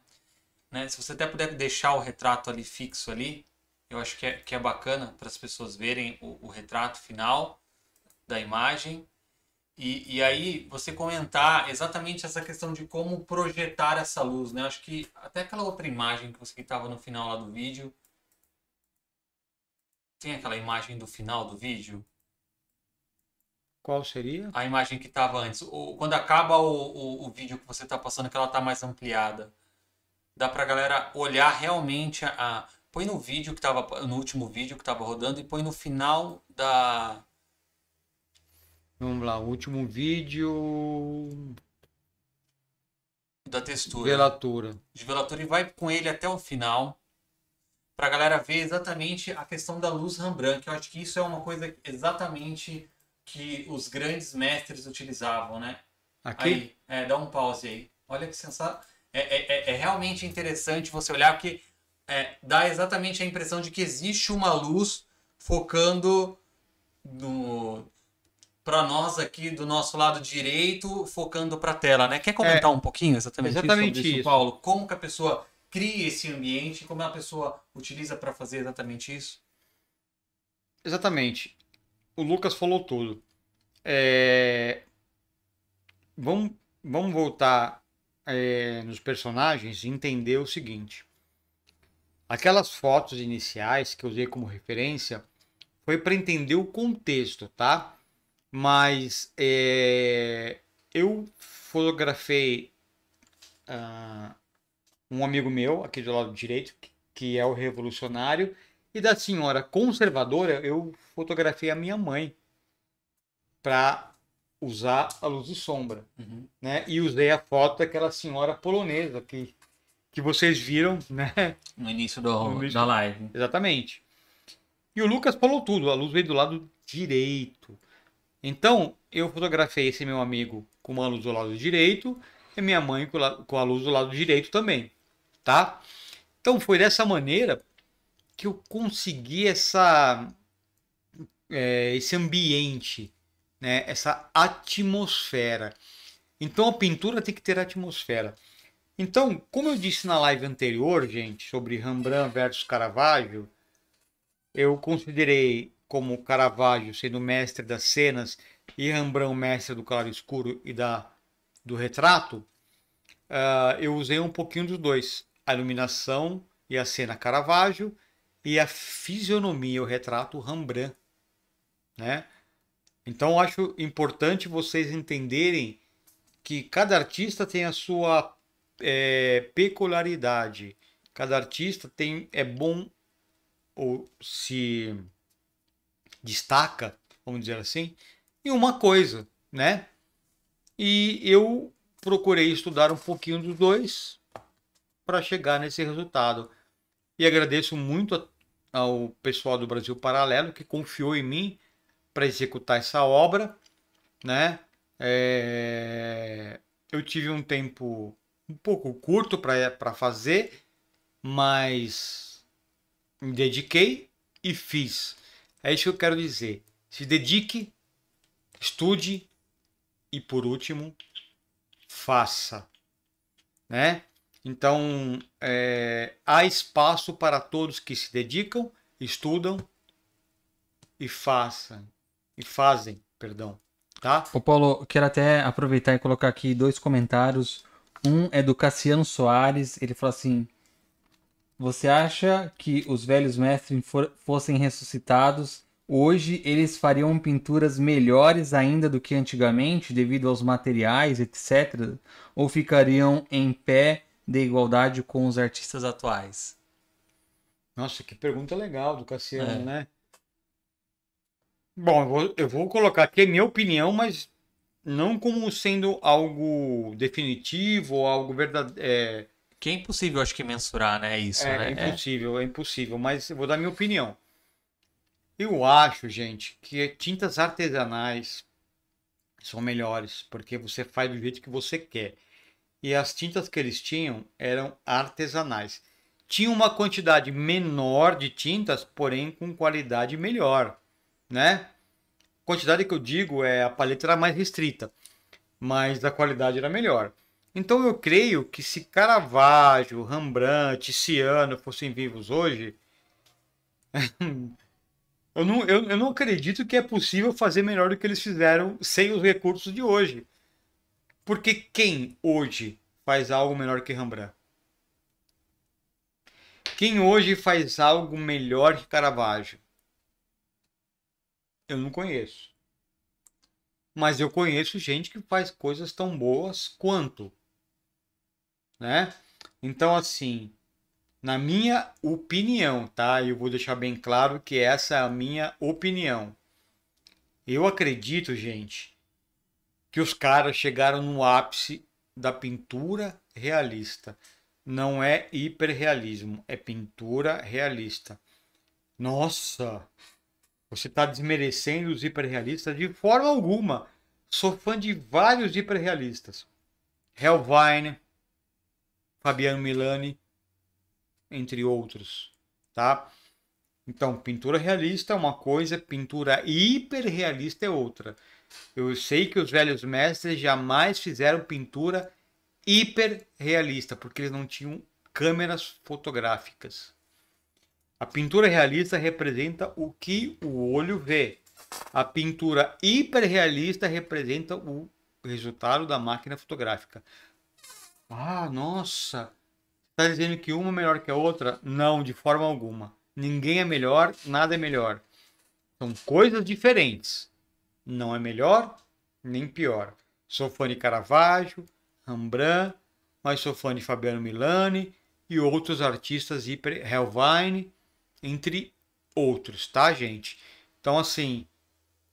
né? Se você até puder deixar o retrato ali fixo ali, eu acho que é, que é bacana para as pessoas verem o, o retrato final da imagem. E, e aí você comentar exatamente essa questão de como projetar essa luz, né? Acho que até aquela outra imagem que você estava no final lá do vídeo. Tem aquela imagem do final do vídeo?
Qual seria?
A imagem que estava antes. O, quando acaba o, o, o vídeo que você está passando, que ela está mais ampliada. Dá para a galera olhar realmente a, a põe no vídeo que estava no último vídeo que estava rodando e põe no final da
Vamos lá, último vídeo.
Da textura. Velatura. De velatura e vai com ele até o final. Pra galera ver exatamente a questão da luz Rembrandt, que eu acho que isso é uma coisa exatamente que os grandes mestres utilizavam, né? Aqui? Aí, é, dá um pause aí. Olha que sensacional. É, é, é, é, realmente interessante você olhar, porque é, dá exatamente a impressão de que existe uma luz focando no, para nós aqui do nosso lado direito, focando para a tela, né? Quer comentar é, um pouquinho exatamente, exatamente isso, isso, Paulo? Como que a pessoa cria esse ambiente, como a pessoa utiliza para fazer exatamente isso?
Exatamente. O Lucas falou tudo. É... Vamos, vamos voltar é, nos personagens e entender o seguinte. Aquelas fotos iniciais que eu usei como referência foi para entender o contexto, tá? Mas é, eu fotografei uh, um amigo meu, aqui do lado direito, que é o revolucionário, e da senhora conservadora, eu fotografei a minha mãe para usar a luz e sombra, uhum. né? E usei a foto daquela senhora polonesa que, que vocês viram, né? No início, do, no início da live. Exatamente. E o Lucas falou tudo, a luz veio do lado direito. Então, eu fotografei esse meu amigo com uma luz do lado direito e minha mãe com a luz do lado direito também, tá? Então, foi dessa maneira que eu consegui essa, é, esse ambiente, né? essa atmosfera. Então, a pintura tem que ter atmosfera. Então, como eu disse na live anterior, gente, sobre Rembrandt versus Caravaggio, eu considerei como Caravaggio sendo mestre das cenas e Rembrandt mestre do claro escuro e da do retrato, uh, eu usei um pouquinho dos dois, a iluminação e a cena Caravaggio e a fisionomia, o retrato Rembrandt, né? Então acho importante vocês entenderem que cada artista tem a sua é, peculiaridade, cada artista tem é bom ou se destaca, vamos dizer assim, em uma coisa, né? E eu procurei estudar um pouquinho dos dois para chegar nesse resultado. E agradeço muito a, ao pessoal do Brasil Paralelo que confiou em mim para executar essa obra, né? É... Eu tive um tempo um pouco curto para fazer, mas me dediquei e fiz. É isso que eu quero dizer. Se dedique, estude e, por último, faça. Né? Então, é, há espaço para todos que se dedicam, estudam e façam. E fazem, perdão. Tá?
Ô Paulo, quero até aproveitar e colocar aqui dois comentários. Um é do Cassiano Soares, ele fala assim: você acha que os velhos mestres for, fossem ressuscitados, hoje eles fariam pinturas melhores ainda do que antigamente, devido aos materiais, etc? Ou ficariam em pé
de igualdade com os artistas atuais? Nossa, que pergunta legal do Cassiano, é. né? Bom, eu vou, eu vou colocar aqui a minha opinião, mas não como sendo algo definitivo ou algo verdadeiro. É que é impossível, acho que, mensurar, né? Isso, é, né? É é. impossível, é. é impossível. Mas eu vou dar minha opinião. Eu acho, gente, que tintas artesanais são melhores, porque você faz do jeito que você quer. E as tintas que eles tinham eram artesanais. Tinha uma quantidade menor de tintas, porém com qualidade melhor, né? Quantidade que eu digo é a paleta era mais restrita, mas a qualidade era melhor. Então eu creio que se Caravaggio, Rembrandt, Ciano fossem vivos hoje, eu, não, eu, eu não acredito que é possível fazer melhor do que eles fizeram sem os recursos de hoje. Porque quem hoje faz algo melhor que Rembrandt? Quem hoje faz algo melhor que Caravaggio? Eu não conheço. Mas eu conheço gente que faz coisas tão boas quanto né? Então, assim, na minha opinião, tá? Eu vou deixar bem claro que essa é a minha opinião. Eu acredito, gente, que os caras chegaram no ápice da pintura realista. Não é hiperrealismo, é pintura realista. Nossa, você está desmerecendo os hiperrealistas de forma alguma. Sou fã de vários hiperrealistas. Hellvine, Fabiano Milani, entre outros, tá? Então, pintura realista é uma coisa, pintura hiperrealista é outra. Eu sei que os velhos mestres jamais fizeram pintura hiperrealista, porque eles não tinham câmeras fotográficas. A pintura realista representa o que o olho vê. A pintura hiperrealista representa o resultado da máquina fotográfica. Ah, nossa. Tá dizendo que uma é melhor que a outra? Não, de forma alguma. Ninguém é melhor, nada é melhor. São coisas diferentes. Não é melhor, nem pior. Sou fã de Caravaggio, Rembrandt, mas sou fã de Fabiano Milani e outros artistas hiper Helvine, entre outros, tá, gente? Então, assim,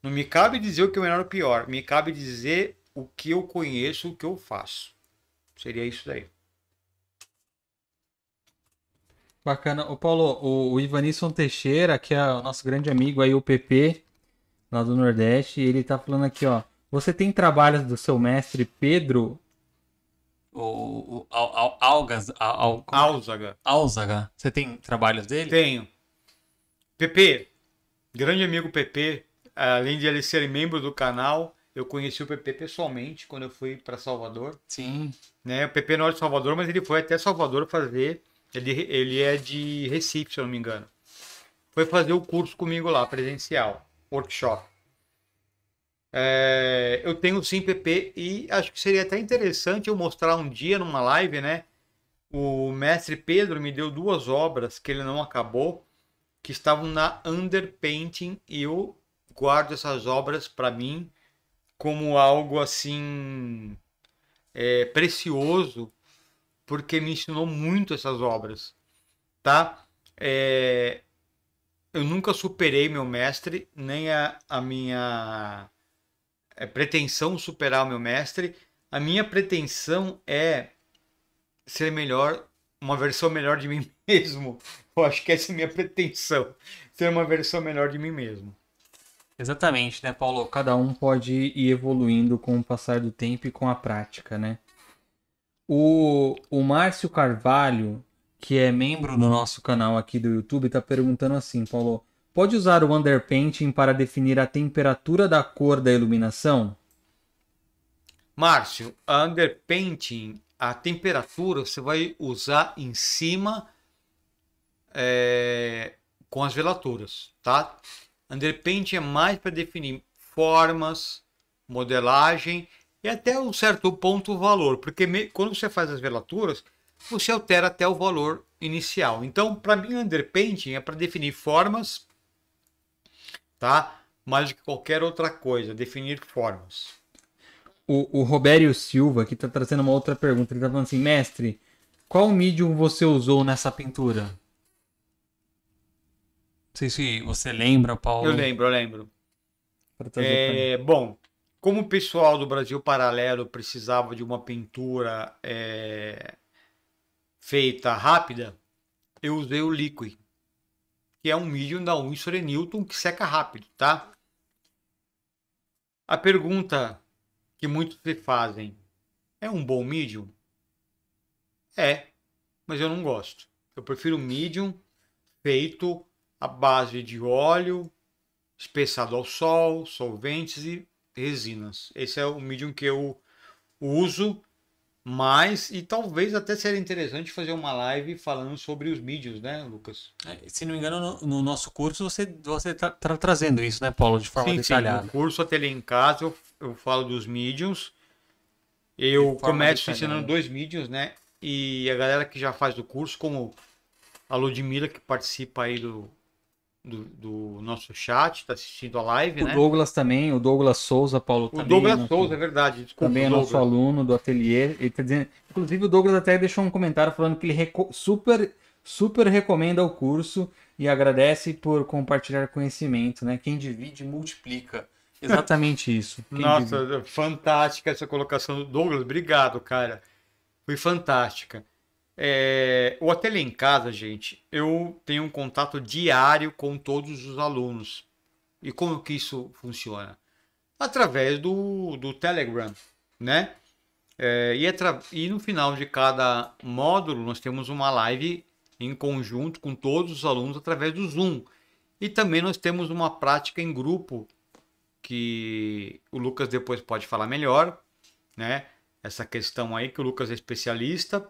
não me cabe dizer o que é melhor ou pior, me cabe dizer o que eu conheço, o que eu faço. Seria isso daí.
Bacana. Ô Paulo, o, o Ivanilson Teixeira, que é o nosso grande amigo aí, o PP, lá do Nordeste, ele tá falando aqui, ó. Você tem trabalhos do seu mestre Pedro? O, o, o Algas,
al, é é? Alzaga.
Alzaga. Você tem
trabalhos dele? Tenho. PP, grande amigo PP, além de ele ser membro do canal, eu conheci o PP pessoalmente quando eu fui para Salvador. Sim. Né? O PP não é de Salvador, mas ele foi até Salvador fazer. Ele, ele é de Recife, se eu não me engano. Foi fazer o curso comigo lá, presencial, workshop. É, eu tenho sim PP e acho que seria até interessante eu mostrar um dia numa live, né? O mestre Pedro me deu duas obras que ele não acabou, que estavam na underpainting e eu guardo essas obras para mim como algo assim é, precioso, porque me ensinou muito essas obras, tá? É, eu nunca superei meu mestre, nem a, a minha é, pretensão superar o meu mestre. A minha pretensão é ser melhor, uma versão melhor de mim mesmo. Eu acho que essa é a minha pretensão, ser uma versão melhor de mim mesmo. Exatamente, né, Paulo?
Cada um pode ir evoluindo com o passar do tempo e com a prática, né? O, o Márcio Carvalho, que é membro do nosso canal aqui do YouTube, está perguntando assim, Paulo, pode usar o underpainting para definir a temperatura da cor da iluminação?
Márcio, a underpainting, a temperatura você vai usar em cima é, com as velaturas, tá? underpainting é mais para definir formas, modelagem e até um certo ponto o valor, porque me, quando você faz as velaturas, você altera até o valor inicial. Então, para mim, o underpainting é para definir formas, tá? Mais do que qualquer outra coisa, definir formas.
O, o Robério Silva aqui está trazendo uma outra pergunta. Ele está falando assim, mestre, qual medium você usou nessa pintura? sei se você lembra, Paulo. Eu lembro, eu lembro. É,
bom, como o pessoal do Brasil Paralelo precisava de uma pintura é, feita rápida, eu usei o Liquid, que é um mídium da Winsor Newton que seca rápido, tá? A pergunta que muitos se fazem é um bom medium? É, mas eu não gosto. Eu prefiro medium feito à base de óleo, espessado ao sol, solventes e resinas. Esse é o medium que eu uso mais e talvez até seria interessante fazer uma live falando sobre os mídios, né, Lucas? É, se não me engano, no, no nosso curso você você está
tá trazendo isso, né, Paulo, de forma sim, detalhada. Sim, no
curso ali em Casa eu, eu falo dos mídios. Eu começo detalhada. ensinando dois mídios, né? E a galera que já faz do curso, como a Ludmila que participa aí do, do, do nosso chat, está assistindo a live. O né? Douglas
também, o Douglas Souza, Paulo o também. O Douglas nosso, Souza, é verdade. Desculpa, também é nosso Douglas. aluno do ateliê. Ele tá dizendo, inclusive, o Douglas até deixou um comentário falando que ele super, super recomenda o curso e agradece por compartilhar conhecimento, né? Quem divide multiplica. Exatamente isso. Quem Nossa,
divide? fantástica essa colocação do Douglas. Obrigado, cara. Foi fantástica. É, o Ateliê em Casa, gente, eu tenho um contato diário com todos os alunos. E como que isso funciona? Através do, do Telegram, né? É, e, é e no final de cada módulo, nós temos uma live em conjunto com todos os alunos através do Zoom. E também nós temos uma prática em grupo que o Lucas depois pode falar melhor, né? Essa questão aí que o Lucas é especialista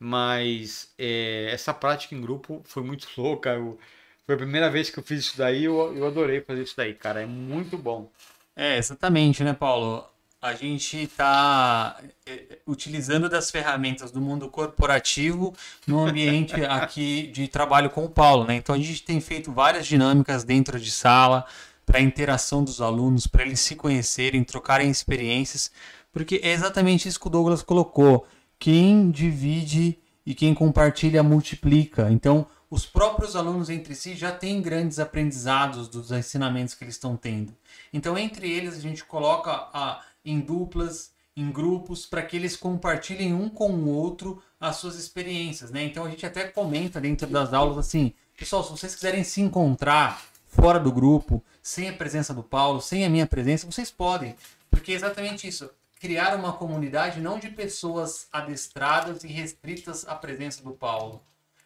mas é, essa prática em grupo foi muito louca. Eu, foi a primeira vez que eu fiz isso daí, eu, eu adorei fazer isso daí, cara. É muito bom. É, exatamente, né, Paulo?
A gente está é, é, utilizando das ferramentas do mundo corporativo no ambiente aqui de trabalho com o Paulo, né? Então a gente tem feito várias dinâmicas dentro de sala para a interação dos alunos, para eles se conhecerem, trocarem experiências, porque é exatamente isso que o Douglas colocou quem divide e quem compartilha multiplica. Então, os próprios alunos entre si já têm grandes aprendizados dos ensinamentos que eles estão tendo. Então, entre eles, a gente coloca a, em duplas, em grupos, para que eles compartilhem um com o outro as suas experiências. Né? Então, a gente até comenta dentro das aulas assim: pessoal, se vocês quiserem se encontrar fora do grupo, sem a presença do Paulo, sem a minha presença, vocês podem. Porque é exatamente isso criar uma comunidade não de pessoas adestradas e restritas à presença do Paulo,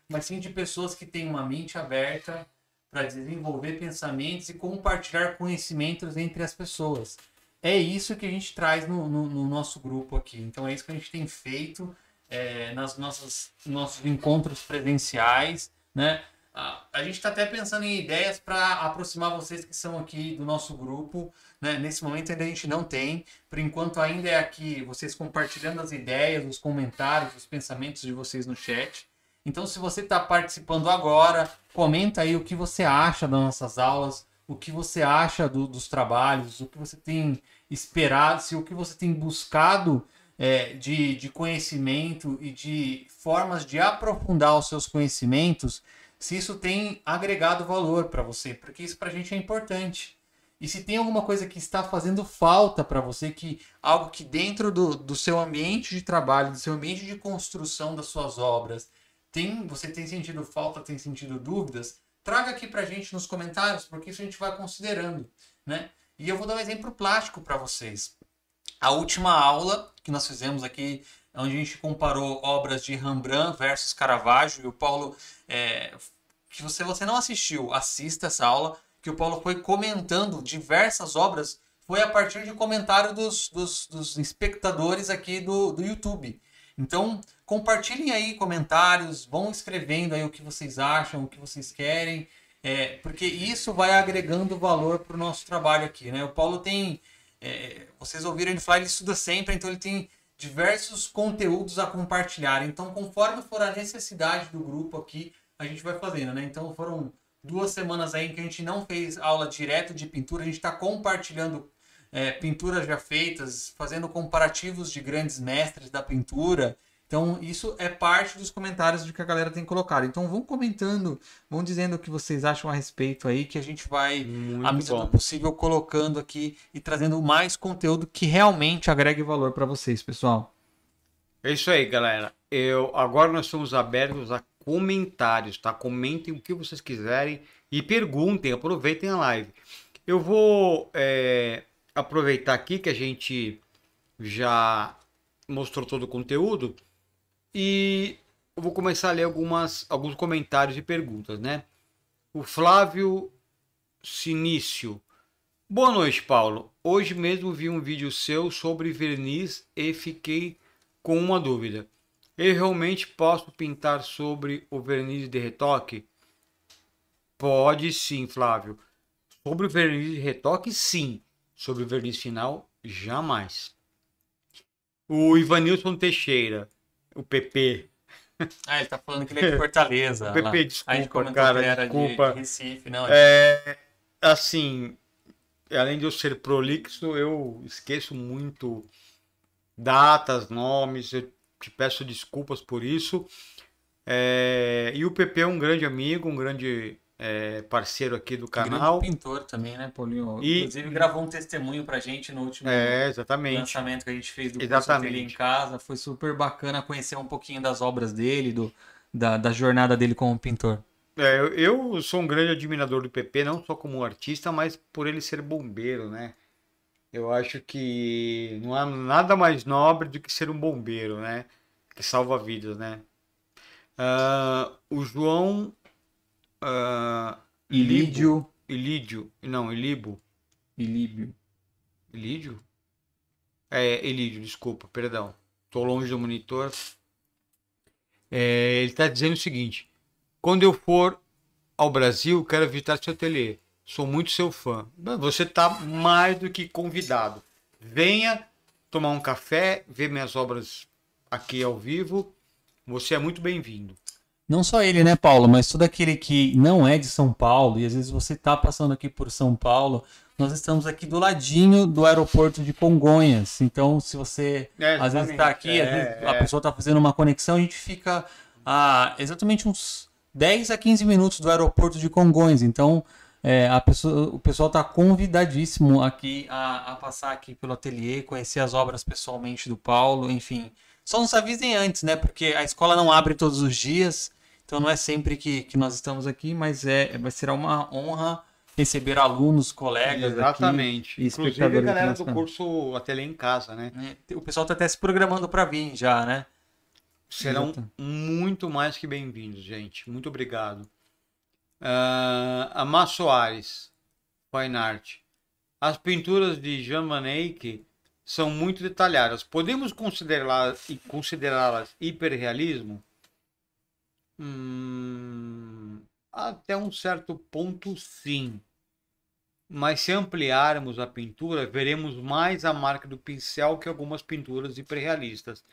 mas sim de pessoas que têm uma mente aberta para desenvolver pensamentos e compartilhar conhecimentos entre as pessoas. É isso que a gente traz no, no, no nosso grupo aqui. Então é isso que a gente tem feito é, nas nossas nossos encontros presenciais, né? Ah, a, gente está até pensando em ideias para aproximar vocês que são aqui do nosso grupo. Né? Nesse momento ainda a gente não tem. Por enquanto ainda é aqui vocês compartilhando as ideias, os comentários, os pensamentos de vocês no chat. Então, se você está participando agora, comenta aí o que você acha das nossas aulas, o que você acha do, dos trabalhos, o que você tem esperado, se o que você tem buscado é, de, de conhecimento e de formas de aprofundar os seus conhecimentos se isso tem agregado valor para você, porque isso para a gente é importante. E se tem alguma coisa que está fazendo falta para você, que algo que dentro do, do seu ambiente de trabalho, do seu ambiente de construção das suas obras, tem você tem sentido falta, tem sentido dúvidas, traga aqui para a gente nos comentários, porque isso a gente vai considerando, né? E eu vou dar um exemplo plástico para vocês. A última aula que nós fizemos aqui onde a gente comparou obras de Rembrandt versus Caravaggio, e o Paulo, é, que você, você não assistiu, assista essa aula, que o Paulo foi comentando diversas obras, foi a partir de comentário dos, dos, dos espectadores aqui do, do YouTube. Então, compartilhem aí comentários, vão escrevendo aí o que vocês acham, o que vocês querem, é, porque isso vai agregando valor para o nosso trabalho aqui, né? O Paulo tem, é, vocês ouviram ele falar, ele estuda sempre, então ele tem diversos conteúdos a compartilhar. Então, conforme for a necessidade do grupo aqui, a gente vai fazendo, né? Então, foram duas semanas aí em que a gente não fez aula direto de pintura, a gente está compartilhando é, pinturas já feitas, fazendo comparativos de grandes mestres da pintura. Então, isso é parte dos comentários de que a galera tem colocado. Então, vão comentando, vão dizendo o que vocês acham a respeito aí, que a gente vai, à medida do possível, colocando aqui e trazendo mais conteúdo que realmente agregue valor para vocês, pessoal.
É isso aí, galera. Eu, agora nós somos abertos a comentários, tá? Comentem o que vocês quiserem e perguntem, aproveitem a live. Eu vou é, aproveitar aqui que a gente já mostrou todo o conteúdo e eu vou começar a ler algumas, alguns comentários e perguntas, né? O Flávio Sinício. Boa noite, Paulo. Hoje mesmo vi um vídeo seu sobre verniz e fiquei com uma dúvida. Eu realmente posso pintar sobre o verniz de retoque? Pode sim, Flávio. Sobre o verniz de retoque, sim. Sobre o verniz final, jamais. O Ivanilson Teixeira o PP. Ah, ele tá falando que ele é de Fortaleza. o PP, lá. desculpa, cara, desculpa. De Recife, não. É, assim, além de eu ser prolixo, eu esqueço muito datas, nomes, eu te peço desculpas por isso. É, e o PP é um grande amigo, um grande é, parceiro aqui do canal. Grande
pintor também, né, Paulinho? E... Inclusive gravou um testemunho pra gente no último é, lançamento que a gente fez do exatamente. dele em casa. Foi super bacana conhecer um pouquinho das obras dele, do, da, da jornada dele como pintor.
É, eu sou um grande admirador do PP, não só como artista, mas por ele ser bombeiro, né? Eu acho que não há nada mais nobre do que ser um bombeiro, né? Que salva vidas, né? Uh, o João Uh, Ilídio. Ilídio. Não, Ilibo. Ilíbio. Ilídio? É, Ilídio, desculpa, perdão. Estou longe do monitor. É, ele está dizendo o seguinte: quando eu for ao Brasil, quero visitar seu ateliê. Sou muito seu fã. Você está mais do que convidado. Venha tomar um café, ver minhas obras aqui ao vivo. Você é muito bem-vindo
não só ele, né, Paulo, mas todo aquele que não é de São Paulo, e às vezes você está passando aqui por São Paulo, nós estamos aqui do ladinho do aeroporto de Congonhas. Então, se você é, às vezes está aqui, é, vezes a é. pessoa está fazendo uma conexão, a gente fica a exatamente uns 10 a 15 minutos do aeroporto de Congonhas. Então, é, a pessoa, o pessoal está convidadíssimo aqui a, a passar aqui pelo ateliê, conhecer as obras pessoalmente do Paulo, enfim. Só nos avisem antes, né? Porque a escola não abre todos os dias. Então não é sempre que, que nós estamos aqui, mas é vai ser uma honra receber alunos, colegas Exatamente. Aqui, Inclusive a galera do
curso até lá em casa, né? É, o pessoal está até se programando para vir já, né? Serão Exato. muito mais que bem-vindos, gente. Muito obrigado. Uh, ah, Amar Soares, Fine Art. As pinturas de Jean são muito detalhadas. Podemos considerá-las considerá hiperrealismo? Hum, até um certo ponto, sim. Mas se ampliarmos a pintura, veremos mais a marca do pincel que algumas pinturas hiperrealistas.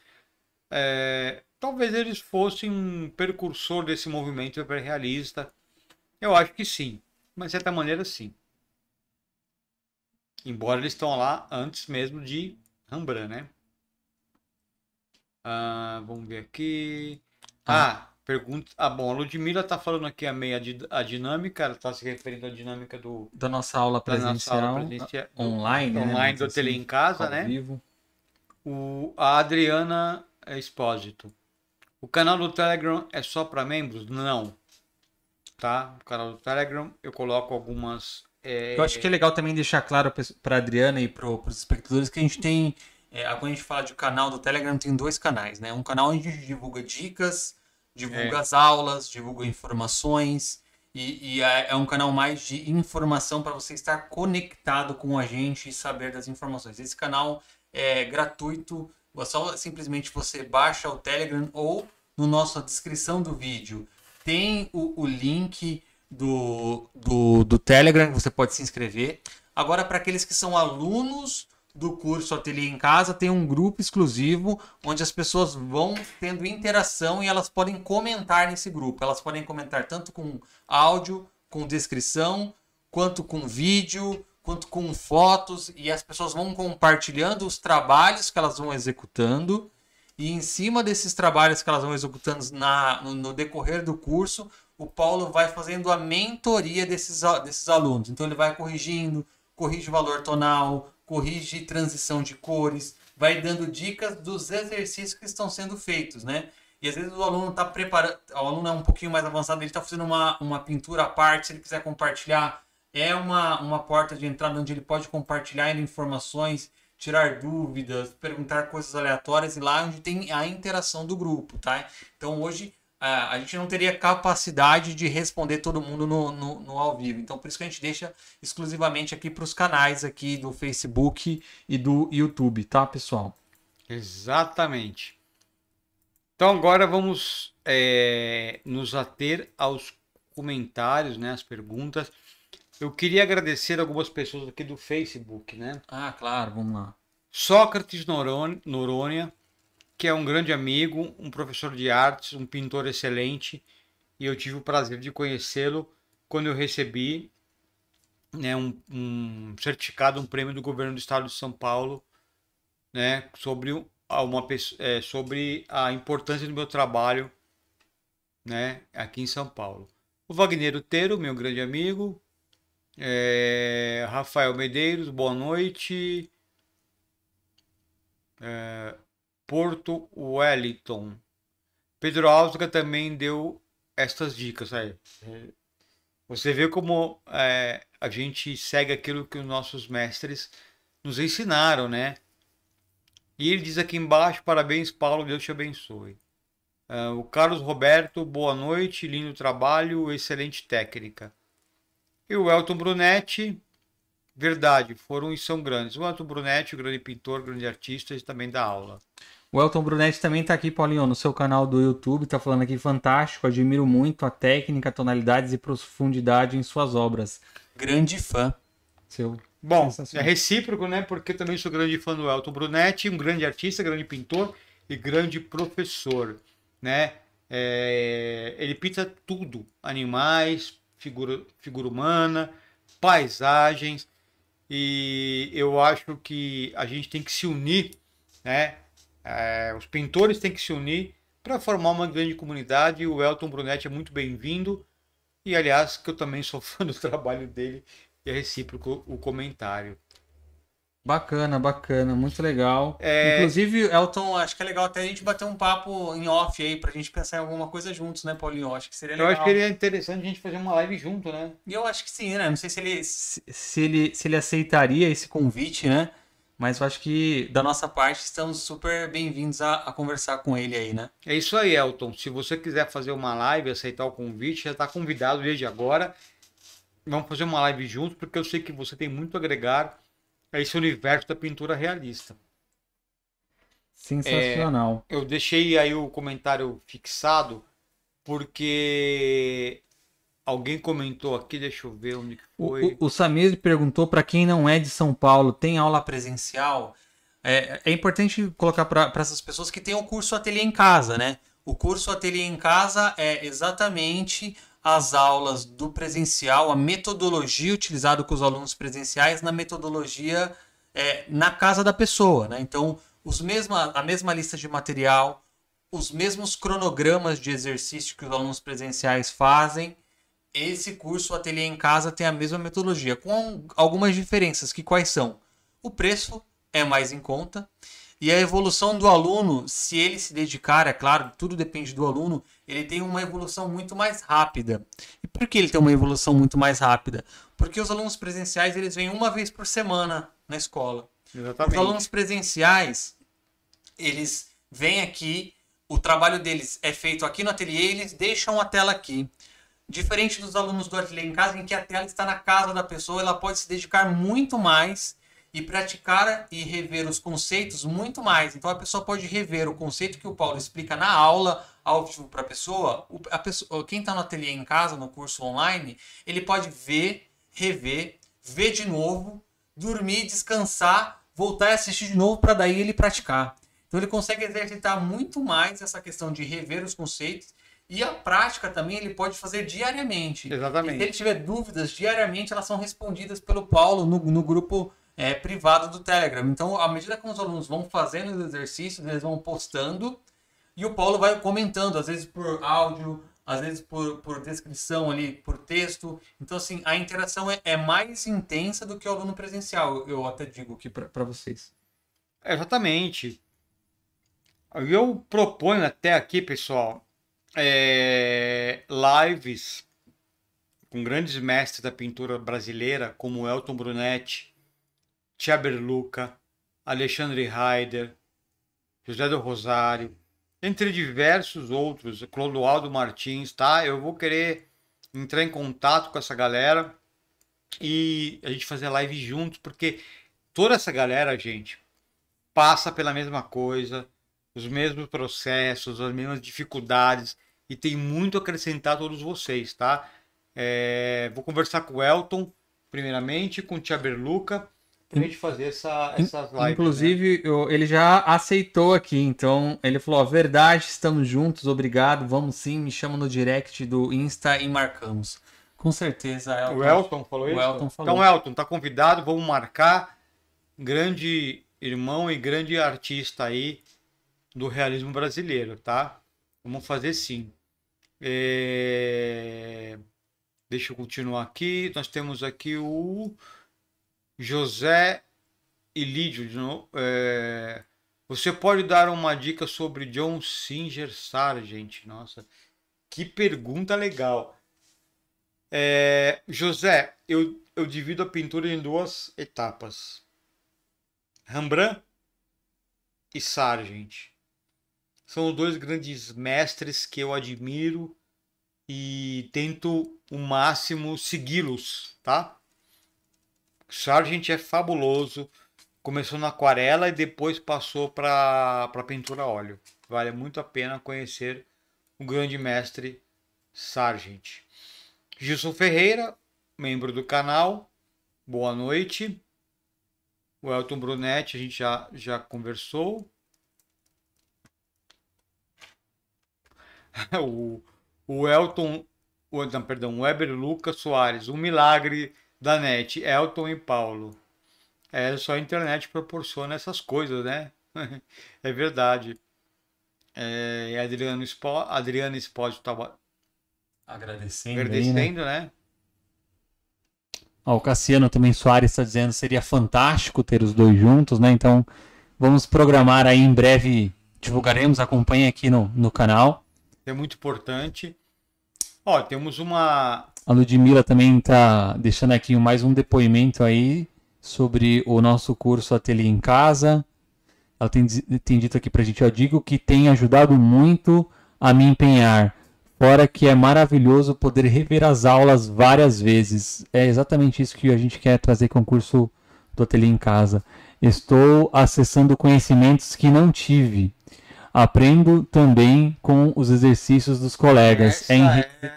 É, talvez eles fossem um precursor desse movimento hiperrealista. Eu acho que sim. Mas de certa maneira, sim. Embora eles estão lá antes mesmo de Rembrandt, né? Ah, vamos ver aqui. Tá. Ah, Pergunta. Ah, bom, a Ludmilla tá falando aqui a meia a dinâmica, ela tá se referindo à dinâmica do da
nossa aula presencial, nossa aula presencial do, online, do, né? Online do assim, tele
em casa, né? Vivo. O a Adriana é Expósito. O canal do Telegram é só para membros? Não. Tá? O canal do Telegram eu coloco algumas é... Eu acho que é
legal também deixar claro para Adriana e para os espectadores que a gente tem é, quando a gente fala de canal do Telegram, tem dois canais, né? Um canal onde a gente divulga dicas, divulga é. as aulas, divulga informações. E, e é, é, um canal mais de informação para você estar conectado com a gente e saber das informações. Esse canal é gratuito, é só simplesmente você baixa o Telegram ou no nossa descrição do vídeo tem o, o link do, do, do Telegram, você pode se inscrever. Agora, para aqueles que são alunos do curso Ateliê em Casa tem um grupo exclusivo onde as pessoas vão tendo interação e elas podem comentar nesse grupo. Elas podem comentar tanto com áudio, com descrição, quanto com vídeo, quanto com fotos e as pessoas vão compartilhando os trabalhos que elas vão executando. E em cima desses trabalhos que elas vão executando na, no, no decorrer do curso, o Paulo vai fazendo a mentoria desses, desses alunos. Então ele vai corrigindo, corrige o valor tonal, corrige transição de cores, vai dando dicas dos exercícios que estão sendo feitos, né? E às vezes o aluno está preparando, o aluno é um pouquinho mais avançado, ele está fazendo uma, uma pintura à parte, se ele quiser compartilhar, é uma, uma porta de entrada onde ele pode compartilhar informações, tirar dúvidas, perguntar coisas aleatórias e lá onde tem a interação do grupo, tá? Então hoje é, a gente não teria capacidade de responder todo mundo no, no, no, ao vivo. Então, por isso que a gente deixa exclusivamente aqui para os canais aqui do Facebook e do YouTube, tá, pessoal?
Exatamente. Então, agora vamos é, nos ater aos comentários, né, as perguntas. Eu queria agradecer algumas pessoas aqui do Facebook, né? Ah, claro, vamos lá. Sócrates Norônia que é um grande amigo, um professor de artes, um pintor excelente, e eu tive o prazer de conhecê-lo quando eu recebi né, um, um, certificado, um prêmio do governo do estado de São Paulo, né, sobre, uma, é, sobre a importância do meu trabalho né, aqui em São Paulo. O Wagner Teiro, meu grande amigo, é, Rafael Medeiros, boa noite. É, Porto Wellington. Pedro Álvares também deu estas dicas aí. Você vê como é, a gente segue aquilo que os nossos mestres nos ensinaram, né? E ele diz aqui embaixo: parabéns, Paulo, Deus te abençoe. Uh, o Carlos Roberto, boa noite, lindo trabalho, excelente técnica. E o Elton Brunetti, verdade, foram e são grandes. O Elton Brunetti, grande pintor, grande artista, ele também dá aula.
O Elton Brunetti também está aqui, Paulinho, no seu canal do YouTube, está falando aqui fantástico, admiro muito a técnica, tonalidades e profundidade em suas obras.
Grande fã. Seu Bom, é recíproco, né? Porque também sou grande fã do Elton Brunetti, um grande artista, grande pintor e grande professor, né? É, ele pinta tudo: animais, figura, figura humana, paisagens. E eu acho que a gente tem que se unir, né? É, os pintores têm que se unir para formar uma grande comunidade. O Elton Brunetti é muito bem-vindo. E, aliás, que eu também sou fã do trabalho dele e é recíproco o comentário.
Bacana, bacana, muito legal.
É... Inclusive, Elton, acho que é legal até a gente bater um papo em off aí, a gente pensar em alguma
coisa juntos, né, Paulinho? Acho que seria legal. Eu acho que seria é
interessante a gente fazer uma live junto, né?
E eu acho que sim, né? Não sei se ele, se ele, se ele aceitaria esse convite, né? Mas eu acho que, da nossa
parte, estamos super bem-vindos a, a, conversar com ele aí, né? É isso aí, Elton. Se você quiser fazer uma live, aceitar o convite, já está convidado desde agora. Vamos fazer uma live junto, porque eu sei que você tem muito a agregar a esse universo da pintura realista.
Sensacional.
É, eu deixei aí o comentário fixado, porque Alguém comentou aqui, deixa eu ver onde
foi. O, o, Samir perguntou para quem não é de São Paulo, tem aula
presencial? É,
é importante colocar para essas pessoas que tem o curso Ateliê em Casa, né? O curso Ateliê em Casa é exatamente as aulas do presencial, a metodologia utilizada com os alunos presenciais na metodologia é, na casa da pessoa. Né? Então, os mesma, a mesma lista de material, os mesmos cronogramas de exercício que os alunos presenciais fazem, esse curso o Ateliê em Casa tem a mesma metodologia, com algumas diferenças, que quais são? O preço é mais em conta e a evolução do aluno, se ele se dedicar, é claro, tudo depende do aluno, ele tem uma evolução muito mais rápida. E por que ele tem uma evolução muito mais rápida? Porque os alunos presenciais, eles vêm uma vez por semana na escola. Exatamente. Os alunos presenciais, eles vêm aqui, o trabalho deles é feito aqui no ateliê, eles deixam a tela aqui. Diferente dos alunos do Ateliê em Casa, em que a tela está na casa da pessoa, ela pode se dedicar muito mais e praticar e rever os conceitos muito mais. Então a pessoa pode rever o conceito que o Paulo explica na aula ao vivo para a pessoa. Quem está no ateliê em casa, no curso online, ele pode ver, rever, ver de novo, dormir, descansar, voltar e assistir de novo para daí ele praticar. Então ele consegue exercitar muito mais essa questão de rever os conceitos e a prática também ele pode fazer diariamente. Exatamente. E se ele tiver dúvidas diariamente, elas são respondidas pelo Paulo no, no grupo é, privado do Telegram. Então, à medida que os alunos vão fazendo os exercícios, eles vão postando e o Paulo vai comentando, às vezes por áudio, às vezes por, por descrição ali, por texto. Então, assim, a interação é, é
mais intensa do que o aluno presencial, eu até digo aqui para vocês. É, exatamente. Eu proponho até aqui, pessoal, é, lives com grandes mestres da pintura brasileira, como Elton Brunetti, Tchaber Luca, Alexandre Heider, José do Rosário, entre diversos outros, Clodoaldo Martins, tá? Eu vou querer entrar em contato com essa galera e a gente fazer live juntos, porque toda essa galera, gente, passa pela mesma coisa, os mesmos processos, as mesmas dificuldades, e tem muito a acrescentar a todos vocês, tá? É, vou conversar com o Elton, primeiramente, com o Tia Berluca, pra gente fazer essa, essas lives. Né? Inclusive,
né? eu, ele já aceitou aqui, então ele falou: ó, verdade, estamos juntos, obrigado, vamos sim, me chama no direct do Insta e marcamos. Com certeza, Elton. O Elton falou o isso? Elton falou. Então,
Elton, tá convidado, vamos marcar. Grande irmão e grande artista aí do realismo brasileiro, tá? Vamos fazer sim. É... Deixa eu continuar aqui. Nós temos aqui o José Ilídio. É... Você pode dar uma dica sobre John Singer Sargent? Nossa, que pergunta legal. É... José, eu, eu divido a pintura em duas etapas: Rembrandt e Sargent são os dois grandes mestres que eu admiro e tento o máximo segui-los, tá? Sargent é fabuloso, começou na aquarela e depois passou para pintura a óleo. Vale muito a pena conhecer o grande mestre Sargent. Gilson Ferreira, membro do canal, boa noite. O Elton Brunetti, a gente já, já conversou. o, o Elton, o, não, perdão, Weber Lucas Soares, um milagre da net, Elton e Paulo. É, só a internet proporciona essas coisas, né? é verdade. É, Adriano, Espo, Adriano Espósito estava agradecendo, agradecendo aí, né? né?
Ó, o Cassiano também Soares está dizendo seria fantástico ter os dois juntos, né? Então vamos programar aí em breve, divulgaremos, acompanha aqui no, no canal
é muito importante. Ó, temos uma.
A Ludmilla também está deixando aqui mais um depoimento aí sobre o nosso curso Ateliê em Casa. Ela tem, tem dito aqui para a gente, eu digo que tem ajudado muito a me empenhar. Fora que é maravilhoso poder rever as aulas várias vezes. É exatamente isso que a gente quer trazer com o curso do Ateliê em Casa. Estou acessando conhecimentos que não tive. Aprendo também com os exercícios dos colegas. É É...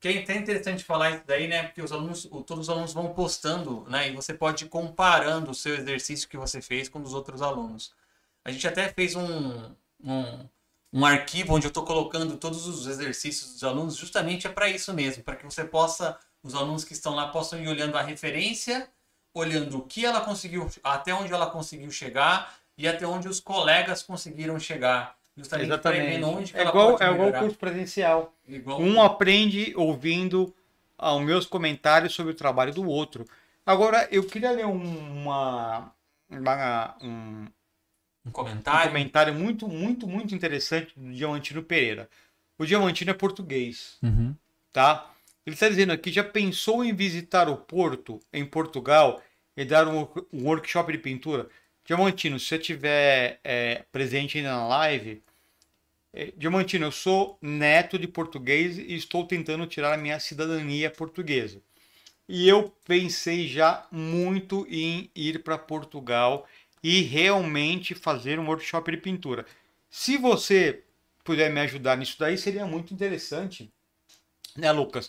Que é até interessante falar isso daí, né? Porque os alunos, todos os alunos vão postando, né? E você pode ir comparando o seu exercício que você fez com os outros alunos. A gente até fez um, um, um arquivo onde eu estou colocando todos os exercícios dos alunos, justamente é para isso mesmo, para que você possa, os alunos que estão lá possam ir olhando a referência, olhando o que ela conseguiu, até onde ela conseguiu chegar e até onde os colegas conseguiram chegar. Justamente Exatamente. onde é igual, É igual o curso
presencial. Igual... Um aprende ouvindo aos ah, meus comentários sobre o trabalho do outro. Agora, eu queria ler uma, uma um,
um comentário.
Um comentário muito, muito, muito interessante do Diamantino Pereira. O Diamantino é português, uhum. tá? Ele está dizendo aqui, já pensou em visitar o Porto, em Portugal, e dar um, um workshop de pintura? Diamantino, se você estiver é, presente ainda na live, é, Diamantino, eu sou neto de português e estou tentando tirar a minha cidadania portuguesa. E eu pensei já muito em ir para Portugal e realmente fazer um workshop de pintura. Se você puder me ajudar nisso daí, seria muito interessante, né, Lucas?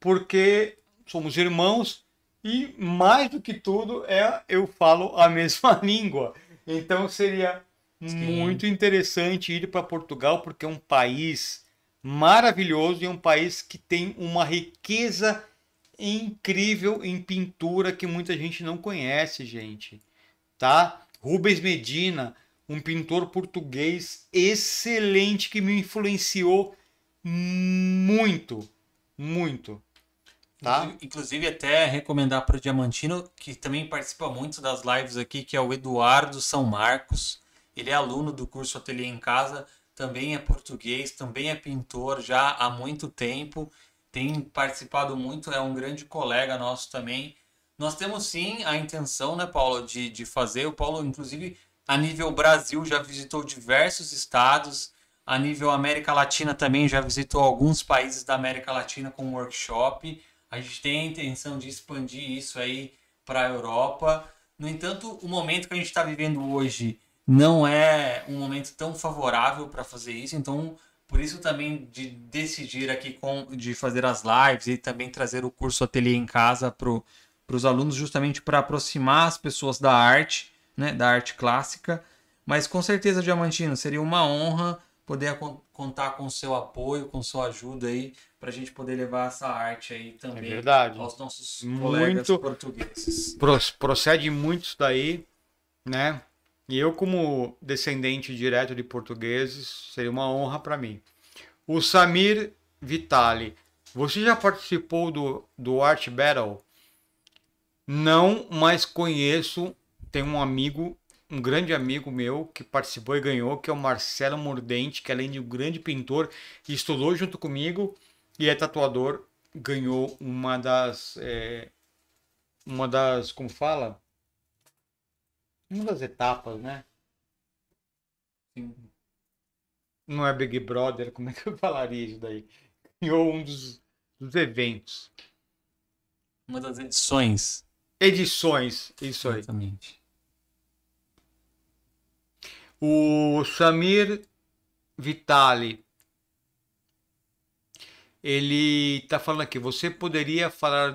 Porque somos irmãos, e mais do que tudo é eu falo a mesma língua. Então seria Sim. muito interessante ir para Portugal porque é um país maravilhoso e é um país que tem uma riqueza incrível em pintura que muita gente não conhece, gente. Tá? Rubens Medina, um pintor português excelente que me influenciou muito, muito. Tá? Inclusive, até recomendar
para o Diamantino, que também participa muito das lives aqui, que é o Eduardo São Marcos. Ele é aluno do curso Ateliê em Casa, também é português, também é pintor já há muito tempo, tem participado muito, é um grande colega nosso também. Nós temos sim a intenção, né, Paulo, de, de fazer. O Paulo, inclusive, a nível Brasil, já visitou diversos estados, a nível América Latina também já visitou alguns países da América Latina com workshop. A gente tem a intenção de expandir isso aí para a Europa. No entanto, o momento que a gente está vivendo hoje não é um momento tão favorável para fazer isso. Então, por isso também de decidir aqui com, de fazer as lives e também trazer o curso Ateliê em Casa para os alunos, justamente para aproximar as pessoas da arte, né, da arte clássica. Mas com certeza, Diamantino, seria uma honra poder contar com o seu apoio, com sua ajuda aí, para a gente poder levar essa arte aí também é verdade. aos nossos muito colegas portugueses.
Procede muito daí, né? E eu, como descendente direto de portugueses, seria uma honra para mim. O Samir Vitali, você já participou do, do Art Battle? Não, mas conheço, tem um amigo um grande amigo meu que participou e ganhou, que é o Marcelo Mordente, que além de um grande pintor, estudou junto comigo e é tatuador, ganhou uma das. É, uma das. Como fala? Uma das etapas, né? Não é Big Brother, como é que eu falaria isso daí? Ganhou um dos, dos eventos. Uma das edições. Edições, isso aí. Exatamente. O Samir Vitali. Ele está falando aqui. Você poderia falar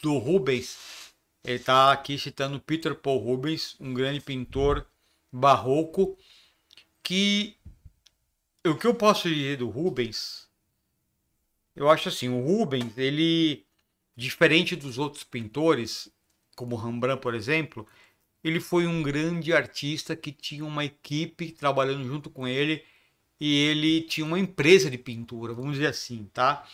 do Rubens? Ele está aqui citando Peter Paul Rubens, um grande pintor barroco. Que o que eu posso dizer do Rubens? Eu acho assim, o Rubens, ele diferente dos outros pintores, como Rembrandt, por exemplo, ele foi um grande artista que tinha uma equipe trabalhando junto com ele e ele tinha uma empresa de pintura, vamos dizer assim, tá?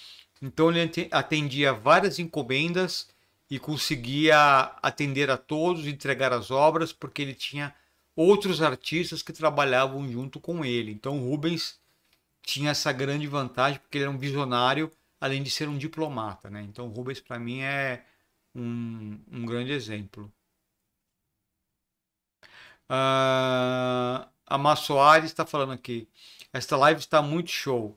Então ele atendia várias encomendas e conseguia atender a todos, entregar as obras, porque ele tinha outros artistas que trabalhavam junto com ele. Então Rubens tinha essa grande vantagem porque ele era um visionário, além de ser um diplomata, né? Então Rubens para mim é um, um grande exemplo. Uh, a Má Soares está falando aqui. Esta live está muito show.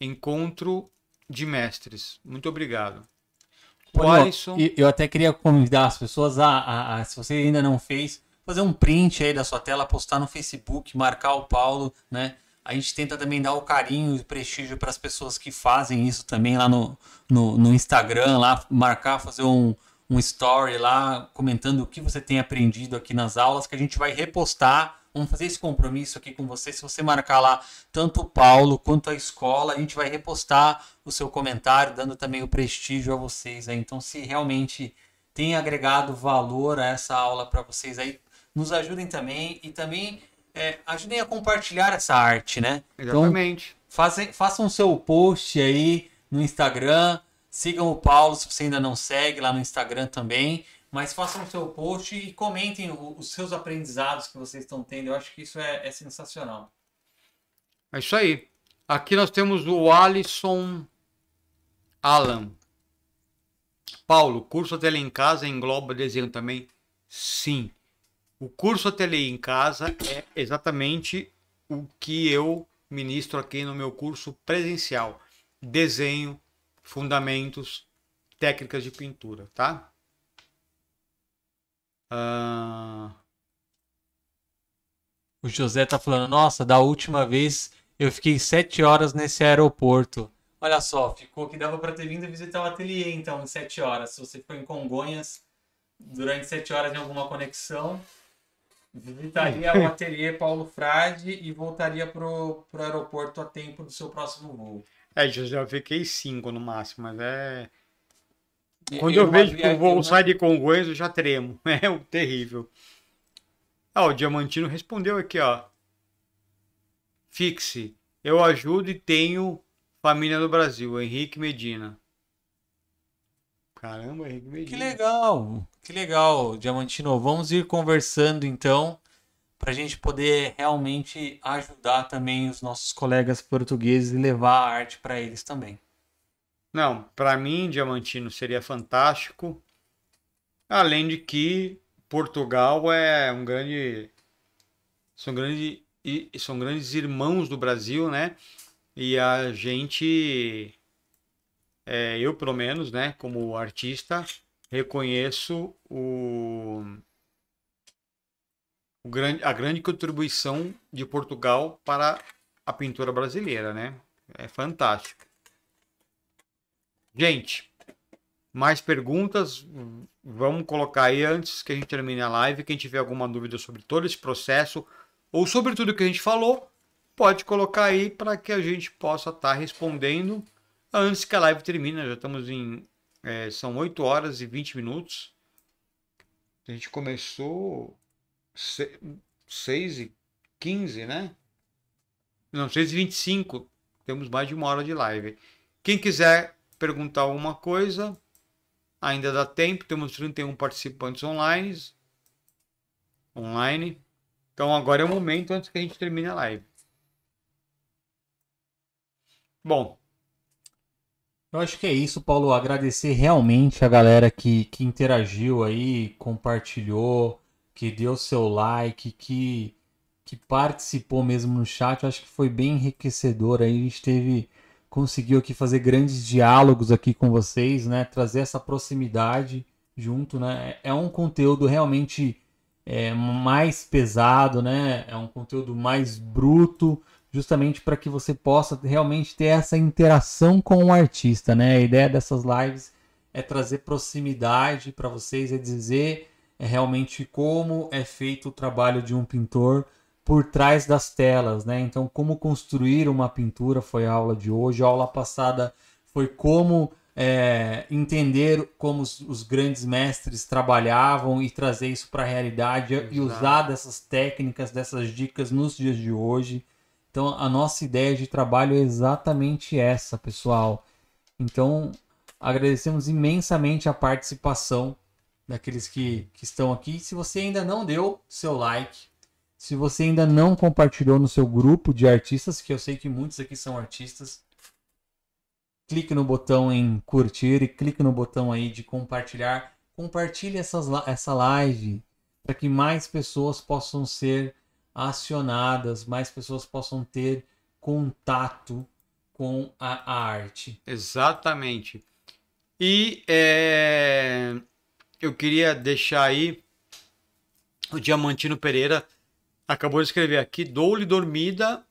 Encontro de mestres. Muito obrigado. Olha, Alisson... eu,
eu até queria convidar as pessoas a, a, a, se você ainda não fez, fazer um print aí da sua tela, postar no Facebook, marcar o Paulo, né? A gente tenta também dar o carinho e o prestígio para as pessoas que fazem isso também lá no, no, no Instagram, lá marcar, fazer um, um story lá comentando o que você tem aprendido aqui nas aulas, que a gente vai repostar. Vamos fazer esse compromisso aqui com você. Se você marcar lá tanto o Paulo quanto a escola, a gente vai repostar o seu comentário, dando também o prestígio a vocês aí. Então, se realmente tem agregado valor a essa aula para vocês aí, nos ajudem também e também é, ajudem a compartilhar essa arte, né? Então, Exatamente. Então, façam, o seu post aí no Instagram, Sigam o Paulo se você ainda não segue lá no Instagram também. Mas façam o seu post e comentem os seus aprendizados que vocês estão tendo. Eu acho que isso é, é sensacional.
É isso aí. Aqui nós temos o Alisson Alan. Paulo, curso Ateliê em Casa engloba desenho também? Sim. O curso Ateliê em Casa é exatamente o que eu ministro aqui no meu curso presencial. Desenho, fundamentos, técnicas de pintura, tá? Ah.
O José tá falando, nossa, da última vez eu fiquei sete horas nesse aeroporto. Olha só, ficou que dava para ter vindo visitar o ateliê, então, em sete horas. Se você ficou em Congonhas durante sete horas em alguma conexão, visitaria o ateliê Paulo Frade e voltaria pro, pro aeroporto a tempo do seu próximo voo.
É, já fiquei cinco no máximo, mas é. Quando eu, eu vejo que o voo sai de Congonhas, eu já tremo. É o terrível. Ah, o Diamantino respondeu aqui, ó. Fixe. Eu ajudo e tenho família no Brasil. Henrique Medina.
Caramba, Henrique Medina. Que legal. Que legal, Diamantino. Vamos ir conversando então para a gente poder realmente ajudar também os nossos colegas portugueses
e levar a arte para eles também. Não, para mim, Diamantino seria fantástico. Além de que Portugal é um grande são grandes são grandes irmãos do Brasil, né? E a gente é, eu pelo menos, né, como artista, reconheço o grande, a grande contribuição de Portugal para a pintura brasileira, né? É fantástico. Gente, mais perguntas? Vamos colocar aí antes que a gente termine a live. Quem tiver alguma dúvida sobre todo esse processo ou sobre tudo que a gente falou, pode colocar aí para que a gente possa estar tá respondendo antes que a live termine. Já estamos em. É, são 8 horas e 20 minutos. A gente começou 6 e 15, né? Não, 6 e 25. Temos mais de uma hora de live. Quem quiser perguntar alguma coisa, ainda dá tempo. Temos 31 participantes online. Online. Então agora é o momento antes que a gente termine a live. Bom, eu acho que é isso, Paulo.
Agradecer realmente a galera que, que interagiu aí, compartilhou, que deu seu like, que, que participou mesmo no chat. Eu acho que foi bem enriquecedor. Aí a gente teve, conseguiu aqui fazer grandes diálogos aqui com vocês, né? Trazer essa proximidade junto, né? É um conteúdo realmente é, mais pesado, né? É um conteúdo mais bruto, justamente para que você possa realmente ter essa interação com o artista, né? A ideia dessas lives é trazer proximidade para vocês, é dizer é realmente como é feito o trabalho de um pintor por trás das telas, né? Então, como construir uma pintura foi a aula de hoje. A aula passada foi como é, entender como os, os, grandes mestres trabalhavam e trazer isso para a realidade Exato. e usar dessas técnicas, dessas dicas nos dias de hoje. Então, a nossa ideia de trabalho é exatamente essa, pessoal. Então, agradecemos imensamente a participação daqueles que, que estão aqui. Se você ainda não deu seu like, se você ainda não compartilhou no seu grupo de artistas, que eu sei que muitos aqui são artistas, clique no botão em curtir e clique no botão aí de compartilhar. Compartilhe essas, essa live para que mais pessoas possam ser acionadas, mais pessoas possam ter contato
com a arte. Exatamente. E é, eu queria deixar aí o Diamantino Pereira acabou de escrever aqui: dou-lhe dormida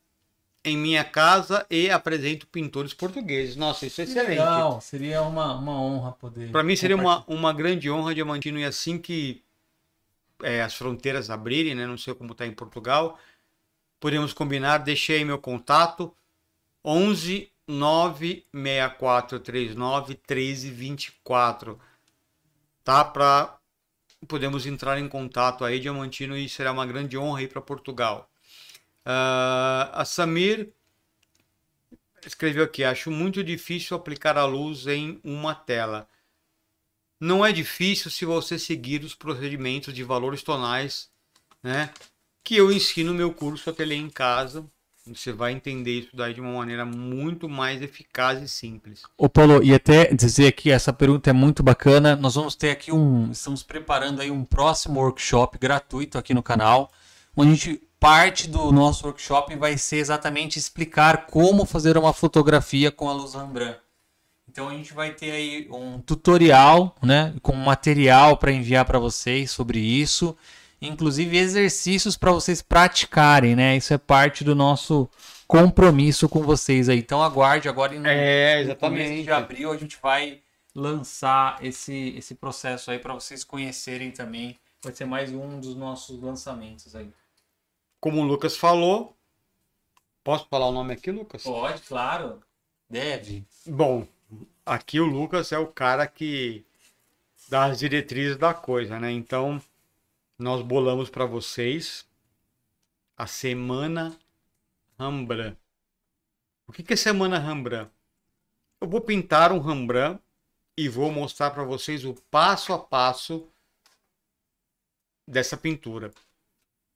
em minha casa e apresento pintores portugueses. Nossa, isso é excelente. Legal,
seria uma, uma honra poder. Para mim seria uma,
uma grande honra, Diamantino, e assim que é, as fronteiras abrirem, né? Não sei como está em Portugal, podemos combinar. Deixei meu contato: 11 96439 1324 tá? Para podemos entrar em contato aí, Diamantino, e será uma grande honra ir para Portugal. Uh, a Samir escreveu aqui: acho muito difícil aplicar a luz em uma tela. Não é difícil se você seguir os procedimentos de valores tonais, né? Que eu ensino no meu curso Ateliê em Casa, você vai entender isso daí de uma maneira muito mais eficaz e simples.
Ô Paulo, e até dizer que essa pergunta é muito bacana. Nós vamos ter aqui um, estamos preparando aí um próximo workshop gratuito aqui no canal, onde a gente parte do nosso workshop vai ser exatamente explicar como fazer uma fotografia com a luz Rembrandt. Então a gente vai ter aí um tutorial, né, com material para enviar para vocês sobre isso inclusive exercícios para vocês praticarem, né? Isso é parte do nosso compromisso com vocês aí. Então aguarde agora em é, exatamente. mês de abril a gente vai lançar esse, esse processo aí para vocês conhecerem também. Vai ser mais um dos nossos lançamentos aí.
Como o Lucas falou, posso falar o nome aqui, Lucas? Pode, claro. Deve. Bom, aqui o Lucas é o cara que dá as diretrizes da coisa, né? Então, nós bolamos para vocês a Semana Rembrandt. O que é Semana Rembrandt? Eu vou pintar um Rembrandt e vou mostrar para vocês o passo a passo dessa pintura.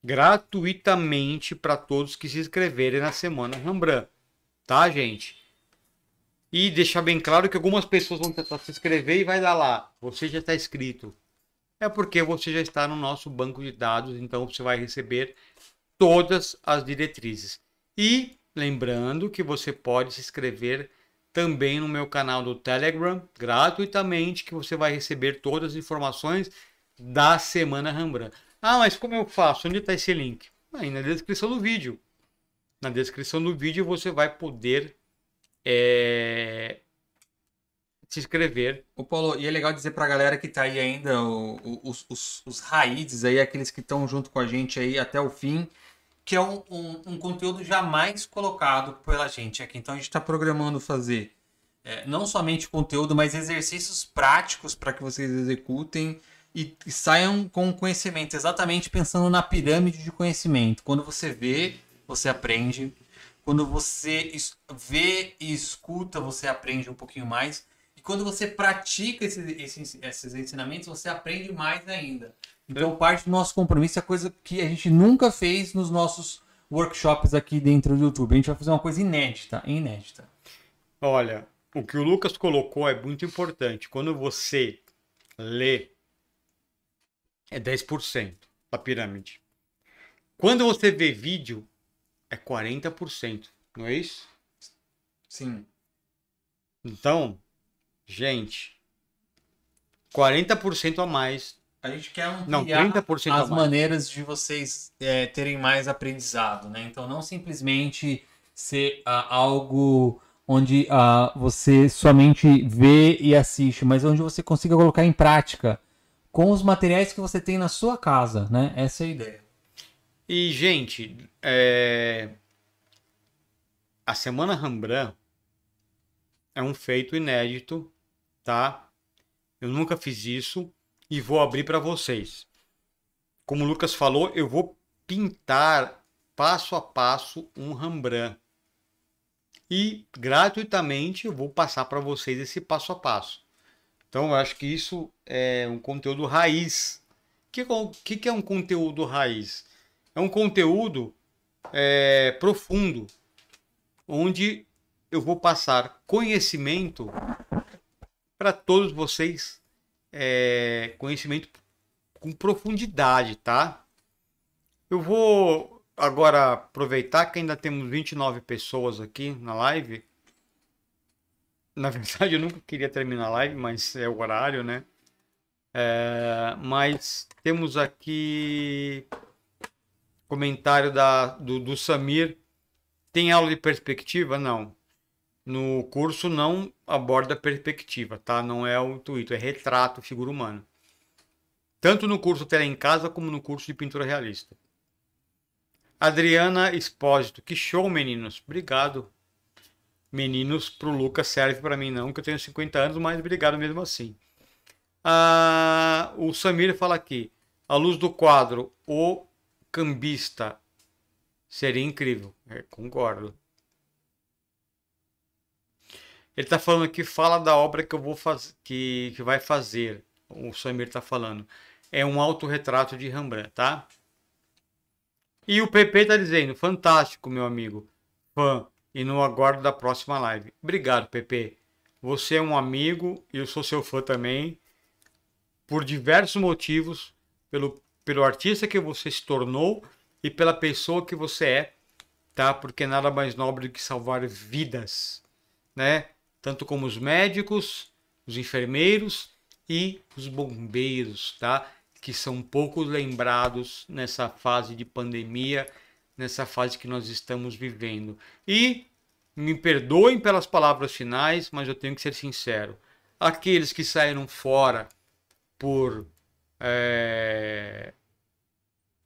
Gratuitamente para todos que se inscreverem na Semana Rembrandt. Tá, gente? E deixar bem claro que algumas pessoas vão tentar se inscrever e vai dar lá. Você já está inscrito é porque você já está no nosso banco de dados, então você vai receber todas as diretrizes. E lembrando que você pode se inscrever também no meu canal do Telegram gratuitamente, que você vai receber todas as informações da Semana Rembrandt. Ah, mas como eu faço? Onde está esse link? Aí na descrição do vídeo. Na descrição do vídeo você vai poder é, se inscrever. O Paulo, e é legal dizer pra
galera que tá aí ainda, o, o, os, os, os, raízes aí, aqueles que estão junto com a gente aí até o fim, que é um, um, um conteúdo jamais colocado pela gente aqui. Então a gente está programando fazer é, não somente conteúdo, mas exercícios práticos para que vocês executem e, e saiam com conhecimento, exatamente pensando na pirâmide de conhecimento. Quando você vê, você aprende. Quando você vê e escuta, você aprende um pouquinho mais quando você pratica esses, esses, esses ensinamentos, você aprende mais ainda. É. Então, parte do nosso compromisso é coisa que a gente nunca fez nos nossos workshops aqui dentro do YouTube. A gente vai fazer uma coisa inédita, inédita.
Olha, o que o Lucas colocou é muito importante. Quando você lê, é 10% da pirâmide. Quando você vê vídeo, é 40%, não é isso? Sim. Então, Gente, 40% a mais. A gente quer não, 30% as maneiras
de vocês é, terem mais aprendizado, né? Então não simplesmente ser ah, algo onde ah, você somente vê e assiste, mas onde você consiga colocar em prática com os materiais que você tem na sua casa, né? Essa é a ideia.
E, gente, é... a Semana Rembrandt é um feito inédito, tá? Eu nunca fiz isso e vou abrir para vocês. Como o Lucas falou, eu vou pintar passo a passo um Rembrandt. E gratuitamente eu vou passar para vocês esse passo a passo. Então eu acho que isso é um conteúdo raiz. É o que, que, é um conteúdo raiz? É um conteúdo é, profundo, onde eu vou passar conhecimento para todos vocês, é, conhecimento com profundidade, tá? Eu vou agora aproveitar que ainda temos 29 pessoas aqui na live. Na verdade, eu nunca queria terminar a live, mas é o horário, né? É, mas temos aqui comentário da, do, do Samir. Tem aula de perspectiva? Não. No curso não aborda perspectiva, tá? Não é o intuito, é retrato, figura humana. Tanto no curso Tela em Casa como no curso de pintura realista. Adriana Espósito, que show, meninos. Obrigado. Meninos, pro Lucas serve para mim não, que eu tenho 50 anos, mas obrigado mesmo assim. Ah, o Samir fala aqui, à luz do quadro, o cambista. Seria incrível. É, concordo. Ele está falando que fala da obra que eu vou fazer, que, que vai fazer. O Samir está falando. É um autorretrato de Rembrandt, tá? E o PP está dizendo, fantástico, meu amigo. Fã, e no aguardo da próxima live. Obrigado, PP. Você é um amigo e eu sou seu fã também. Por diversos motivos, pelo, pelo artista que você se tornou e pela pessoa que você é, tá? Porque é nada mais nobre do que salvar vidas, né? tanto como os médicos, os enfermeiros e os bombeiros, tá? Que são pouco lembrados nessa fase de pandemia, nessa fase que nós estamos vivendo. E me perdoem pelas palavras finais, mas eu tenho que ser sincero. Aqueles que saíram fora por é,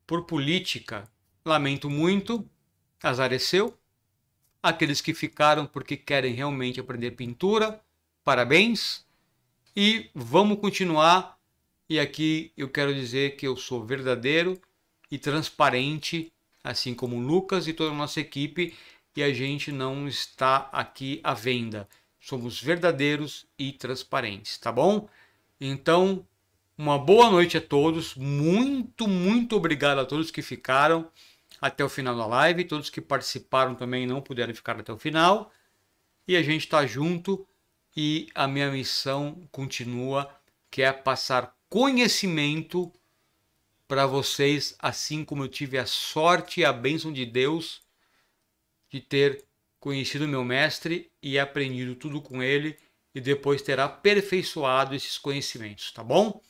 por política, lamento muito, azareceu, é Aqueles que ficaram porque querem realmente aprender pintura, parabéns. E vamos continuar. E aqui eu quero dizer que eu sou verdadeiro e transparente, assim como o Lucas e toda a nossa equipe, e a gente não está aqui à venda. Somos verdadeiros e transparentes, tá bom? Então, uma boa noite a todos. Muito, muito obrigado a todos que ficaram até o final da live. Todos que participaram também não puderam ficar até o final. E a gente está junto e a minha missão continua, que é passar conhecimento para vocês, assim como eu tive a sorte e a bênção de Deus de ter conhecido meu mestre e aprendido tudo com ele e depois ter aperfeiçoado esses conhecimentos, tá bom?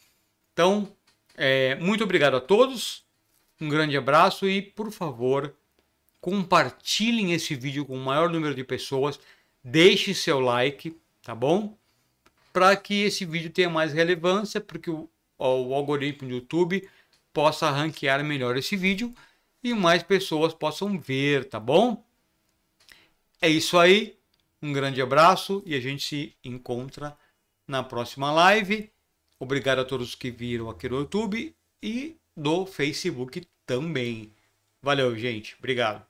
Então, é, muito obrigado a todos. Um grande abraço e, por favor, compartilhem esse vídeo com o maior número de pessoas. Deixe seu like, tá bom? Para que esse vídeo tenha mais relevância, porque o, o algoritmo do YouTube possa ranquear melhor esse vídeo e mais pessoas possam ver, tá bom? É isso aí. Um grande abraço e a gente se encontra na próxima live. Obrigado a todos que viram aqui no YouTube e do Facebook também. Valeu, gente. Obrigado.